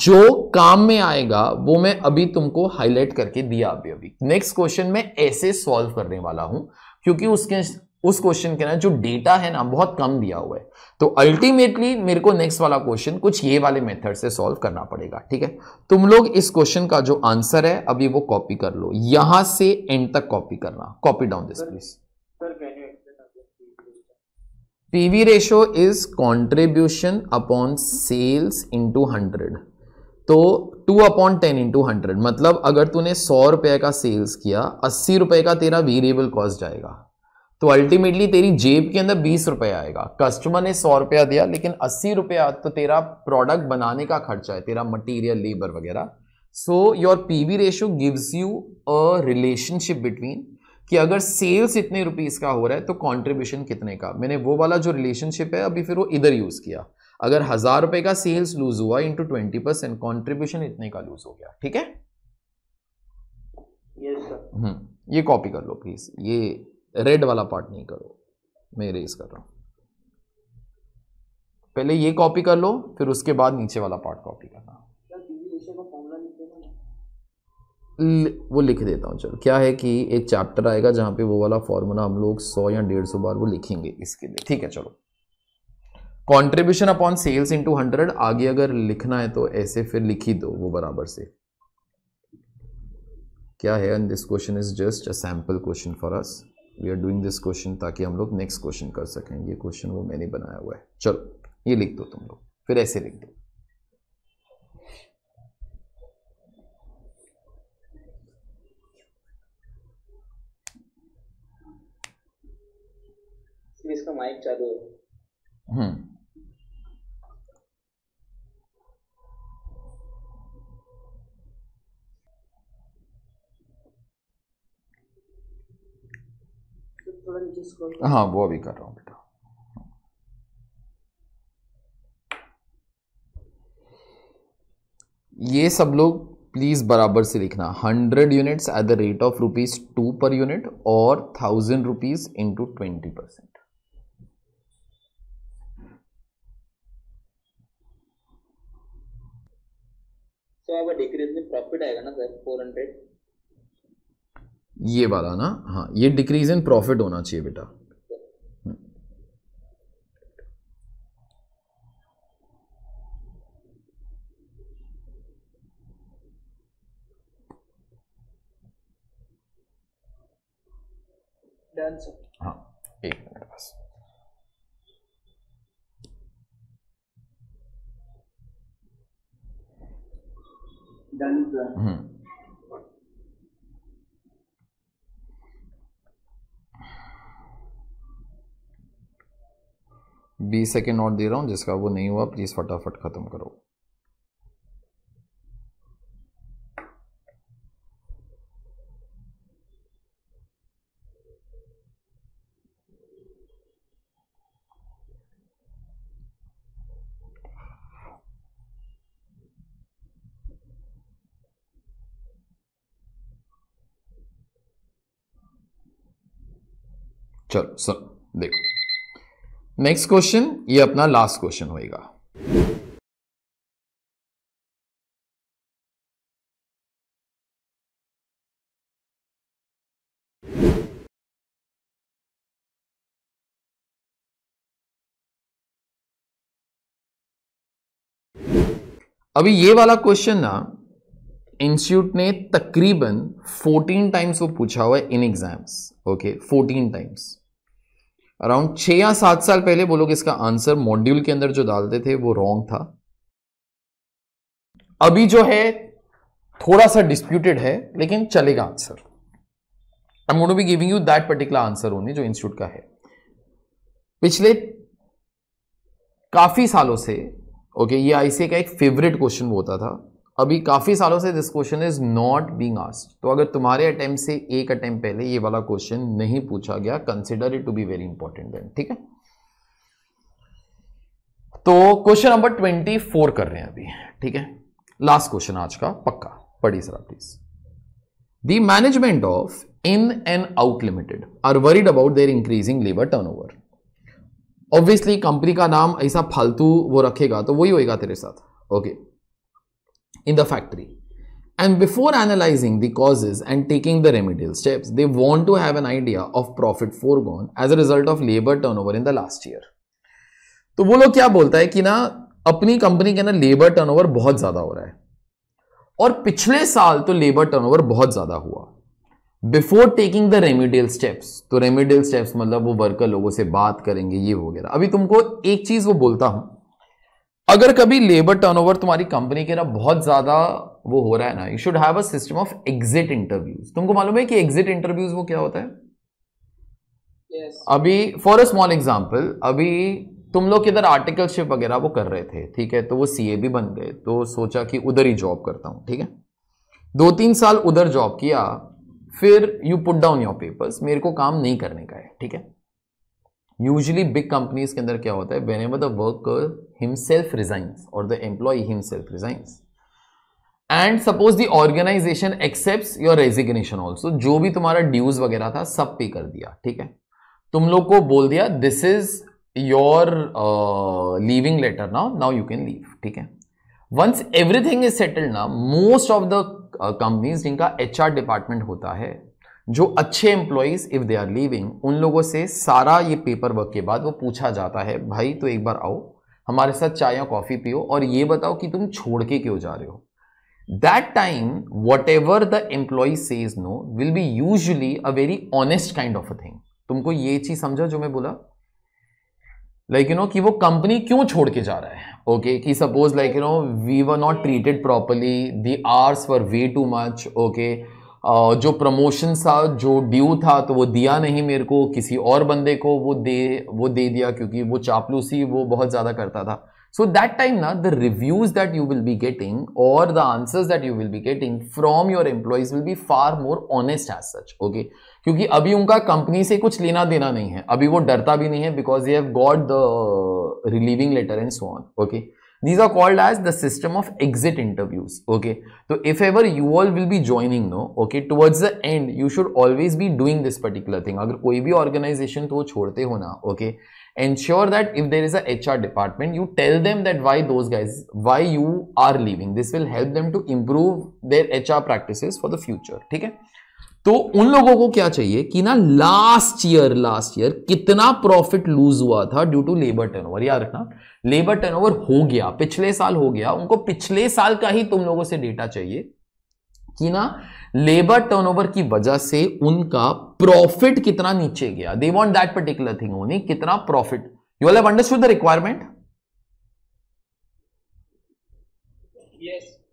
जो काम में आएगा वो मैं अभी तुमको हाईलाइट करके दिया अभी अभी नेक्स्ट क्वेश्चन में ऐसे सॉल्व करने वाला हूं क्योंकि उसके उस क्वेश्चन के ना जो डेटा है ना बहुत कम दिया हुआ है तो अल्टीमेटली मेरे को नेक्स्ट वाला क्वेश्चन कुछ ये वाले मेथड से सॉल्व करना पड़ेगा ठीक है तुम लोग इस क्वेश्चन का जो आंसर है अभी वो कॉपी कर लो यहां से एंड तक कॉपी करना copy down this please PV ratio is contribution upon sales into hundred तो two upon ten into hundred मतलब अगर तूने सौ रुपए का सेल्स किया अस्सी रुपए का तेरा वेरिएबल कॉस्ट जाएगा तो अल्टीमेटली तेरी जेब के अंदर बीस रुपया आएगा कस्टमर ने सौ रुपया दिया लेकिन अस्सी रुपया तो तेरा प्रोडक्ट बनाने का खर्चा है तेरा मटेरियल लेबर वगैरह so your P V ratio gives you a relationship between कि अगर सेल्स इतने रुपीस का हो रहा है तो कंट्रीब्यूशन कितने का मैंने वो वाला जो रिलेशनशिप है अभी फिर वो इधर यूज़ किया अगर हज़ार रुपए का सेल्स लूज हुआ इंटू ट्वेंटी परसेंट कॉन्ट्रीब्यूशन इतने का लूज हो गया ठीक है yes, हम्म, ये कॉपी कर लो प्लीज़ ये रेड वाला पार्ट नहीं करो मैं इरेज कर रहा हूँ पहले ये कॉपी कर लो फिर उसके बाद नीचे वाला पार्ट कॉपी करना वो लिख देता हूँ चलो क्या है कि एक चैप्टर आएगा जहाँ पे वो वाला फॉर्मूला हम लोग सौ या डेढ़ सौ बार वो लिखेंगे इसके लिए ठीक है चलो contribution upon sales two hundred आगे अगर लिखना है तो ऐसे फिर लिख ही दो वो बराबर से क्या है and this question is just a sample question for us we are doing this question ताकि हम लोग नेक्स्ट क्वेश्चन कर सकें ये क्वेश्चन वो मैंने बनाया हुआ है चलो ये लिख दो तुम लोग फिर ऐसे लिख दो इसका माइक चालू है हम्म थोड़ा तो हाँ वो अभी कर रहा हूँ बेटा ये सब लोग प्लीज़ बराबर से लिखना hundred units at the rate of rupees two per unit और thousand rupees into twenty percent तो अब डिक्रीज में प्रॉफिट आएगा ना सर फोर हंड्रेड ये वाला ना हाँ ये डिक्रीज इन प्रॉफिट होना चाहिए बेटा हाँ एक मिनट बस हम्म बीस सेकेंड नोट दे रहा हूँ जिसका वो नहीं हुआ प्लीज़ फटाफट ख़त्म करो चलो सर देखो नेक्स्ट क्वेश्चन ये अपना लास्ट क्वेश्चन होएगा अभी ये वाला क्वेश्चन ना इंस्टीट्यूट ने तकरीबन 14 टाइम्स वो पूछा हुआ है in exams okay 14 times around छः या सात साल पहले वो लोग इसका आंसर मॉड्यूल के अंदर जो डालते थे वो रॉन्ग था अभी जो है थोड़ा सा डिस्प्यूटेड है लेकिन चलेगा answer I am to be giving you that particular answer only जो इंस्टीट्यूट का है पिछले काफी सालों से ओके okay, ये आईसीए का एक फेवरेट क्वेश्चन होता था अभी काफ़ी सालों से this question is not being asked तो अगर तुम्हारे अटैम्प्ट से एक अटैम्प्ट पहले ये वाला क्वेश्चन नहीं पूछा गया consider it to be very important then ठीक है तो क्वेश्चन नंबर ट्वेंटी फोर कर रहे हैं अभी ठीक है लास्ट क्वेश्चन आज का पक्का पढ़िए sir please the management of In and Out Limited are worried about their increasing labour turnover obviously company का नाम ऐसा फालतू वो रखेगा तो वही होएगा तेरे साथ okay okay. in the factory. And before analyzing the causes and taking the remedial steps, they want to have an idea of profit foregone as a result of labor turnover in the last year. तो वो लोग क्या बोलता है कि ना अपनी company के ना लेबर टर्नओवर बहुत ज़्यादा हो रहा है और पिछले साल तो लेबर टर्नओवर बहुत ज़्यादा हुआ before taking the remedial steps तो रेमिडियल स्टेप्स मतलब वो वर्कर लोगों से बात करेंगे ये वगैरह अभी तुमको एक चीज़ वो बोलता हूँ अगर कभी लेबर टर्नओवर तुम्हारी कंपनी के ना बहुत ज्यादा वो हो रहा है ना you should have a system of exit interviews तुमको मालूम है कि एग्जिट इंटरव्यूज वो क्या होता है yes. अभी फॉर अ स्मॉल एग्जाम्पल अभी तुम लोग किधर आर्टिकलशिप वगैरह वो कर रहे थे ठीक है तो वो सी भी बन गए तो सोचा कि उधर ही जॉब करता हूँ ठीक है दो तीन साल उधर जॉब किया फिर you put down your papers मेरे को काम नहीं करने का है ठीक है यूजली बिग कंपनीज के अंदर क्या होता है whenever the worker himself resigns or the employee himself resigns and suppose the organisation accept your resignation also जो भी तुम्हारा ड्यूज वगैरह था सब पे कर दिया ठीक है तुम लोग को बोल दिया this is your leaving letter now now you can leave ठीक है वंस एवरीथिंग इज सेटल्ड ना मोस्ट ऑफ द कंपनीज जिनका एच आर डिपार्टमेंट होता है जो अच्छे employees if they are leaving उन लोगों से सारा ये पेपर वर्क के बाद वो पूछा जाता है भाई तो एक बार आओ हमारे साथ चाय या कॉफ़ी पियो और ये बताओ कि तुम छोड़ के क्यों जा रहे हो that time whatever the employee says no will be usually a very honest kind of a thing तुमको ये चीज समझा जो मैं बोला लाइक यू नो कि वो कंपनी क्यों छोड़ के जा रहा है ओके कि suppose like you know we were not treated properly the hours were way too much okay जो प्रमोशन था जो ड्यू था तो वो दिया नहीं मेरे को किसी और बंदे को वो दे वो दे दिया क्योंकि वो चापलूसी वो बहुत ज़्यादा करता था सो दैट टाइम ना the reviews that you will be getting or the answers that you will be getting from your employees will be far more honest as such okay क्योंकि अभी उनका कंपनी से कुछ लेना देना नहीं है अभी वो डरता भी नहीं है because you have got the relieving letter and so on okay these are called as the system of exit interviews okay so if ever you all will be joining no okay towards the end you should always be doing this particular thing agar koi bhi organization to chhodte ho na okay ensure that if there is a hr department you tell them that why those guys why you are leaving this will help them to improve their hr practices for the future theek hai तो उन लोगों को क्या चाहिए कि ना last year last year कितना profit lose हुआ था ड्यू टू लेबर टर्नओवर याद रखना लेबर टर्नओवर हो गया पिछले साल हो गया उनको पिछले साल का ही तुम लोगों से डेटा चाहिए कि ना लेबर टर्नओवर की वजह से उनका प्रॉफिट कितना नीचे गया they want that particular thing only कितना profit you have understood the requirement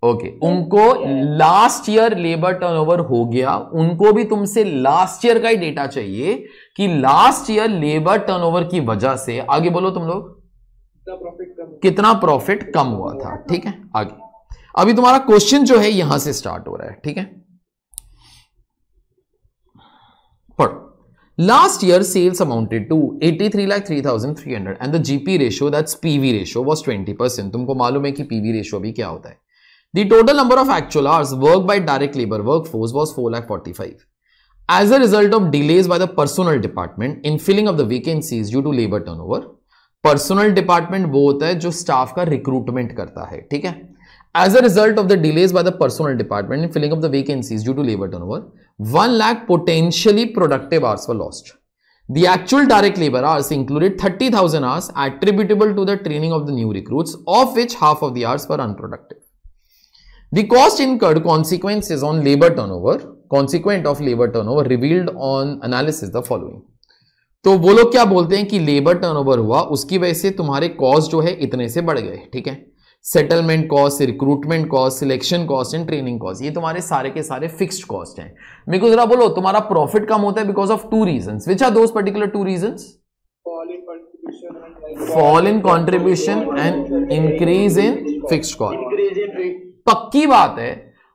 okay okay. उनको लास्ट ईयर लेबर टर्नओवर हो गया उनको भी तुमसे लास्ट ईयर का ही डेटा चाहिए कि लास्ट ईयर लेबर टर्नओवर की वजह से आगे बोलो तुम लोग कितना प्रॉफिट कम हुआ था ठीक है आगे अभी तुम्हारा क्वेश्चन जो है यहां से स्टार्ट हो रहा है ठीक है पढ़ो eighty three sales three to 83 hundred and the GP ratio that's PV ratio ratio twenty 20%. तुमको मालूम है कि पीवी रेशो भी क्या होता है The total number of actual hours worked by direct labor workforce was 445. As a result of delays by the personnel department in filling of the vacancies due to labor turnover, personal department both hai jo staff ka recruitment karta hai, है ठीक है as a result of the delays by the personnel department in filling of the vacancies due to labour turn over one lakh potentially productive hours The actual direct labor hours included 30,000 hours attributable to the training of the new recruits, of which half of the hours were unproductive. The cost incurred consequences on labor turnover, consequent of labor turnover revealed on analysis the following. तो वो लोग क्या बोलते हैं कि labour turnover हुआ उसकी वजह से तुम्हारे कॉस्ट जो है इतने से बढ़ गए ठीक है settlement cost recruitment cost selection cost and training cost ये तुम्हारे सारे के सारे फिक्स्ड कॉस्ट हैं मेरे को जरा बोलो तुम्हारा प्रॉफिट कम होता है because of two reason which are दो particular two reason fall in contribution and increase in fix cost पक्की बात है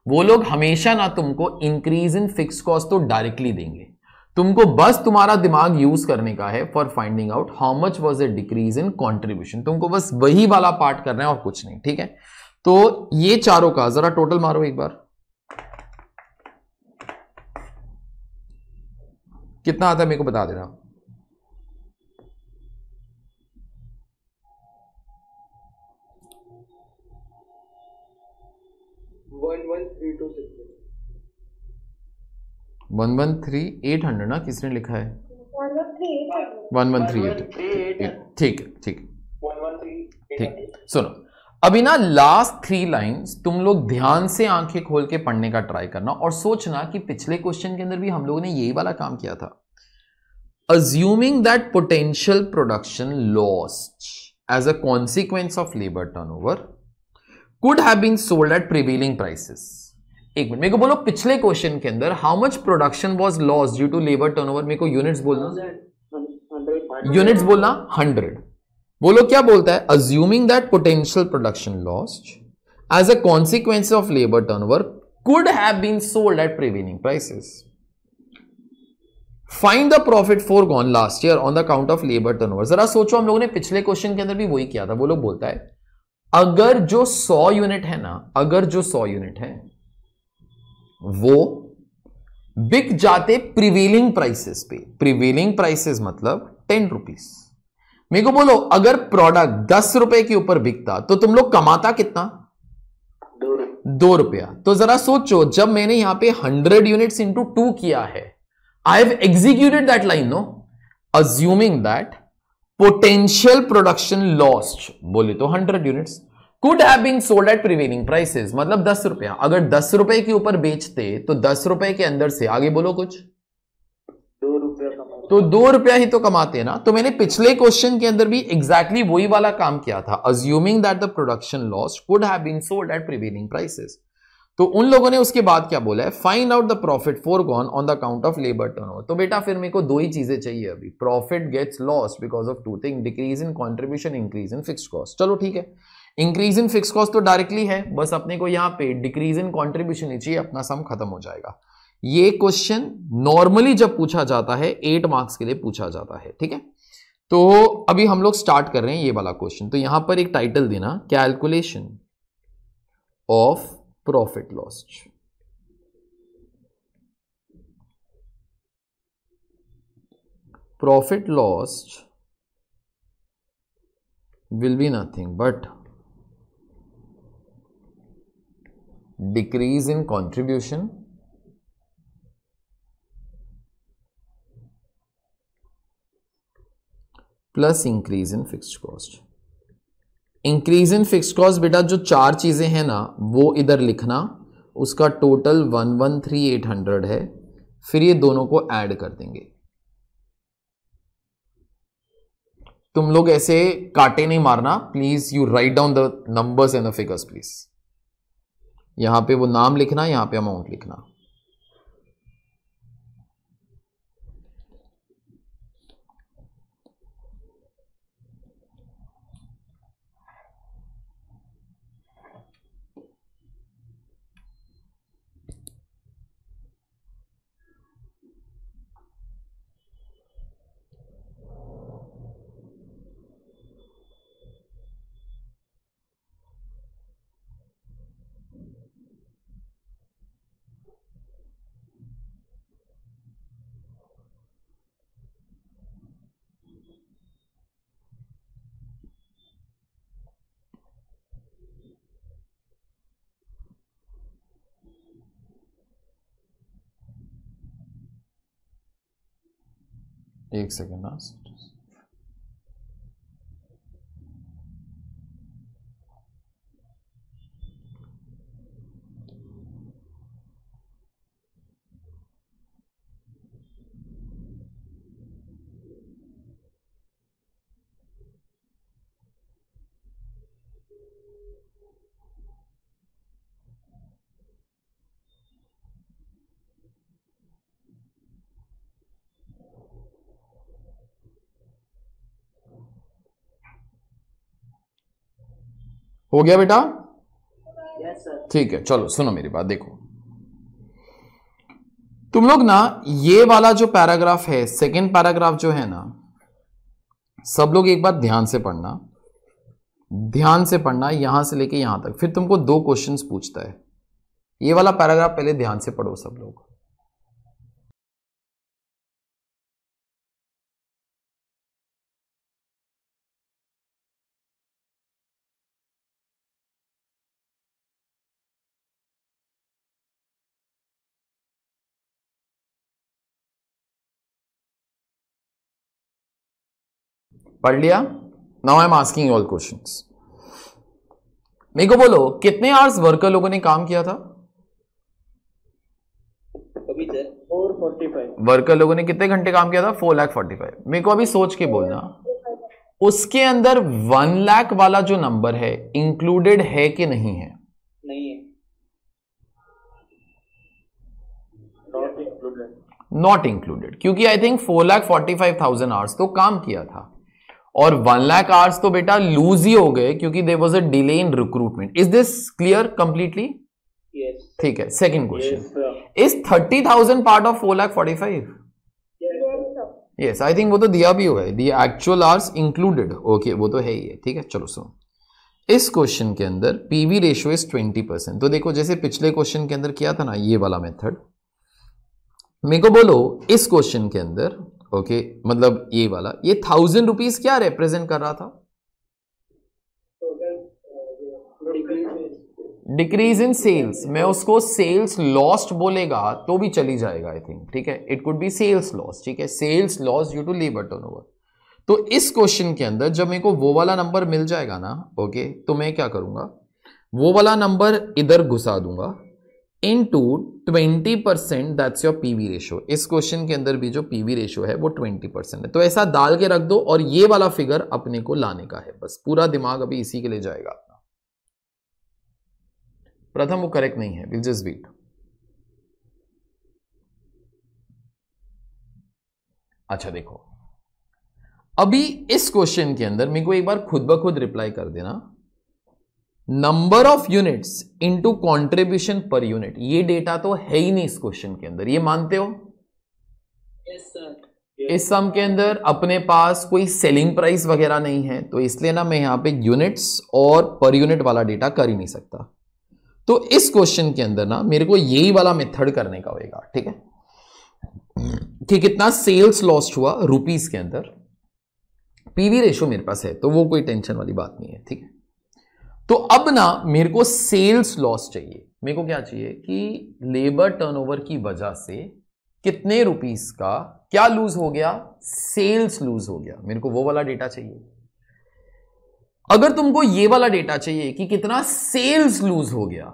वो लोग हमेशा ना तुमको इंक्रीज इन फिक्स कॉस्ट तो डायरेक्टली देंगे तुमको बस तुम्हारा दिमाग यूज करने का है for finding out how much was a decrease in contribution तुमको बस वही वाला पार्ट करना है और कुछ नहीं ठीक है तो ये चारों का जरा टोटल मारो एक बार कितना आता है मेरे को बता देना one one three eight hundred ना किसने लिखा है वन वन थ्री एट ठीक है ठीक ठीक सुनो अभी ना लास्ट थ्री लाइंस तुम लोग ध्यान से आंखें खोल के पढ़ने का ट्राई करना और सोचना कि पिछले क्वेश्चन के अंदर भी हम लोगों ने यही वाला काम किया था that potential production production as a consequence of labour turn turnover could have been sold at prevailing prices एक मिनट मेरे को बोलो पिछले क्वेश्चन के अंदर how much production was loss due to labour turn turnover मेरे को यूनिट्स बोलना यूनिट्स बोलना हंड्रेड बोलो क्या बोलता है assuming that potential production loss as a consequence of labour turn turnover could have been sold at prevailing prices find the profit forgone last year on the count of labour turn turnover जरा सोचो हम लोगों ने पिछले question के अंदर भी वही किया था वो लोग बोलता है अगर जो सौ यूनिट है ना अगर जो सौ यूनिट है वो बिक जाते प्रिवेलिंग प्राइसेस पे प्रिवेलिंग प्राइसेस मतलब टेन रुपीज मेरे को बोलो अगर प्रोडक्ट दस रुपए के ऊपर बिकता तो तुम लोग कमाता कितना दो रुपया तो जरा सोचो जब मैंने यहां पे हंड्रेड यूनिट्स इंटू टू किया है I have executed that line no assuming that potential production lost बोले तो hundred units could have been sold at prevailing prices मतलब दस रुपया अगर दस रुपए के ऊपर बेचते तो दस रुपए के अंदर से आगे बोलो कुछ तो दो रुपया ही तो कमाते हैं ना तो मैंने पिछले क्वेश्चन के अंदर भी एग्जैक्टली exactly वही वाला काम किया था assuming that the production loss could have been sold at prevailing prices तो उन लोगों ने उसके बाद क्या बोला है find out the profit forgone on the account of labour turn तो बेटा फिर मेरे को दो ही चीजें चाहिए अभी profit gets loss because of two thing decrease in contribution increase in fix cost चलो ठीक है इंक्रीज इन फिक्स कॉस्ट तो डायरेक्टली है बस अपने को यहाँ पे डिक्रीज इन कॉन्ट्रीब्यूशन चाहिए अपना सम खत्म हो जाएगा ये क्वेश्चन नॉर्मली जब पूछा जाता है एट मार्क्स के लिए पूछा जाता है ठीक है तो अभी हम लोग स्टार्ट कर रहे हैं ये वाला क्वेश्चन तो यहां पर एक टाइटल देना calculation of profit loss profit loss will be nothing but decrease in contribution plus increase in fixed cost increase in fixed cost बेटा जो चार चीज़ें हैं ना वो इधर लिखना उसका total one one three eight hundred है फिर ये दोनों को ऐड कर देंगे तुम लोग ऐसे काटे नहीं मारना please you write down the numbers and the figures please यहाँ पे वो नाम लिखना यहाँ पे अमाउंट लिखना एक सेकेंड हाँ हो गया बेटा ठीक है चलो सुनो मेरी बात देखो तुम लोग ना ये वाला जो पैराग्राफ है सेकेंड पैराग्राफ जो है ना सब लोग एक बार ध्यान से पढ़ना ध्यान से पढ़ना यहां से लेके यहां तक फिर तुमको दो क्वेश्चंस पूछता है ये वाला पैराग्राफ पहले ध्यान से पढ़ो सब लोग पढ़ लिया now I am asking all question मेरे को बोलो कितने आवर्स वर्कर लोगों ने काम किया था वर्कर लोगों ने कितने घंटे काम किया था फोर लैख फोर्टी फाइव मेरे को अभी सोच के बोलना उसके अंदर वन लाख वाला जो नंबर है इंक्लूडेड है कि नहीं है नहीं है नॉट इंक्लूडेड क्योंकि I think four lakh forty five thousand hours तो काम किया था और वन लाख आर्स तो बेटा लूज ही हो गए क्योंकि there was a delay in recruitment is this clear completely ठीक है second question is thirty thousand part of four lakh forty five yes I think वो तो दिया भी हुआ है the actual hours included okay वो तो है ही है ठीक है चलो सुनो इस क्वेश्चन के अंदर PV ratio is twenty percent तो देखो जैसे पिछले क्वेश्चन के अंदर किया था ना ये वाला मेथड मेरे को बोलो इस क्वेश्चन के अंदर ओके मतलब ये वाला ये थाउजेंड रुपीज क्या रिप्रेजेंट कर रहा था डिक्रीज इन सेल्स मैं उसको सेल्स लॉस्ट बोलेगा तो भी चली जाएगा आई थिंक ठीक है it could be sales loss ठीक है sales loss due to labour turn turnover तो इस क्वेश्चन के अंदर जब मेरे को वो वाला नंबर मिल जाएगा ना ओके तो मैं क्या करूंगा वो वाला नंबर इधर घुसा दूंगा into twenty percent that's your PV ratio इस क्वेश्चन के अंदर भी जो पीवी रेशो है वो ट्वेंटी परसेंट है तो ऐसा डाल के रख दो और ये वाला फिगर अपने को लाने का है बस पूरा दिमाग अभी इसी के लिए जाएगा अपना प्रथम वो करेक्ट नहीं है विल जस्ट बीट अच्छा देखो अभी इस क्वेश्चन के अंदर मेरे को एक बार खुद ब खुद रिप्लाई कर देना number of units into contribution per unit ये डेटा तो है ही नहीं इस क्वेश्चन के अंदर ये मानते हो yes, इस सम के अंदर अपने पास कोई सेलिंग प्राइस वगैरह नहीं है तो इसलिए ना मैं यहां पे यूनिट्स और पर यूनिट वाला डेटा कर ही नहीं सकता तो इस क्वेश्चन के अंदर ना मेरे को यही वाला मेथड करने का होगा ठीक है कि कितना सेल्स लॉस्ट हुआ रुपीज के अंदर पीवी रेशो मेरे पास है तो वो कोई टेंशन वाली बात नहीं है ठीक है तो अब ना मेरे को सेल्स लॉस चाहिए मेरे को क्या चाहिए कि लेबर टर्नओवर की वजह से कितने रुपीस का क्या लूज हो गया सेल्स लूज हो गया मेरे को वो वाला डेटा चाहिए अगर तुमको ये वाला डेटा चाहिए कि कितना सेल्स लूज हो गया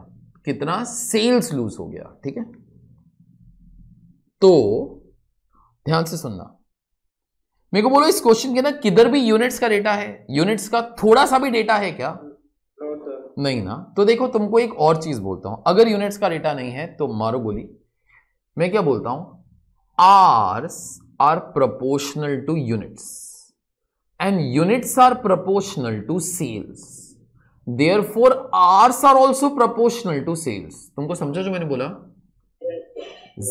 कितना सेल्स लूज हो गया ठीक है तो ध्यान से सुनना मेरे को बोलो इस क्वेश्चन के ना किधर भी यूनिट्स का डेटा है यूनिट्स का थोड़ा सा भी डेटा है क्या नहीं ना तो देखो तुमको एक और चीज बोलता हूं अगर यूनिट्स का डेटा नहीं है तो मारो गोली मैं क्या बोलता हूं hours are proportional to units and units are proportional to sales therefore hours are also proportional to sales तुमको समझा जो मैंने बोला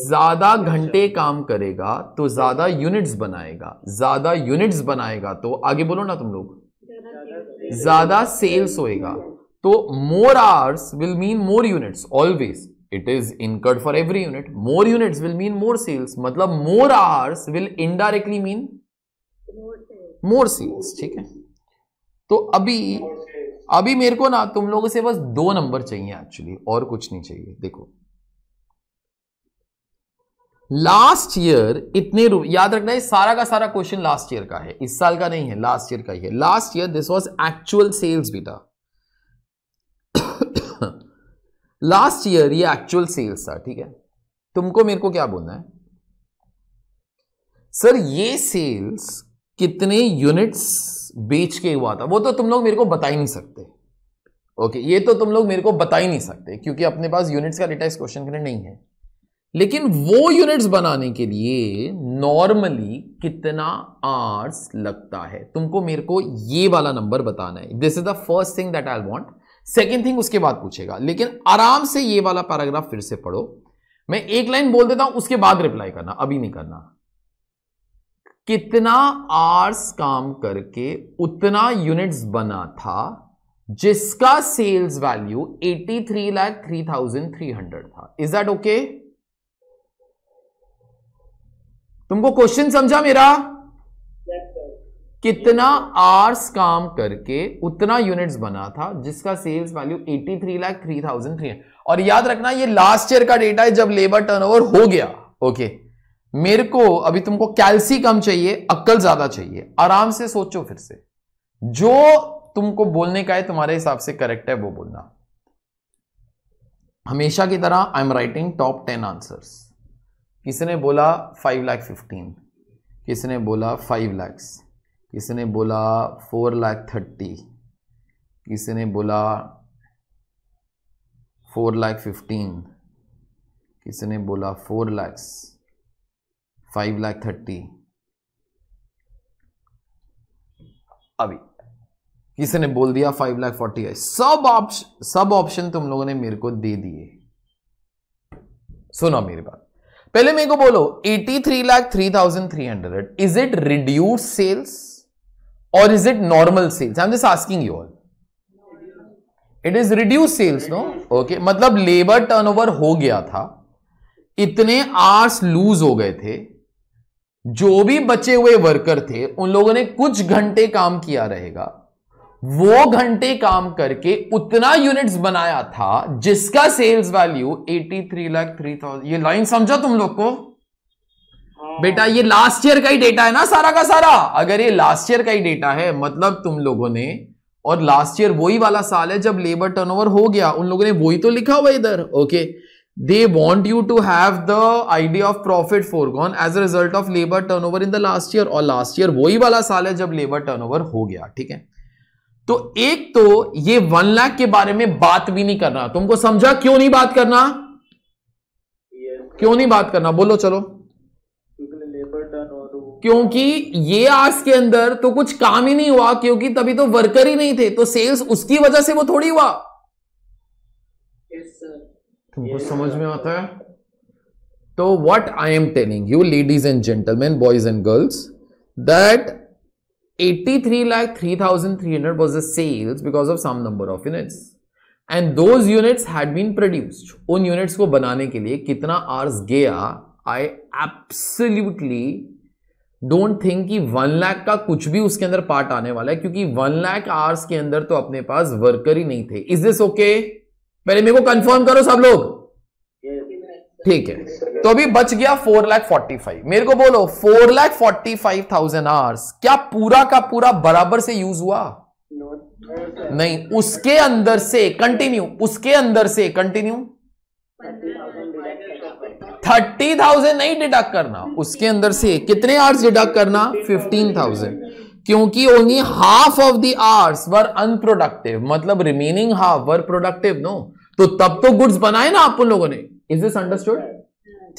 ज्यादा घंटे काम करेगा तो ज्यादा यूनिट्स बनाएगा ज्यादा यूनिट्स बनाएगा तो आगे बोलो ना तुम लोग ज्यादा सेल्स होएगा तो more hours will mean more units always it is incurred for every unit more units will mean more sales मतलब more hours will indirectly mean more sales ठीक है तो अभी अभी मेरे को ना तुम लोगों से बस दो नंबर चाहिए एक्चुअली और कुछ नहीं चाहिए देखो लास्ट ईयर इतने याद रखना है सारा का सारा क्वेश्चन लास्ट ईयर का है इस साल का नहीं है लास्ट ईयर का ही है last year this was actual sales बेटा लास्ट ईयर ये एक्चुअल सेल्स था ठीक है तुमको मेरे को क्या बोलना है सर ये सेल्स कितने यूनिट्स बेच के हुआ था वो तो तुम लोग मेरे को बता ही नहीं सकते ओके ये तो तुम लोग मेरे को बता ही नहीं सकते क्योंकि अपने पास यूनिट्स का डेटा इस क्वेश्चन के लिए नहीं है लेकिन वो यूनिट्स बनाने के लिए नॉर्मली कितना आर्स लगता है तुमको मेरे को ये वाला नंबर बताना है this is the first thing that I want second thing उसके बाद पूछेगा लेकिन आराम से ये वाला पैराग्राफ फिर से पढ़ो मैं एक लाइन बोल देता हूं उसके बाद रिप्लाई करना अभी नहीं करना कितना आर्स काम करके उतना यूनिट्स बना था जिसका सेल्स वैल्यू 83 लाख 3,300 था इज दैट ओके तुमको क्वेश्चन समझा मेरा कितना आर्स काम करके उतना यूनिट्स बना था जिसका सेल्स वैल्यू 83 लाख थ्री और याद रखना ये लास्ट ईयर का डेटा है जब लेबर टर्नओवर हो गया ओके मेरे को अभी तुमको कैल्सी कम चाहिए अक्कल ज्यादा चाहिए आराम से सोचो फिर से जो तुमको बोलने का है तुम्हारे हिसाब से करेक्ट है वो बोलना हमेशा की तरह I am writing top ten answers किसने बोला फाइव लाख फिफ्टीन किसने बोला फाइव लैक्स किसी ने बोला फोर लाख थर्टी किसी ने बोला फोर लाख फिफ्टीन किसी ने बोला four lakhs five lakh thirty अभी किसी ने बोल दिया फाइव लाख फोर्टी है सब ऑप्शन सब ऑप्शन तुम लोगों ने मेरे को दे दिए सुनो मेरी बात पहले मेरे को बोलो eighty three lakh three thousand three hundred is it reduce sales or is it normal sales i'm just asking you all it is reduce sales no okay मतलब लेबर ओवर हो गया था इतने आर्स लूज हो गए थे जो भी बचे हुए वर्कर थे उन लोगों ने कुछ घंटे काम किया रहेगा वो घंटे काम करके उतना यूनिट्स बनाया था जिसका sales value 83 lakh three thousand ये लाइन समझा तुम लोग को बेटा ये लास्ट ईयर का ही डेटा है ना सारा का सारा अगर ये लास्ट ईयर का ही डेटा है मतलब तुम लोगों ने और लास्ट ईयर वही वाला साल है जब लेबर टर्नओवर हो गया उन लोगों ने वही तो लिखा हुआ इधर okay they want you to have the idea of profit forgone as a result of labour turn in the last year और लास्ट ईयर वही वाला साल है जब लेबर टर्न हो गया ठीक है तो एक तो ये वन लाख के बारे में बात भी नहीं करना तुमको समझा क्यों नहीं बात करना क्यों नहीं बात करना बोलो चलो क्योंकि ये आज के अंदर तो कुछ काम ही नहीं हुआ क्योंकि तभी तो वर्कर ही नहीं थे तो सेल्स उसकी वजह से वो थोड़ी हुआ तुमको समझ में आता है तो what I am telling you ladies and gentlemen boys and girls that 83 lakh 3300 was the sales because of some number of units and those units had been produced उन यूनिट्स को बनाने के लिए कितना आर्स गया आई एब्सोल्युटली डोंट थिंक कि one lakh का कुछ भी उसके अंदर पार्ट आने वाला है क्योंकि वन लाख आवर्स के अंदर तो अपने पास वर्कर ही नहीं थे इज दिस ओके पहले मेरे को कंफर्म करो सब लोग ठीक है तो अभी बच गया फोर लाख फोर्टी फाइव मेरे को बोलो four lakh forty five thousand hours क्या पूरा का पूरा बराबर से यूज हुआ नहीं उसके अंदर से कंटिन्यू उसके अंदर से कंटिन्यू थर्टी थाउजेंड नहीं डिडक्ट करना उसके अंदर से कितने आवर्स डिडक्ट करना फिफ्टीन थाउजेंड क्योंकि only half of the hours were unproductive मतलब remaining half were productive no तो तब तो गुड्स बनाए ना आप उन लोगों ने इज दिस अंडरस्टूड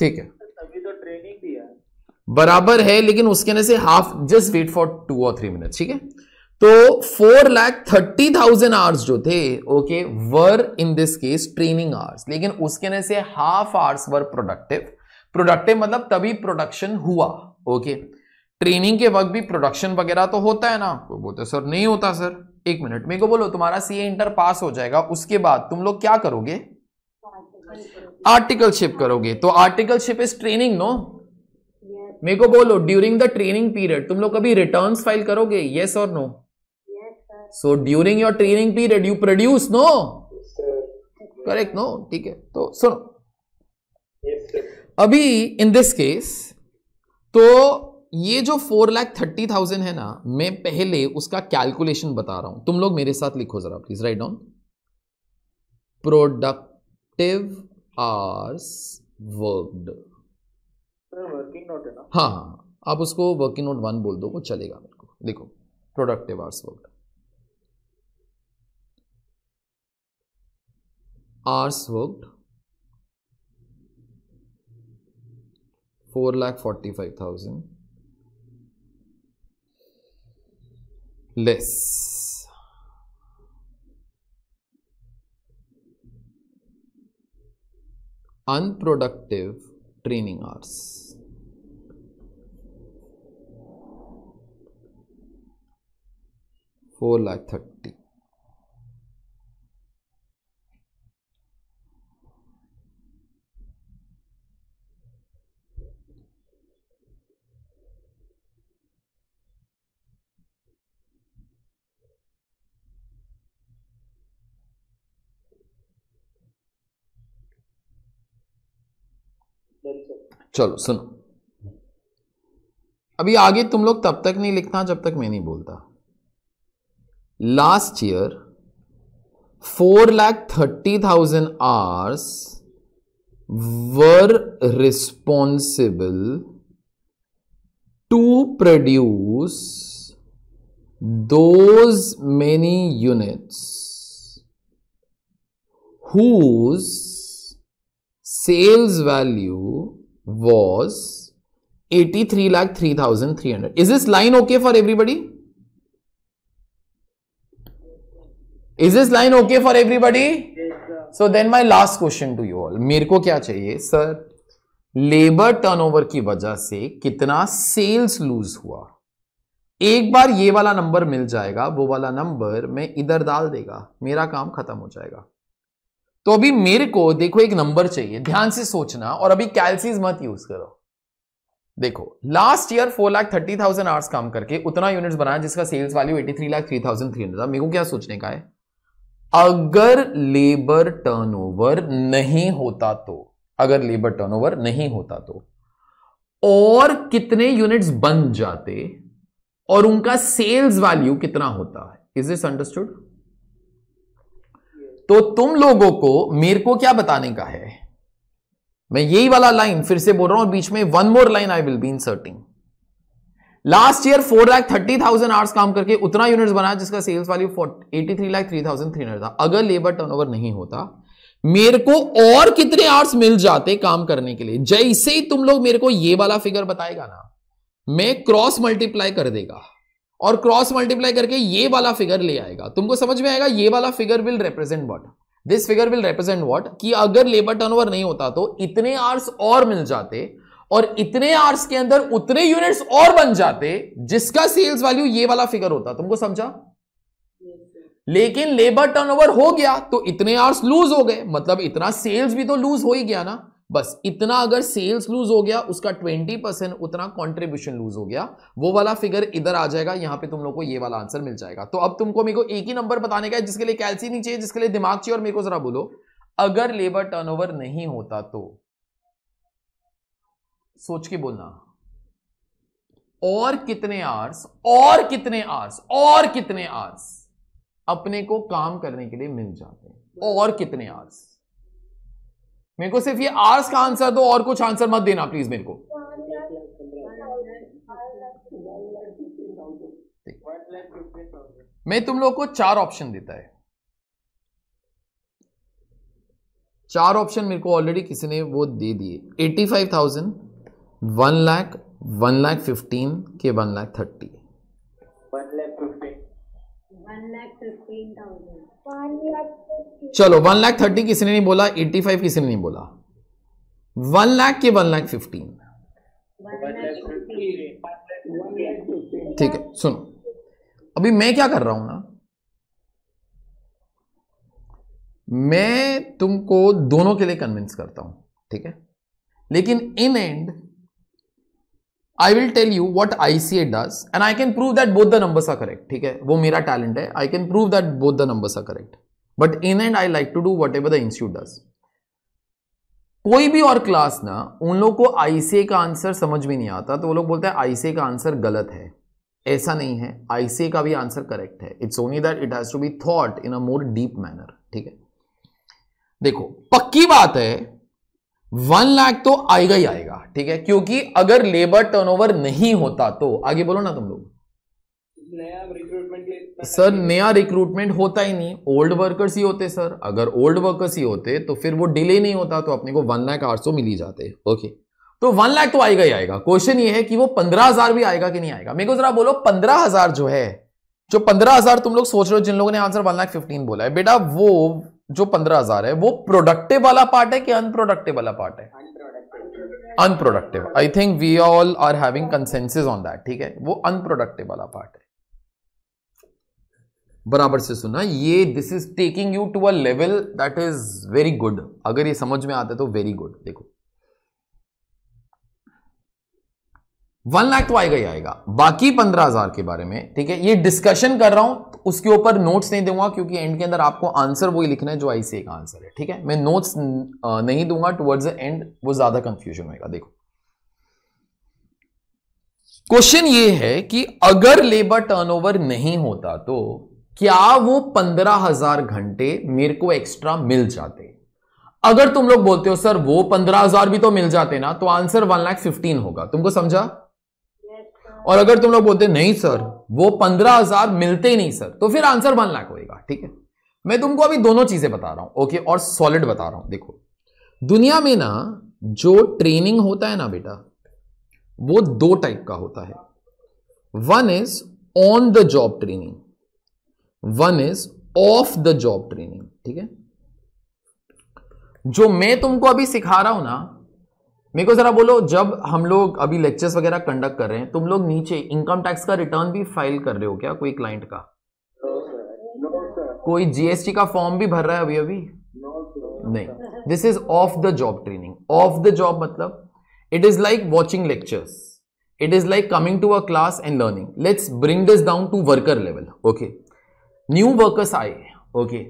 ठीक तो है बराबर है लेकिन उसके से half just wait for two और थ्री मिनट ठीक है तो four lakh thirty thousand hours जो थे okay were in this case training hours लेकिन उसके ने से half hours were productive productive मतलब तभी प्रोडक्शन हुआ ओके ट्रेनिंग के वक्त भी प्रोडक्शन वगैरह तो होता है ना बोलते तो सर नहीं होता सर एक मिनट मेरे को बोलो तुम्हारा सीए इंटर पास हो जाएगा उसके बाद तुम लोग क्या करोगे आर्टिकलशिप करोगे तो आर्टिकलशिप इज ट्रेनिंग नो मेरे को बोलो ड्यूरिंग द ट्रेनिंग पीरियड तुम लोग कभी रिटर्न्स फाइल करोगे येस और no so during your training period you produce no correct no ठीक है तो सुनो अभी इन दिस केस तो ये जो फोर लैख थर्टी थाउजेंड है ना मैं पहले उसका कैलकुलेशन बता रहा हूं तुम लोग मेरे साथ लिखो जरा please write down productive hours worked working note है ना हाँ हाँ आप उसको वर्किंग नोट वन बोल दो वो चलेगा मेरे को देखो productive hours worked hours worked 4 lakh 45000 less unproductive training hours four lakh thirty. चलो सुनो अभी आगे तुम लोग तब तक नहीं लिखना जब तक मैं नहीं बोलता last year four lakh thirty thousand hours were responsible to produce those many units whose sales value was 83 lakh 3300 is this line okay for everybody is this line okay for everybody yes, so then my last question to you all मेरे को क्या चाहिए sir labour turnover की वजह से कितना sales lose हुआ एक बार ये वाला नंबर मिल जाएगा वो वाला नंबर मैं इधर डाल देगा मेरा काम खत्म हो जाएगा तो अभी मेरे को देखो एक नंबर चाहिए ध्यान से सोचना और अभी कैलसीज मत यूज करो देखो last year four lakh thirty thousand hours काम करके उतना यूनिट्स बनाया जिसका sales value eighty three lakh three thousand three hundred मेरे को क्या सोचने का है अगर लेबर टर्नओवर नहीं होता तो अगर लेबर टर्नओवर नहीं होता तो और कितने यूनिट्स बन जाते और उनका सेल्स वैल्यू कितना होता है इज दिस अंडरस्टूड तो तुम लोगों को मेरे को क्या बताने का है मैं यही वाला लाइन फिर से बोल रहा हूं और बीच में one more line I will be inserting last year four lakh thirty thousand hours काम करके उतना यूनिट्स बनाया जिसका sales value eighty three lakh three thousand three hundred था अगर लेबर टर्नओवर नहीं होता मेरे को और कितने आर्स मिल जाते काम करने के लिए जैसे ही तुम लोग मेरे को ये वाला फिगर बताएगा ना मैं क्रॉस मल्टीप्लाई कर देगा और क्रॉस मल्टीप्लाई करके ये वाला फिगर ले आएगा तुमको समझ में आएगा ये वाला figure will represent what this figure will represent what कि अगर लेबर टर्नओवर नहीं होता तो इतने आर्स और मिल जाते और इतने आर्स के अंदर उतने यूनिट्स और बन जाते जिसका सेल्स वैल्यू ये वाला फिगर होता तुमको समझा लेकिन लेबर टर्नओवर हो गया तो इतने आर्स लूज हो गए मतलब इतना सेल्स भी तो लूज हो ही गया ना बस इतना अगर सेल्स लूज हो गया उसका 20 परसेंट उतना कंट्रीब्यूशन लूज हो गया वो वाला फिगर इधर आ जाएगा यहां पे तुम लोग को ये वाला आंसर मिल जाएगा तो अब तुमको मेरे को एक ही नंबर बताने का है जिसके लिए कैल्सी नहीं चाहिए जिसके लिए दिमाग चाहिए और मेरे को जरा बोलो अगर लेबर टर्न नहीं होता तो सोच के बोलना और कितने आर्स और कितने आर्स और कितने आर्स अपने को काम करने के लिए मिल जाते हैं और कितने आर्स मेरे को सिर्फ ये आर्स का आंसर दो और कुछ आंसर मत देना प्लीज मेरे को मैं तुम लोग को चार ऑप्शन देता है चार ऑप्शन मेरे को ऑलरेडी किसी ने वो दे दिए eighty five thousand one lakh one lakh fifteen के one lakh thirty one lakh fifteen one lakh fifteen thousand चलो वन लाख थर्टी किसी ने नहीं बोला एट्टी फाइव किसी ने नहीं बोला वन लाख के वन लाख फिफ्टीन ठीक है सुनो अभी मैं क्या कर रहा हूं ना मैं तुमको दोनों के लिए कन्विंस करता हूं ठीक है लेकिन in end I will tell you what I C A does and I can prove that both the numbers are correct ठीक है वो मेरा टैलेंट है I can prove that both the numbers are correct but in end I like to do whatever the institute does कोई भी और class ना उन लोग को आईसीए का आंसर समझ में नहीं आता तो वो लोग बोलते हैं आईसीए का आंसर गलत है ऐसा नहीं है आईसीए का भी आंसर करेक्ट है it's only that it has to be thought in a more deep manner ठीक है देखो पक्की बात है वन लाख तो आएगा ही आएगा ठीक है क्योंकि अगर लेबर टर्नओवर नहीं होता तो आगे बोलो ना तुम लोग नया रिक्रूटमेंट सर नया रिक्रूटमेंट होता ही नहीं ओल्ड वर्कर्स ही होते सर अगर ओल्ड वर्कर्स ही होते तो फिर वो डिले नहीं होता तो अपने को वन लाख आठ सौ मिल ही जाते ओके तो वन लाख तो आएगा ही आएगा क्वेश्चन ये है कि वो पंद्रह हजार भी आएगा कि नहीं आएगा मेरे को जरा बोलो पंद्रह हजार जो है जो पंद्रह हजार तुम लोग सोच रहे हो जिन लोगों ने आंसर वन लाख फिफ्टीन बोला है बेटा वो जो पंद्रह हजार है वो प्रोडक्टिव वाला पार्ट है कि अनप्रोडक्टिव वाला पार्ट है unproductive I think we all are having consensus on that ठीक है वो अनप्रोडक्टिव वाला पार्ट है बराबर से सुना ये this is taking you to a level that is very good अगर ये समझ में आता है तो वेरी गुड देखो वन लाख तो आएगा ही आएगा बाकी पंद्रह हजार के बारे में ठीक है ये डिस्कशन कर रहा हूं उसके ऊपर नोट्स नहीं दूंगा क्योंकि एंड के अंदर आपको आंसर वही लिखना है जो आई का आंसर है ठीक है मैं नोट्स नहीं दूंगा टुवर्ड्स द एंड वो ज्यादा कंफ्यूजन होगा देखो क्वेश्चन ये है कि अगर लेबर टर्नओवर नहीं होता तो क्या वो पंद्रह हजार घंटे मेरे को एक्स्ट्रा मिल जाते अगर तुम लोग बोलते हो सर वो पंद्रह हजार भी तो मिल जाते ना तो आंसर वन लाख फिफ्टीन होगा तुमको समझा और अगर तुम लोग बोलते नहीं सर वो पंद्रह हजार मिलते ही नहीं सर तो फिर आंसर वन लाख होएगा ठीक है मैं तुमको अभी दोनों चीजें बता रहा हूं ओके और सॉलिड बता रहा हूं देखो दुनिया में ना जो ट्रेनिंग होता है ना बेटा वो दो टाइप का होता है one is on the job training one is off the job training ठीक है जो मैं तुमको अभी सिखा रहा हूं ना मेरे को ज़रा बोलो जब हम लोग अभी लेक्चर्स वगैरह कंडक्ट कर रहे हैं तुम लोग नीचे इनकम टैक्स का रिटर्न भी फाइल कर रहे हो क्या कोई क्लाइंट का कोई जीएसटी का फॉर्म भी भर रहा है अभी अभी नहीं this is off the job training off the job मतलब it is like watching lectures it is like coming to a class and learning let's bring this down to worker level okay new workers आए ओके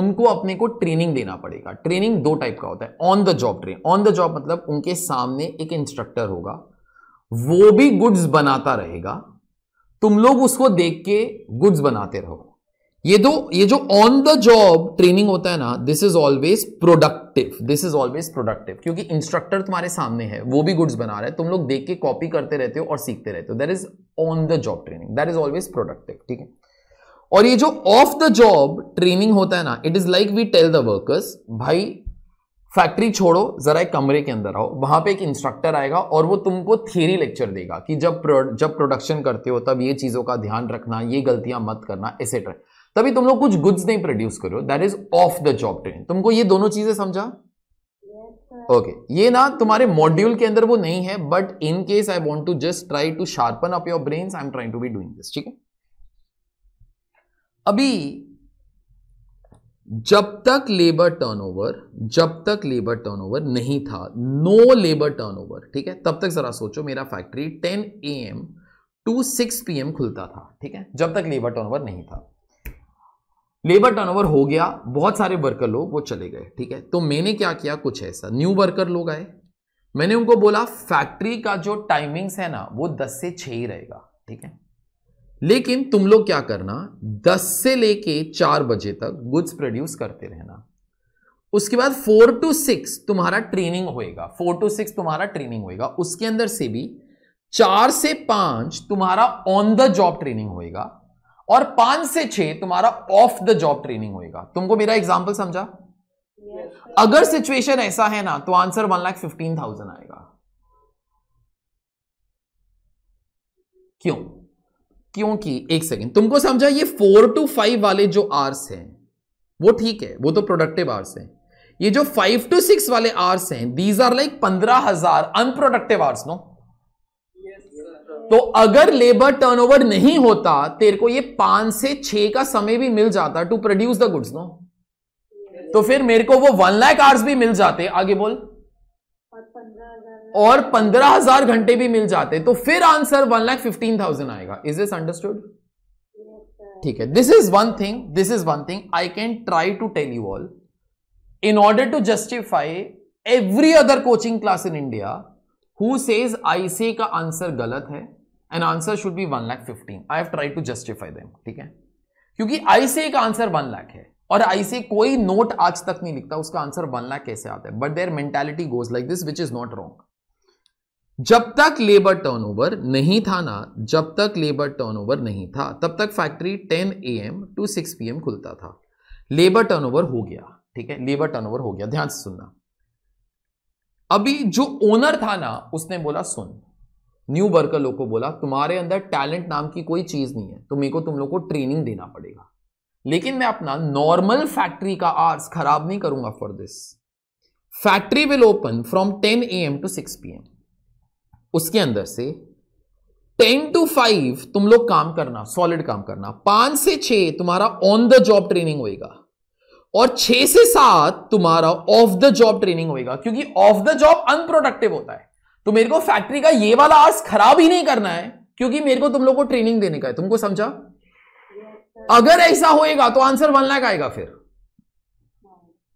उनको अपने को training देना पड़ेगा training दो type का होता है on the job training on the job मतलब उनके सामने एक इंस्ट्रक्टर होगा वो भी गुड्स बनाता रहेगा तुम लोग उसको देख के गुड्स बनाते रहो ये दो ये जो ऑन द जॉब ट्रेनिंग होता है ना this is always productive this is always productive क्योंकि इंस्ट्रक्टर तुम्हारे सामने है वो भी गुड्स बना रहा है तुम लोग देख के कॉपी करते रहते हो और सीखते रहते हो that is on the job training that is always productive ठीक है और ये जो ऑफ द जॉब ट्रेनिंग होता है ना it is like we tell the workers भाई फैक्ट्री छोड़ो जरा एक कमरे के अंदर आओ वहां पे एक इंस्ट्रक्टर आएगा और वो तुमको थियरी लेक्चर देगा कि जब प्रो, जब प्रोडक्शन करते हो तब ये चीजों का ध्यान रखना ये गलतियां मत करना एसेट्रा तभी तुम लोग कुछ गुड्स नहीं प्रोड्यूस करो that is off the job training तुमको ये दोनों चीजें समझा ओके okay. ये ना तुम्हारे मॉड्यूल के अंदर वो नहीं है but in case I want to just try to sharpen up your brain I am trying to be doing this ठीक है अभी जब तक लेबर टर्नओवर जब तक लेबर टर्नओवर नहीं था नो लेबर टर्नओवर ठीक है तब तक जरा सोचो मेरा factory 10 A M to six P M खुलता था ठीक है जब तक लेबर टर्नओवर नहीं था लेबर टर्नओवर हो गया बहुत सारे वर्कर लोग वो चले गए ठीक है तो मैंने क्या किया कुछ ऐसा न्यू वर्कर लोग आए मैंने उनको बोला फैक्ट्री का जो टाइमिंग्स है ना वो दस से 6 ही रहेगा ठीक है लेकिन तुम लोग क्या करना 10 से लेके 4 बजे तक गुड्स प्रोड्यूस करते रहना उसके बाद 4 टू 6 तुम्हारा ट्रेनिंग होएगा 4 टू 6 तुम्हारा ट्रेनिंग होएगा उसके अंदर से भी 4 से 5 तुम्हारा ऑन द जॉब ट्रेनिंग होएगा और 5 से 6 तुम्हारा ऑफ द जॉब ट्रेनिंग होएगा तुमको मेरा एग्जांपल समझा yes, अगर सिचुएशन ऐसा है ना तो answer one lakh fifteen thousand आएगा क्यों क्योंकि एक सेकेंड तुमको समझा ये फोर टू फाइव वाले जो आर्स हैं वो ठीक है वो तो प्रोडक्टिव आर्स हैं ये जो फाइव टू सिक्स वाले आर्स हैं दीज आर लाइक पंद्रह हजार अनप्रोडक्टिव आर्स नो तो अगर लेबर टर्नओवर नहीं होता तेरे को ये पांच से छह का समय भी मिल जाता to produce the goods no तो फिर मेरे को वो वन लाख आर्स भी मिल जाते आगे बोल और पंद्रह हजार घंटे भी मिल जाते तो फिर answer one lakh fifteen thousand आएगा इज दिस अंडरस्टूड ठीक है this is one thing this is one thing I can try to tell you all in order to justify every other coaching class in India who says ICA का answer गलत है and answer should be one lakh fifteen I have try to justify them ठीक है क्योंकि ICA का answer one lakh है और से कोई नोट आज तक नहीं लिखता उसका आंसर वन लाख कैसे आता है but their mentality goes like this which is not wrong जब तक लेबर टर्नओवर नहीं था ना जब तक लेबर टर्नओवर नहीं था तब तक factory 10 A M to 6 P M खुलता था लेबर टर्नओवर हो गया ठीक है लेबर टर्नओवर हो गया ध्यान से सुनना अभी जो ओनर था ना उसने बोला सुन न्यू वर्कर लोग को बोला तुम्हारे अंदर टैलेंट नाम की कोई चीज नहीं है तो मेरे को तुम लोग को ट्रेनिंग देना पड़ेगा लेकिन मैं अपना नॉर्मल फैक्ट्री का आर्स खराब नहीं करूंगा for this factory will open from 10 A M to 6 P M उसके अंदर से टेन टू फाइव तुम लोग काम करना सॉलिड काम करना पांच से छ तुम्हारा ऑन द जॉब ट्रेनिंग होएगा और छह से सात तुम्हारा ऑफ द जॉब ट्रेनिंग होएगा क्योंकि ऑफ द जॉब अनप्रोडक्टिव होता है तो मेरे को फैक्ट्री का ये वाला आर्स खराब ही नहीं करना है क्योंकि मेरे को तुम लोग को ट्रेनिंग देने का है तुमको समझा अगर ऐसा होएगा तो आंसर वन लाख आएगा फिर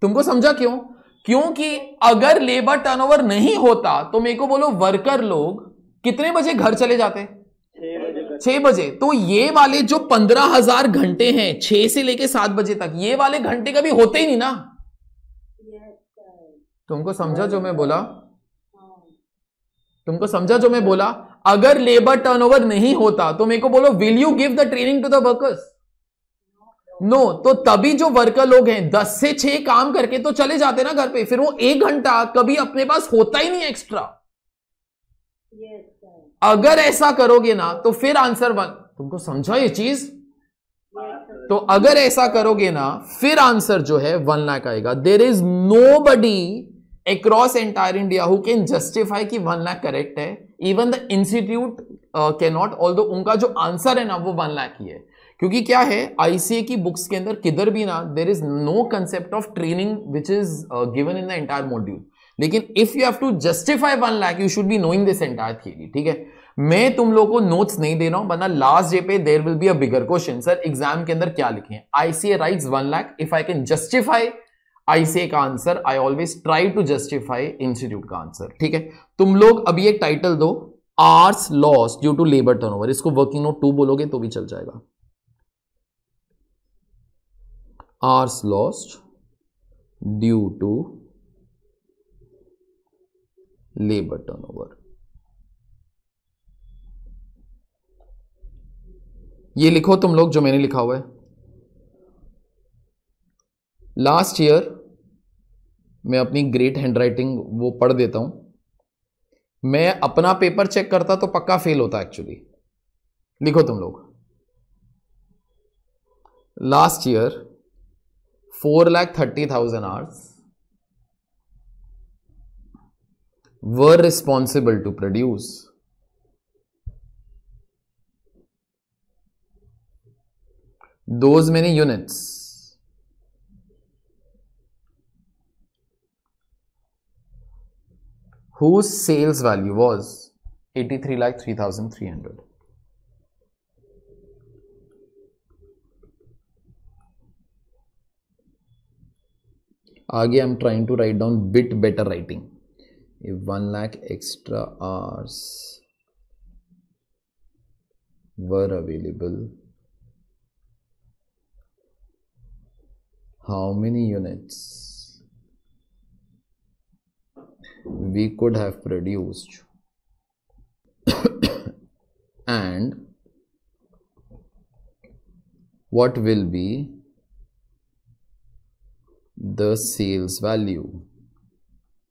तुमको समझा क्यों क्योंकि अगर लेबर टर्नओवर नहीं होता तो मेरे को बोलो वर्कर लोग कितने बजे घर चले जाते छह बजे तो ये वाले जो पंद्रह हजार घंटे हैं छह से लेके सात बजे तक ये वाले घंटे कभी होते ही नहीं ना तुमको समझा जो मैं बोला हाँ। तुमको समझा जो मैं बोला अगर लेबर टर्नओवर नहीं होता तो मेरे को बोलो will you give the training to the workers no no, तो तभी जो वर्कर लोग हैं दस से छह काम करके तो चले जाते ना घर पे फिर वो एक घंटा कभी अपने पास होता ही नहीं एक्स्ट्रा yes, अगर ऐसा करोगे ना तो फिर आंसर वन तुमको समझा ये चीज yes, तो अगर ऐसा करोगे ना फिर आंसर जो है वन लाख आएगा there is nobody across entire India who can justify कि वन लाख करेक्ट है even the institute cannot all उनका जो आंसर है ना वो वन लाख ही है क्योंकि क्या है आईसीए की बुक्स के अंदर किधर भी ना there is no concept of training which is given in the entire module लेकिन if you have to justify one lakh you should be knowing this entire theory ठीक है मैं तुम लोग को नोट्स नहीं दे रहा हूं वरना लास्ट डे पे there will be a bigger question sir exam के अंदर क्या लिखे ICA write one lakh if I can justify ICA का answer I always try to justify institute का आंसर ठीक है तुम लोग अभी एक टाइटल दो hours loss due to labour turn इसको वर्किंग नोट टू बोलोगे तो भी चल जाएगा hours lost due to labor turnover ये लिखो तुम लोग जो मैंने लिखा हुआ है लास्ट ईयर मैं अपनी ग्रेट हैंड राइटिंग वो पढ़ देता हूं मैं अपना पेपर चेक करता तो पक्का फेल होता एक्चुअली लिखो तुम लोग last year 4 lakh 30,000 hours were responsible to produce. Those many units whose sales value was 83 lakh 3,300. आगे I am trying to write down bit better writing one lakh extra hours were available how many units we could have produced and what will be the sales value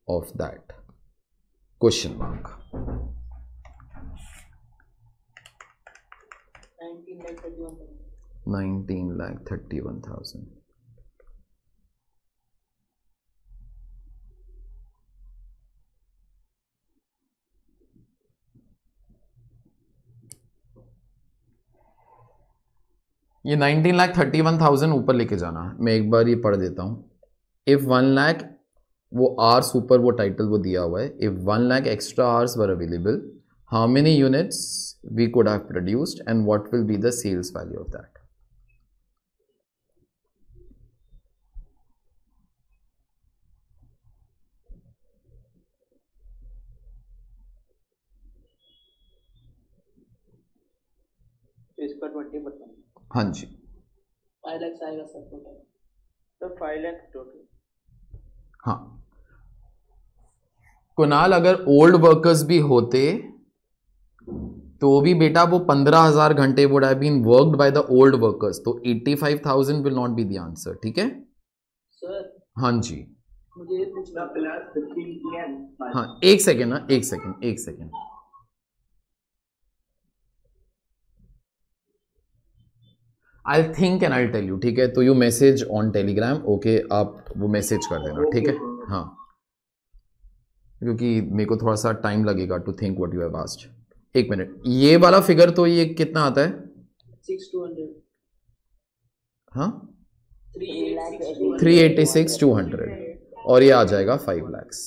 of that question mark 19 lakh 31000 ये nineteen lakh thirty one thousand ऊपर लेके जाना मैं एक बार ये पढ़ देता हूं इफ वन लैक वो आर्स ऊपर वो टाइटल वो दिया हुआ है if one lakh extra hours were available how many units we could have produced and what will be the sales value of that हाँ जी फाइव लैक्स आएगा सर टोटल तो फाइव लैक्स टोटल हाँ कुणाल अगर ओल्ड वर्कर्स भी होते तो भी बेटा वो पंद्रह हजार घंटे would have been worked by the old workers तो eighty five thousand will not be the answer ठीक है सर हाँ जी मुझे हाँ एक सेकेंड ना एक सेकेंड एक second I think and I tell you ठीक है तो you message on Telegram okay आप वो मैसेज कर देना ठीक है हाँ क्योंकि मेरे को थोड़ा सा टाइम लगेगा to think what you have एक मिनट ये वाला फिगर तो ये कितना आता है three eighty six two hundred और ये आ जाएगा फाइव लैक्स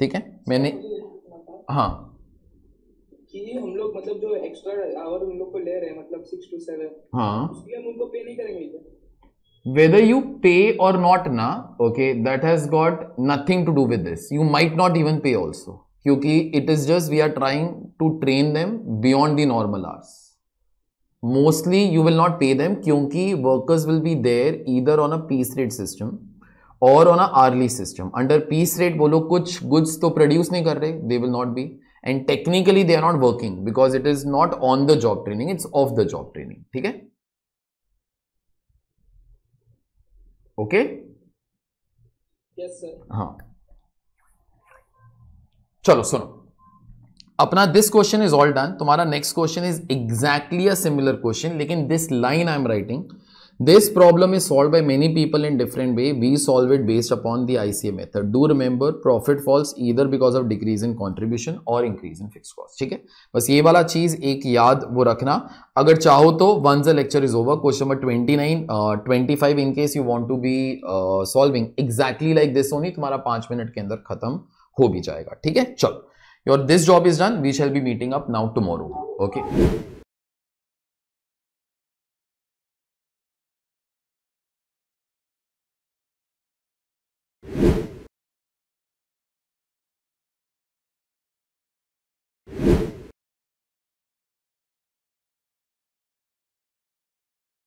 ठीक है मैंने हाँ मतलब ले रहे वेदर यू पे और नॉट ना okay that has got nothing to do with this you might not even pay also क्योंकि it is just we are trying to train them beyond the normal hours mostly you will not pay them क्योंकि workers will be there either on a piece rate system और on hourly system under piece rate वो लोग कुछ goods तो produce नहीं कर रहे they will not B and technically they are not working because it is not on the job training it's off the job training ठीक है okay हाँ चलो सुनो अपना this question is all done तुम्हारा next question is exactly a similar question लेकिन this line I am writing this problem is solved by many people in different way we solve it based upon the I C A method do remember profit falls इधर because of decrease in contribution और increase in fix cost ठीक है बस ये वाला चीज एक याद वो रखना अगर चाहो तो once lecture is over question number twenty nine twenty five in case you want to be solving exactly like this only तुम्हारा पांच मिनट के अंदर खत्म हो भी जाएगा ठीक है चलो your this job is done we shall be meeting up now tomorrow okay